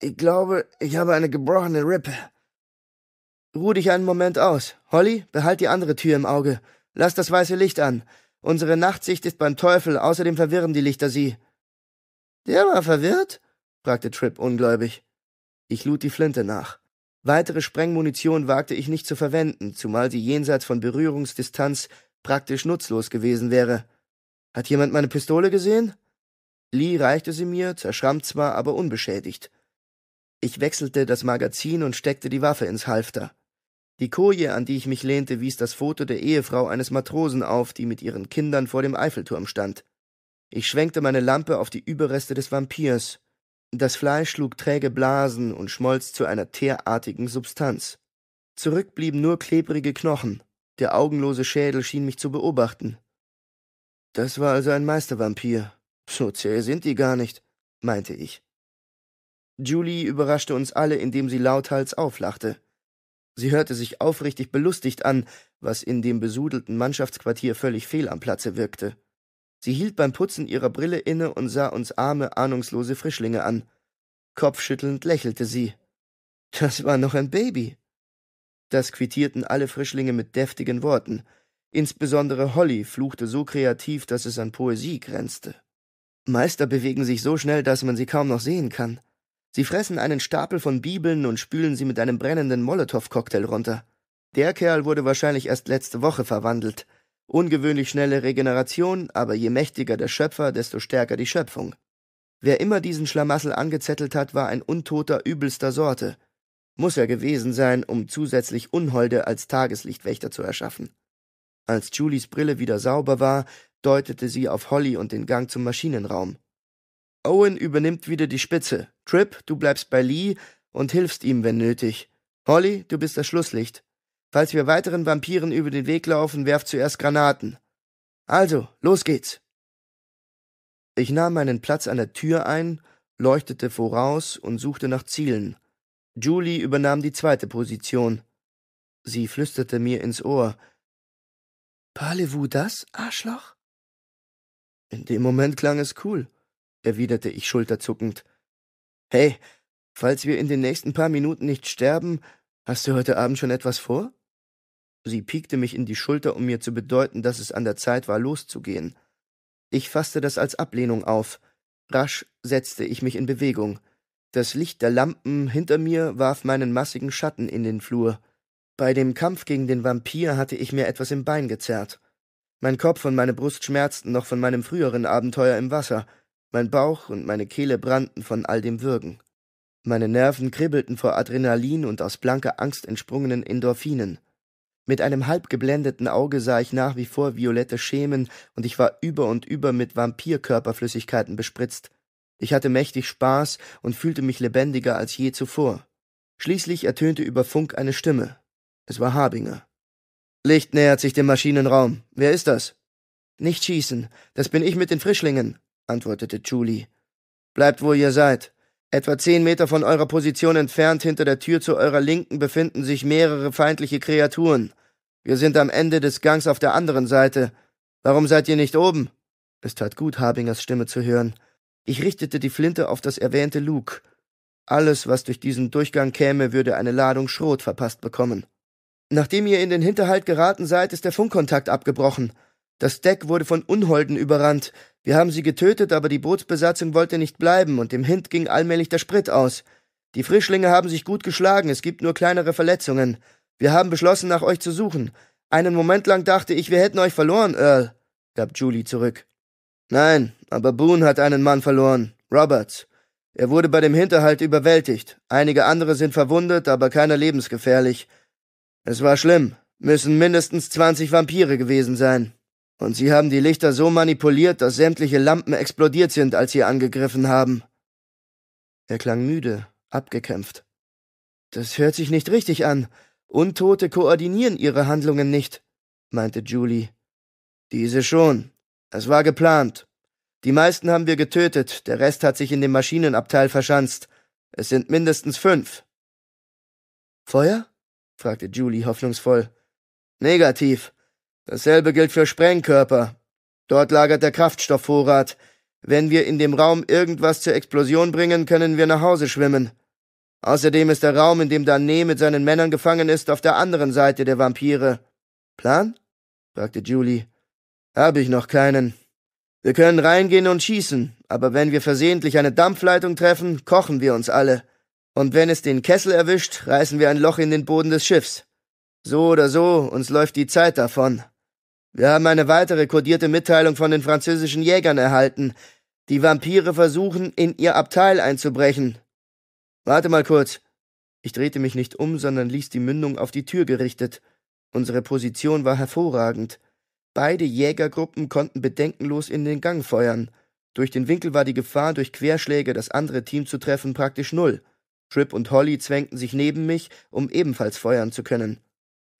Ich glaube, ich habe eine gebrochene Rippe. Ruh dich einen Moment aus. Holly, behalt die andere Tür im Auge. Lass das weiße Licht an. Unsere Nachtsicht ist beim Teufel, außerdem verwirren die Lichter sie. Der war verwirrt? fragte Tripp ungläubig. Ich lud die Flinte nach. Weitere Sprengmunition wagte ich nicht zu verwenden, zumal sie jenseits von Berührungsdistanz praktisch nutzlos gewesen wäre. Hat jemand meine Pistole gesehen? Lee reichte sie mir, zerschrammt zwar, aber unbeschädigt. Ich wechselte das Magazin und steckte die Waffe ins Halfter. Die Koje, an die ich mich lehnte, wies das Foto der Ehefrau eines Matrosen auf, die mit ihren Kindern vor dem Eiffelturm stand. Ich schwenkte meine Lampe auf die Überreste des Vampirs. Das Fleisch schlug träge Blasen und schmolz zu einer teerartigen Substanz. Zurück blieben nur klebrige Knochen. Der augenlose Schädel schien mich zu beobachten. Das war also ein Meistervampir. So zäh sind die gar nicht, meinte ich. Julie überraschte uns alle, indem sie lauthals auflachte. Sie hörte sich aufrichtig belustigt an, was in dem besudelten Mannschaftsquartier völlig fehl am Platze wirkte. Sie hielt beim Putzen ihrer Brille inne und sah uns arme, ahnungslose Frischlinge an. Kopfschüttelnd lächelte sie. Das war noch ein Baby. Das quittierten alle Frischlinge mit deftigen Worten. Insbesondere Holly fluchte so kreativ, dass es an Poesie grenzte. Meister bewegen sich so schnell, dass man sie kaum noch sehen kann. Sie fressen einen Stapel von Bibeln und spülen sie mit einem brennenden Molotow-Cocktail runter. Der Kerl wurde wahrscheinlich erst letzte Woche verwandelt. Ungewöhnlich schnelle Regeneration, aber je mächtiger der Schöpfer, desto stärker die Schöpfung. Wer immer diesen Schlamassel angezettelt hat, war ein Untoter übelster Sorte. Muss er gewesen sein, um zusätzlich Unholde als Tageslichtwächter zu erschaffen. Als Julies Brille wieder sauber war, deutete sie auf Holly und den Gang zum Maschinenraum. Owen übernimmt wieder die Spitze. Trip, du bleibst bei Lee und hilfst ihm, wenn nötig. Holly, du bist das Schlusslicht. Falls wir weiteren Vampiren über den Weg laufen, werf zuerst Granaten. Also, los geht's. Ich nahm meinen Platz an der Tür ein, leuchtete voraus und suchte nach Zielen. Julie übernahm die zweite Position. Sie flüsterte mir ins Ohr. Parlez-vous das, Arschloch? In dem Moment klang es cool, erwiderte ich schulterzuckend. Hey, falls wir in den nächsten paar Minuten nicht sterben, hast du heute Abend schon etwas vor? Sie piekte mich in die Schulter, um mir zu bedeuten, dass es an der Zeit war, loszugehen. Ich fasste das als Ablehnung auf. Rasch setzte ich mich in Bewegung. Das Licht der Lampen hinter mir warf meinen massigen Schatten in den Flur. Bei dem Kampf gegen den Vampir hatte ich mir etwas im Bein gezerrt. Mein Kopf und meine Brust schmerzten noch von meinem früheren Abenteuer im Wasser, mein Bauch und meine Kehle brannten von all dem Würgen. Meine Nerven kribbelten vor Adrenalin und aus blanker Angst entsprungenen Endorphinen. Mit einem halb geblendeten Auge sah ich nach wie vor violette Schemen und ich war über und über mit Vampirkörperflüssigkeiten bespritzt. Ich hatte mächtig Spaß und fühlte mich lebendiger als je zuvor. Schließlich ertönte über Funk eine Stimme. Es war Habinger. Licht nähert sich dem Maschinenraum. Wer ist das? Nicht schießen. Das bin ich mit den Frischlingen, antwortete Julie. Bleibt, wo ihr seid. Etwa zehn Meter von eurer Position entfernt hinter der Tür zu eurer Linken befinden sich mehrere feindliche Kreaturen. Wir sind am Ende des Gangs auf der anderen Seite. Warum seid ihr nicht oben? Es tat gut, Habingers Stimme zu hören. Ich richtete die Flinte auf das erwähnte Luke. Alles, was durch diesen Durchgang käme, würde eine Ladung Schrot verpasst bekommen. Nachdem ihr in den Hinterhalt geraten seid, ist der Funkkontakt abgebrochen. Das Deck wurde von Unholden überrannt. Wir haben sie getötet, aber die Bootsbesatzung wollte nicht bleiben und dem Hint ging allmählich der Sprit aus. Die Frischlinge haben sich gut geschlagen, es gibt nur kleinere Verletzungen. Wir haben beschlossen, nach euch zu suchen. Einen Moment lang dachte ich, wir hätten euch verloren, Earl, gab Julie zurück. Nein, aber Boone hat einen Mann verloren, Roberts. Er wurde bei dem Hinterhalt überwältigt. Einige andere sind verwundet, aber keiner lebensgefährlich. Es war schlimm. Müssen mindestens 20 Vampire gewesen sein. Und sie haben die Lichter so manipuliert, dass sämtliche Lampen explodiert sind, als sie angegriffen haben. Er klang müde, abgekämpft. Das hört sich nicht richtig an. Untote koordinieren ihre Handlungen nicht, meinte Julie. Diese schon. Es war geplant. Die meisten haben wir getötet, der Rest hat sich in dem Maschinenabteil verschanzt. Es sind mindestens fünf. Feuer? fragte Julie hoffnungsvoll. Negativ. Dasselbe gilt für Sprengkörper. Dort lagert der Kraftstoffvorrat. Wenn wir in dem Raum irgendwas zur Explosion bringen, können wir nach Hause schwimmen. Außerdem ist der Raum, in dem Dané mit seinen Männern gefangen ist, auf der anderen Seite der Vampire. Plan? fragte Julie. Habe ich noch keinen. Wir können reingehen und schießen, aber wenn wir versehentlich eine Dampfleitung treffen, kochen wir uns alle. Und wenn es den Kessel erwischt, reißen wir ein Loch in den Boden des Schiffs. So oder so, uns läuft die Zeit davon. Wir haben eine weitere kodierte Mitteilung von den französischen Jägern erhalten. Die Vampire versuchen, in ihr Abteil einzubrechen. Warte mal kurz. Ich drehte mich nicht um, sondern ließ die Mündung auf die Tür gerichtet. Unsere Position war hervorragend. Beide Jägergruppen konnten bedenkenlos in den Gang feuern. Durch den Winkel war die Gefahr, durch Querschläge das andere Team zu treffen, praktisch null. Trip und Holly zwängten sich neben mich, um ebenfalls feuern zu können.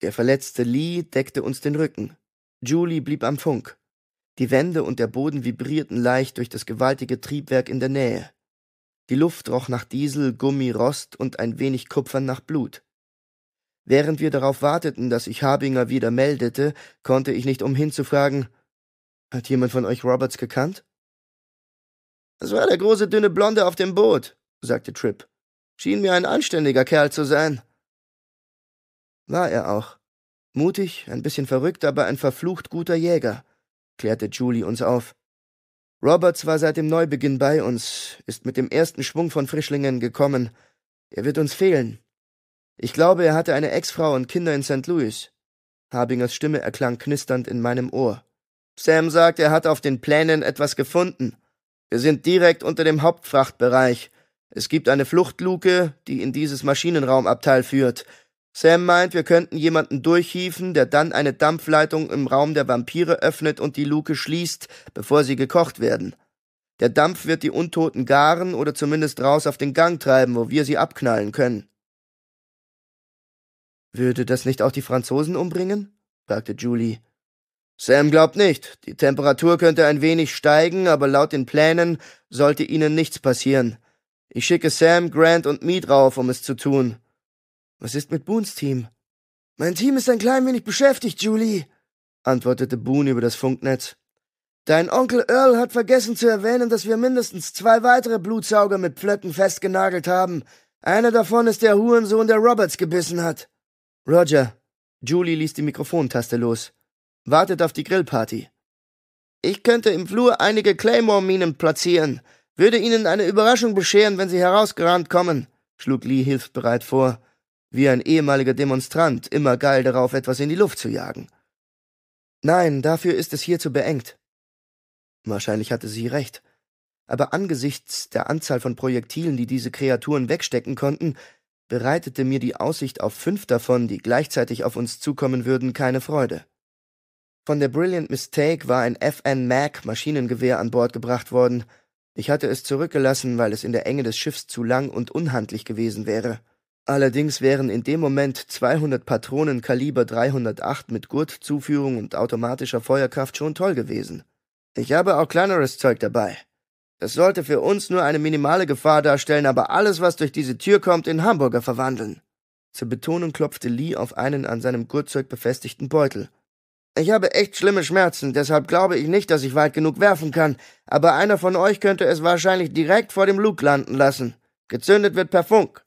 Der verletzte Lee deckte uns den Rücken. Julie blieb am Funk. Die Wände und der Boden vibrierten leicht durch das gewaltige Triebwerk in der Nähe. Die Luft roch nach Diesel, Gummi, Rost und ein wenig kupfern nach Blut. Während wir darauf warteten, dass sich Habinger wieder meldete, konnte ich nicht umhin zu fragen, hat jemand von euch Roberts gekannt? Es war der große dünne Blonde auf dem Boot, sagte Tripp. Schien mir ein anständiger Kerl zu sein. War er auch. Mutig, ein bisschen verrückt, aber ein verflucht guter Jäger, klärte Julie uns auf. Roberts war seit dem Neubeginn bei uns, ist mit dem ersten Schwung von Frischlingen gekommen. Er wird uns fehlen. Ich glaube, er hatte eine Ex-Frau und Kinder in St. Louis. Habingers Stimme erklang knisternd in meinem Ohr. Sam sagt, er hat auf den Plänen etwas gefunden. Wir sind direkt unter dem Hauptfrachtbereich. Es gibt eine Fluchtluke, die in dieses Maschinenraumabteil führt. Sam meint, wir könnten jemanden durchhieven, der dann eine Dampfleitung im Raum der Vampire öffnet und die Luke schließt, bevor sie gekocht werden. Der Dampf wird die Untoten garen oder zumindest raus auf den Gang treiben, wo wir sie abknallen können. Würde das nicht auch die Franzosen umbringen? fragte Julie. Sam glaubt nicht. Die Temperatur könnte ein wenig steigen, aber laut den Plänen sollte ihnen nichts passieren. Ich schicke Sam, Grant und Mee drauf, um es zu tun. Was ist mit Boons Team? Mein Team ist ein klein wenig beschäftigt, Julie, antwortete Boone über das Funknetz. Dein Onkel Earl hat vergessen zu erwähnen, dass wir mindestens zwei weitere Blutsauger mit Pflöcken festgenagelt haben. Einer davon ist der Hurensohn, der Roberts gebissen hat. Roger. Julie ließ die Mikrofontaste los. Wartet auf die Grillparty. Ich könnte im Flur einige Claymore-Minen platzieren, würde ihnen eine Überraschung bescheren, wenn sie herausgerannt kommen, schlug Lee hilfsbereit vor wie ein ehemaliger Demonstrant, immer geil darauf, etwas in die Luft zu jagen. Nein, dafür ist es hier zu beengt. Wahrscheinlich hatte sie recht. Aber angesichts der Anzahl von Projektilen, die diese Kreaturen wegstecken konnten, bereitete mir die Aussicht auf fünf davon, die gleichzeitig auf uns zukommen würden, keine Freude. Von der Brilliant Mistake war ein FN Mag Maschinengewehr an Bord gebracht worden. Ich hatte es zurückgelassen, weil es in der Enge des Schiffs zu lang und unhandlich gewesen wäre. Allerdings wären in dem Moment 200 Patronen Kaliber 308 mit Gurtzuführung und automatischer Feuerkraft schon toll gewesen. Ich habe auch kleineres Zeug dabei. Das sollte für uns nur eine minimale Gefahr darstellen, aber alles, was durch diese Tür kommt, in Hamburger verwandeln. Zur Betonung klopfte Lee auf einen an seinem Gurtzeug befestigten Beutel. Ich habe echt schlimme Schmerzen, deshalb glaube ich nicht, dass ich weit genug werfen kann, aber einer von euch könnte es wahrscheinlich direkt vor dem Luke landen lassen. Gezündet wird per Funk.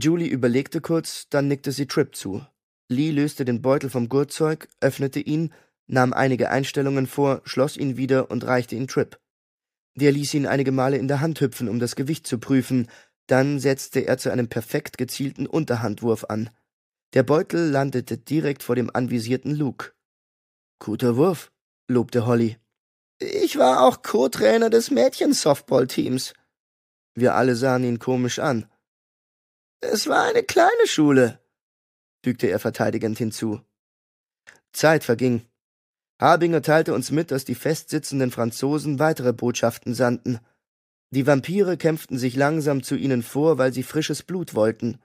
Julie überlegte kurz, dann nickte sie Trip zu. Lee löste den Beutel vom Gurtzeug, öffnete ihn, nahm einige Einstellungen vor, schloss ihn wieder und reichte ihn Trip. Der ließ ihn einige Male in der Hand hüpfen, um das Gewicht zu prüfen, dann setzte er zu einem perfekt gezielten Unterhandwurf an. Der Beutel landete direkt vor dem anvisierten Luke. Guter Wurf, lobte Holly. Ich war auch Co-Trainer des Mädchen-Softball-Teams. Wir alle sahen ihn komisch an. Es war eine kleine Schule, fügte er verteidigend hinzu. Zeit verging. Habinger teilte uns mit, dass die festsitzenden Franzosen weitere Botschaften sandten. Die Vampire kämpften sich langsam zu ihnen vor, weil sie frisches Blut wollten.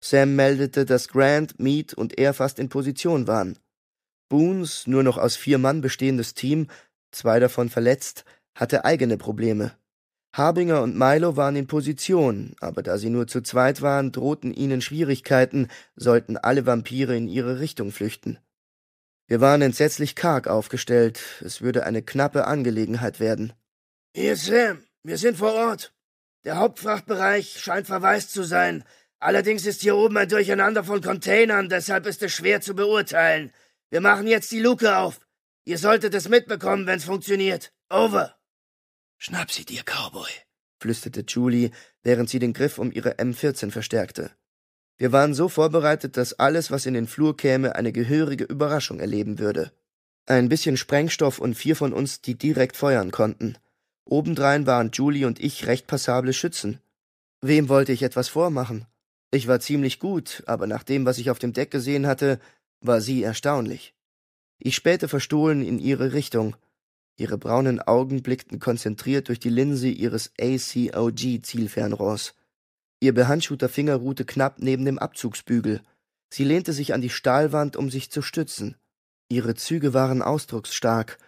Sam meldete, dass Grant, Mead und er fast in Position waren. Boones, nur noch aus vier Mann bestehendes Team, zwei davon verletzt, hatte eigene Probleme. Habinger und Milo waren in Position, aber da sie nur zu zweit waren, drohten ihnen Schwierigkeiten, sollten alle Vampire in ihre Richtung flüchten. Wir waren entsetzlich karg aufgestellt, es würde eine knappe Angelegenheit werden. Hier, Sam, wir sind vor Ort. Der Hauptfrachtbereich scheint verwaist zu sein. Allerdings ist hier oben ein Durcheinander von Containern, deshalb ist es schwer zu beurteilen. Wir machen jetzt die Luke auf. Ihr solltet es mitbekommen, wenn's funktioniert. Over. Schnapp sie dir, Cowboy, flüsterte Julie, während sie den Griff um ihre M14 verstärkte. Wir waren so vorbereitet, dass alles, was in den Flur käme, eine gehörige Überraschung erleben würde. Ein bisschen Sprengstoff und vier von uns, die direkt feuern konnten. Obendrein waren Julie und ich recht passable Schützen. Wem wollte ich etwas vormachen? Ich war ziemlich gut, aber nach dem, was ich auf dem Deck gesehen hatte, war sie erstaunlich. Ich spähte verstohlen in ihre Richtung. Ihre braunen Augen blickten konzentriert durch die Linse ihres ACOG-Zielfernrohrs. Ihr behandschuhter Finger ruhte knapp neben dem Abzugsbügel. Sie lehnte sich an die Stahlwand, um sich zu stützen. Ihre Züge waren ausdrucksstark,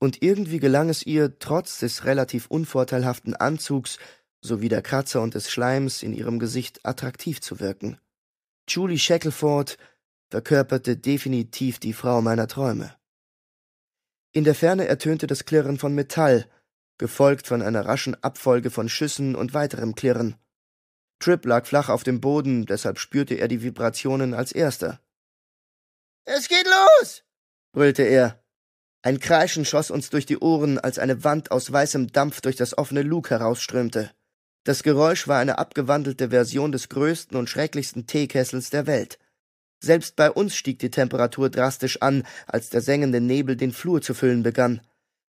und irgendwie gelang es ihr, trotz des relativ unvorteilhaften Anzugs sowie der Kratzer und des Schleims in ihrem Gesicht attraktiv zu wirken. Julie Shackleford verkörperte definitiv die Frau meiner Träume. In der Ferne ertönte das Klirren von Metall, gefolgt von einer raschen Abfolge von Schüssen und weiterem Klirren. Trip lag flach auf dem Boden, deshalb spürte er die Vibrationen als erster. Es geht los! brüllte er. Ein Kreischen schoss uns durch die Ohren, als eine Wand aus weißem Dampf durch das offene Lug herausströmte. Das Geräusch war eine abgewandelte Version des größten und schrecklichsten Teekessels der Welt. Selbst bei uns stieg die Temperatur drastisch an, als der sengende Nebel den Flur zu füllen begann.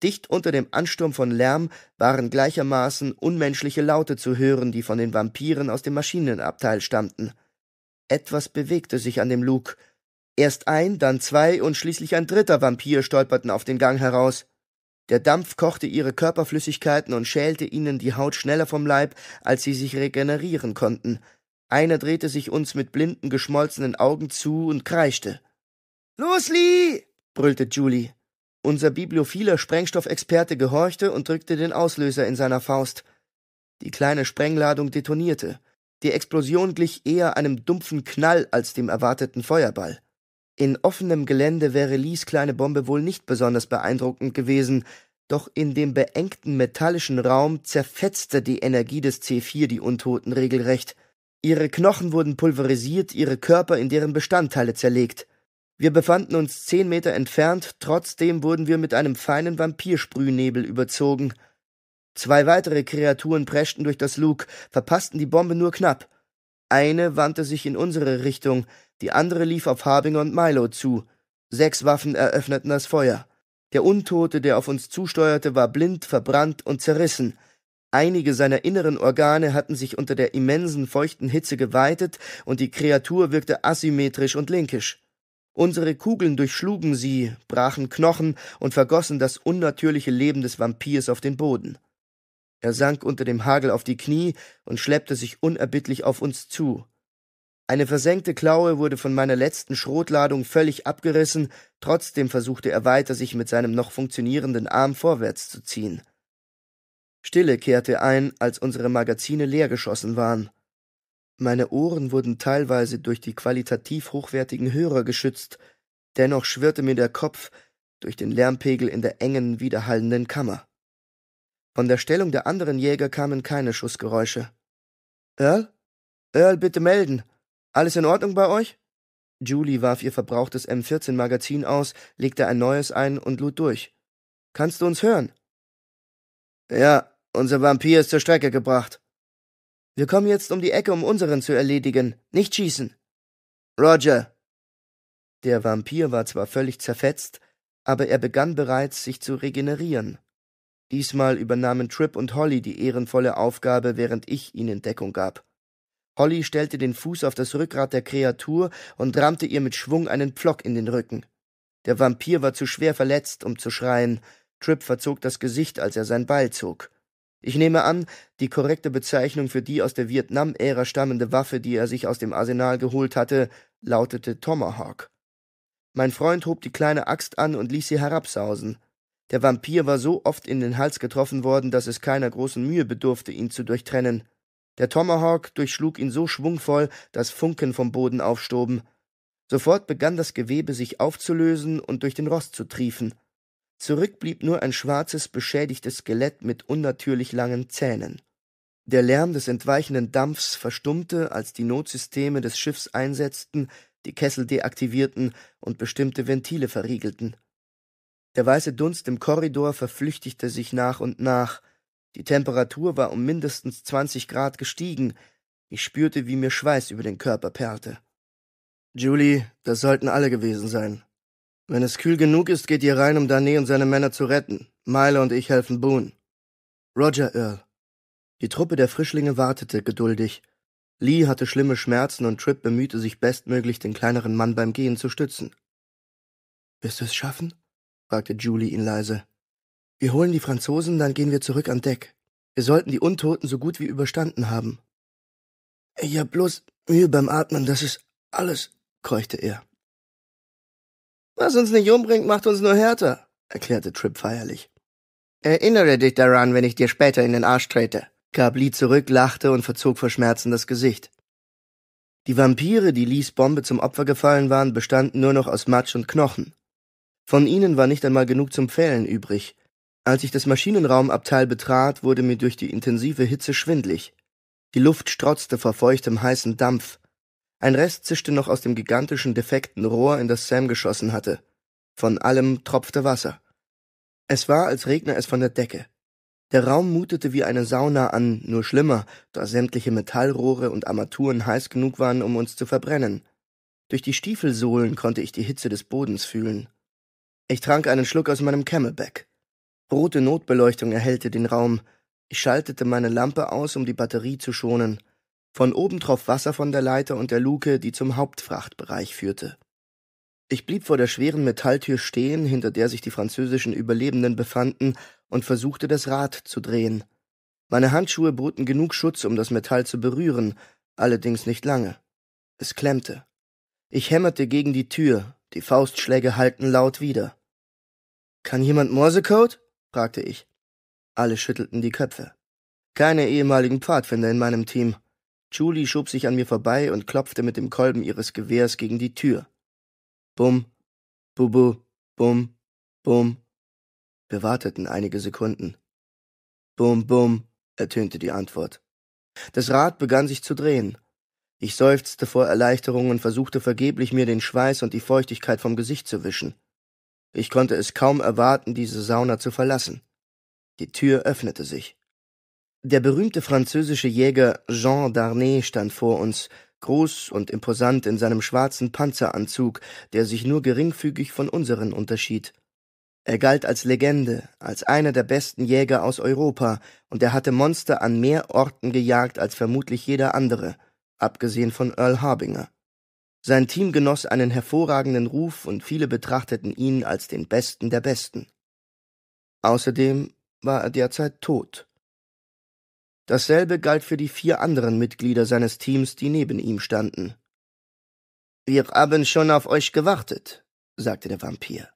Dicht unter dem Ansturm von Lärm waren gleichermaßen unmenschliche Laute zu hören, die von den Vampiren aus dem Maschinenabteil stammten. Etwas bewegte sich an dem Lug. Erst ein, dann zwei und schließlich ein dritter Vampir stolperten auf den Gang heraus. Der Dampf kochte ihre Körperflüssigkeiten und schälte ihnen die Haut schneller vom Leib, als sie sich regenerieren konnten. Einer drehte sich uns mit blinden, geschmolzenen Augen zu und kreischte. Los, Lee! brüllte Julie. Unser bibliophiler Sprengstoffexperte gehorchte und drückte den Auslöser in seiner Faust. Die kleine Sprengladung detonierte. Die Explosion glich eher einem dumpfen Knall als dem erwarteten Feuerball. In offenem Gelände wäre Lees kleine Bombe wohl nicht besonders beeindruckend gewesen, doch in dem beengten metallischen Raum zerfetzte die Energie des C4 die Untoten regelrecht. Ihre Knochen wurden pulverisiert, ihre Körper in deren Bestandteile zerlegt. Wir befanden uns zehn Meter entfernt, trotzdem wurden wir mit einem feinen Vampirsprühnebel überzogen. Zwei weitere Kreaturen preschten durch das Luke, verpassten die Bombe nur knapp. Eine wandte sich in unsere Richtung, die andere lief auf Harbinger und Milo zu. Sechs Waffen eröffneten das Feuer. Der Untote, der auf uns zusteuerte, war blind, verbrannt und zerrissen. Einige seiner inneren Organe hatten sich unter der immensen feuchten Hitze geweitet, und die Kreatur wirkte asymmetrisch und linkisch. Unsere Kugeln durchschlugen sie, brachen Knochen und vergossen das unnatürliche Leben des Vampirs auf den Boden. Er sank unter dem Hagel auf die Knie und schleppte sich unerbittlich auf uns zu. Eine versenkte Klaue wurde von meiner letzten Schrotladung völlig abgerissen, trotzdem versuchte er weiter, sich mit seinem noch funktionierenden Arm vorwärts zu ziehen. Stille kehrte ein, als unsere Magazine leergeschossen waren. Meine Ohren wurden teilweise durch die qualitativ hochwertigen Hörer geschützt, dennoch schwirrte mir der Kopf durch den Lärmpegel in der engen, widerhallenden Kammer. Von der Stellung der anderen Jäger kamen keine Schussgeräusche. Earl? Earl, bitte melden. Alles in Ordnung bei euch? Julie warf ihr verbrauchtes M14-Magazin aus, legte ein neues ein und lud durch. Kannst du uns hören? Ja, unser Vampir ist zur Strecke gebracht. Wir kommen jetzt um die Ecke, um unseren zu erledigen. Nicht schießen. Roger. Der Vampir war zwar völlig zerfetzt, aber er begann bereits, sich zu regenerieren. Diesmal übernahmen Tripp und Holly die ehrenvolle Aufgabe, während ich ihnen Deckung gab. Holly stellte den Fuß auf das Rückgrat der Kreatur und rammte ihr mit Schwung einen Pflock in den Rücken. Der Vampir war zu schwer verletzt, um zu schreien. Tripp verzog das Gesicht, als er sein Beil zog. Ich nehme an, die korrekte Bezeichnung für die aus der Vietnam-Ära stammende Waffe, die er sich aus dem Arsenal geholt hatte, lautete Tomahawk. Mein Freund hob die kleine Axt an und ließ sie herabsausen. Der Vampir war so oft in den Hals getroffen worden, dass es keiner großen Mühe bedurfte, ihn zu durchtrennen. Der Tomahawk durchschlug ihn so schwungvoll, dass Funken vom Boden aufstoben. Sofort begann das Gewebe sich aufzulösen und durch den Rost zu triefen. Zurück blieb nur ein schwarzes, beschädigtes Skelett mit unnatürlich langen Zähnen. Der Lärm des entweichenden Dampfs verstummte, als die Notsysteme des Schiffs einsetzten, die Kessel deaktivierten und bestimmte Ventile verriegelten. Der weiße Dunst im Korridor verflüchtigte sich nach und nach. Die Temperatur war um mindestens zwanzig Grad gestiegen. Ich spürte, wie mir Schweiß über den Körper perlte. Julie, das sollten alle gewesen sein, wenn es kühl genug ist, geht ihr rein, um Dane und seine Männer zu retten. Milo und ich helfen Boone. Roger, Earl. Die Truppe der Frischlinge wartete geduldig. Lee hatte schlimme Schmerzen und Tripp bemühte sich bestmöglich, den kleineren Mann beim Gehen zu stützen. Wirst du es schaffen? fragte Julie ihn leise. Wir holen die Franzosen, dann gehen wir zurück an Deck. Wir sollten die Untoten so gut wie überstanden haben. Ich hab bloß Mühe beim Atmen, das ist alles, keuchte er. Was uns nicht umbringt, macht uns nur härter, erklärte Trip feierlich. Erinnere dich daran, wenn ich dir später in den Arsch trete. Gab Lee zurück, lachte und verzog vor Schmerzen das Gesicht. Die Vampire, die Lees Bombe zum Opfer gefallen waren, bestanden nur noch aus Matsch und Knochen. Von ihnen war nicht einmal genug zum Pfählen übrig. Als ich das Maschinenraumabteil betrat, wurde mir durch die intensive Hitze schwindlig. Die Luft strotzte vor feuchtem heißem Dampf. Ein Rest zischte noch aus dem gigantischen defekten Rohr, in das Sam geschossen hatte. Von allem tropfte Wasser. Es war, als regne es von der Decke. Der Raum mutete wie eine Sauna an, nur schlimmer, da sämtliche Metallrohre und Armaturen heiß genug waren, um uns zu verbrennen. Durch die Stiefelsohlen konnte ich die Hitze des Bodens fühlen. Ich trank einen Schluck aus meinem Camelback. Rote Notbeleuchtung erhellte den Raum. Ich schaltete meine Lampe aus, um die Batterie zu schonen. Von oben troff Wasser von der Leiter und der Luke, die zum Hauptfrachtbereich führte. Ich blieb vor der schweren Metalltür stehen, hinter der sich die französischen Überlebenden befanden, und versuchte das Rad zu drehen. Meine Handschuhe boten genug Schutz, um das Metall zu berühren, allerdings nicht lange. Es klemmte. Ich hämmerte gegen die Tür, die Faustschläge hallten laut wieder. Kann jemand Morsecode? fragte ich. Alle schüttelten die Köpfe. Keine ehemaligen Pfadfinder in meinem Team. Julie schob sich an mir vorbei und klopfte mit dem Kolben ihres Gewehrs gegen die Tür. Bum, bubu, bum, bum. Wir warteten einige Sekunden. Bum, bum, ertönte die Antwort. Das Rad begann sich zu drehen. Ich seufzte vor Erleichterung und versuchte vergeblich, mir den Schweiß und die Feuchtigkeit vom Gesicht zu wischen. Ich konnte es kaum erwarten, diese Sauna zu verlassen. Die Tür öffnete sich. Der berühmte französische Jäger Jean Darnay stand vor uns, groß und imposant in seinem schwarzen Panzeranzug, der sich nur geringfügig von unseren unterschied. Er galt als Legende, als einer der besten Jäger aus Europa, und er hatte Monster an mehr Orten gejagt als vermutlich jeder andere, abgesehen von Earl Harbinger. Sein Team genoss einen hervorragenden Ruf und viele betrachteten ihn als den Besten der Besten. Außerdem war er derzeit tot. Dasselbe galt für die vier anderen Mitglieder seines Teams, die neben ihm standen. Wir haben schon auf euch gewartet, sagte der Vampir.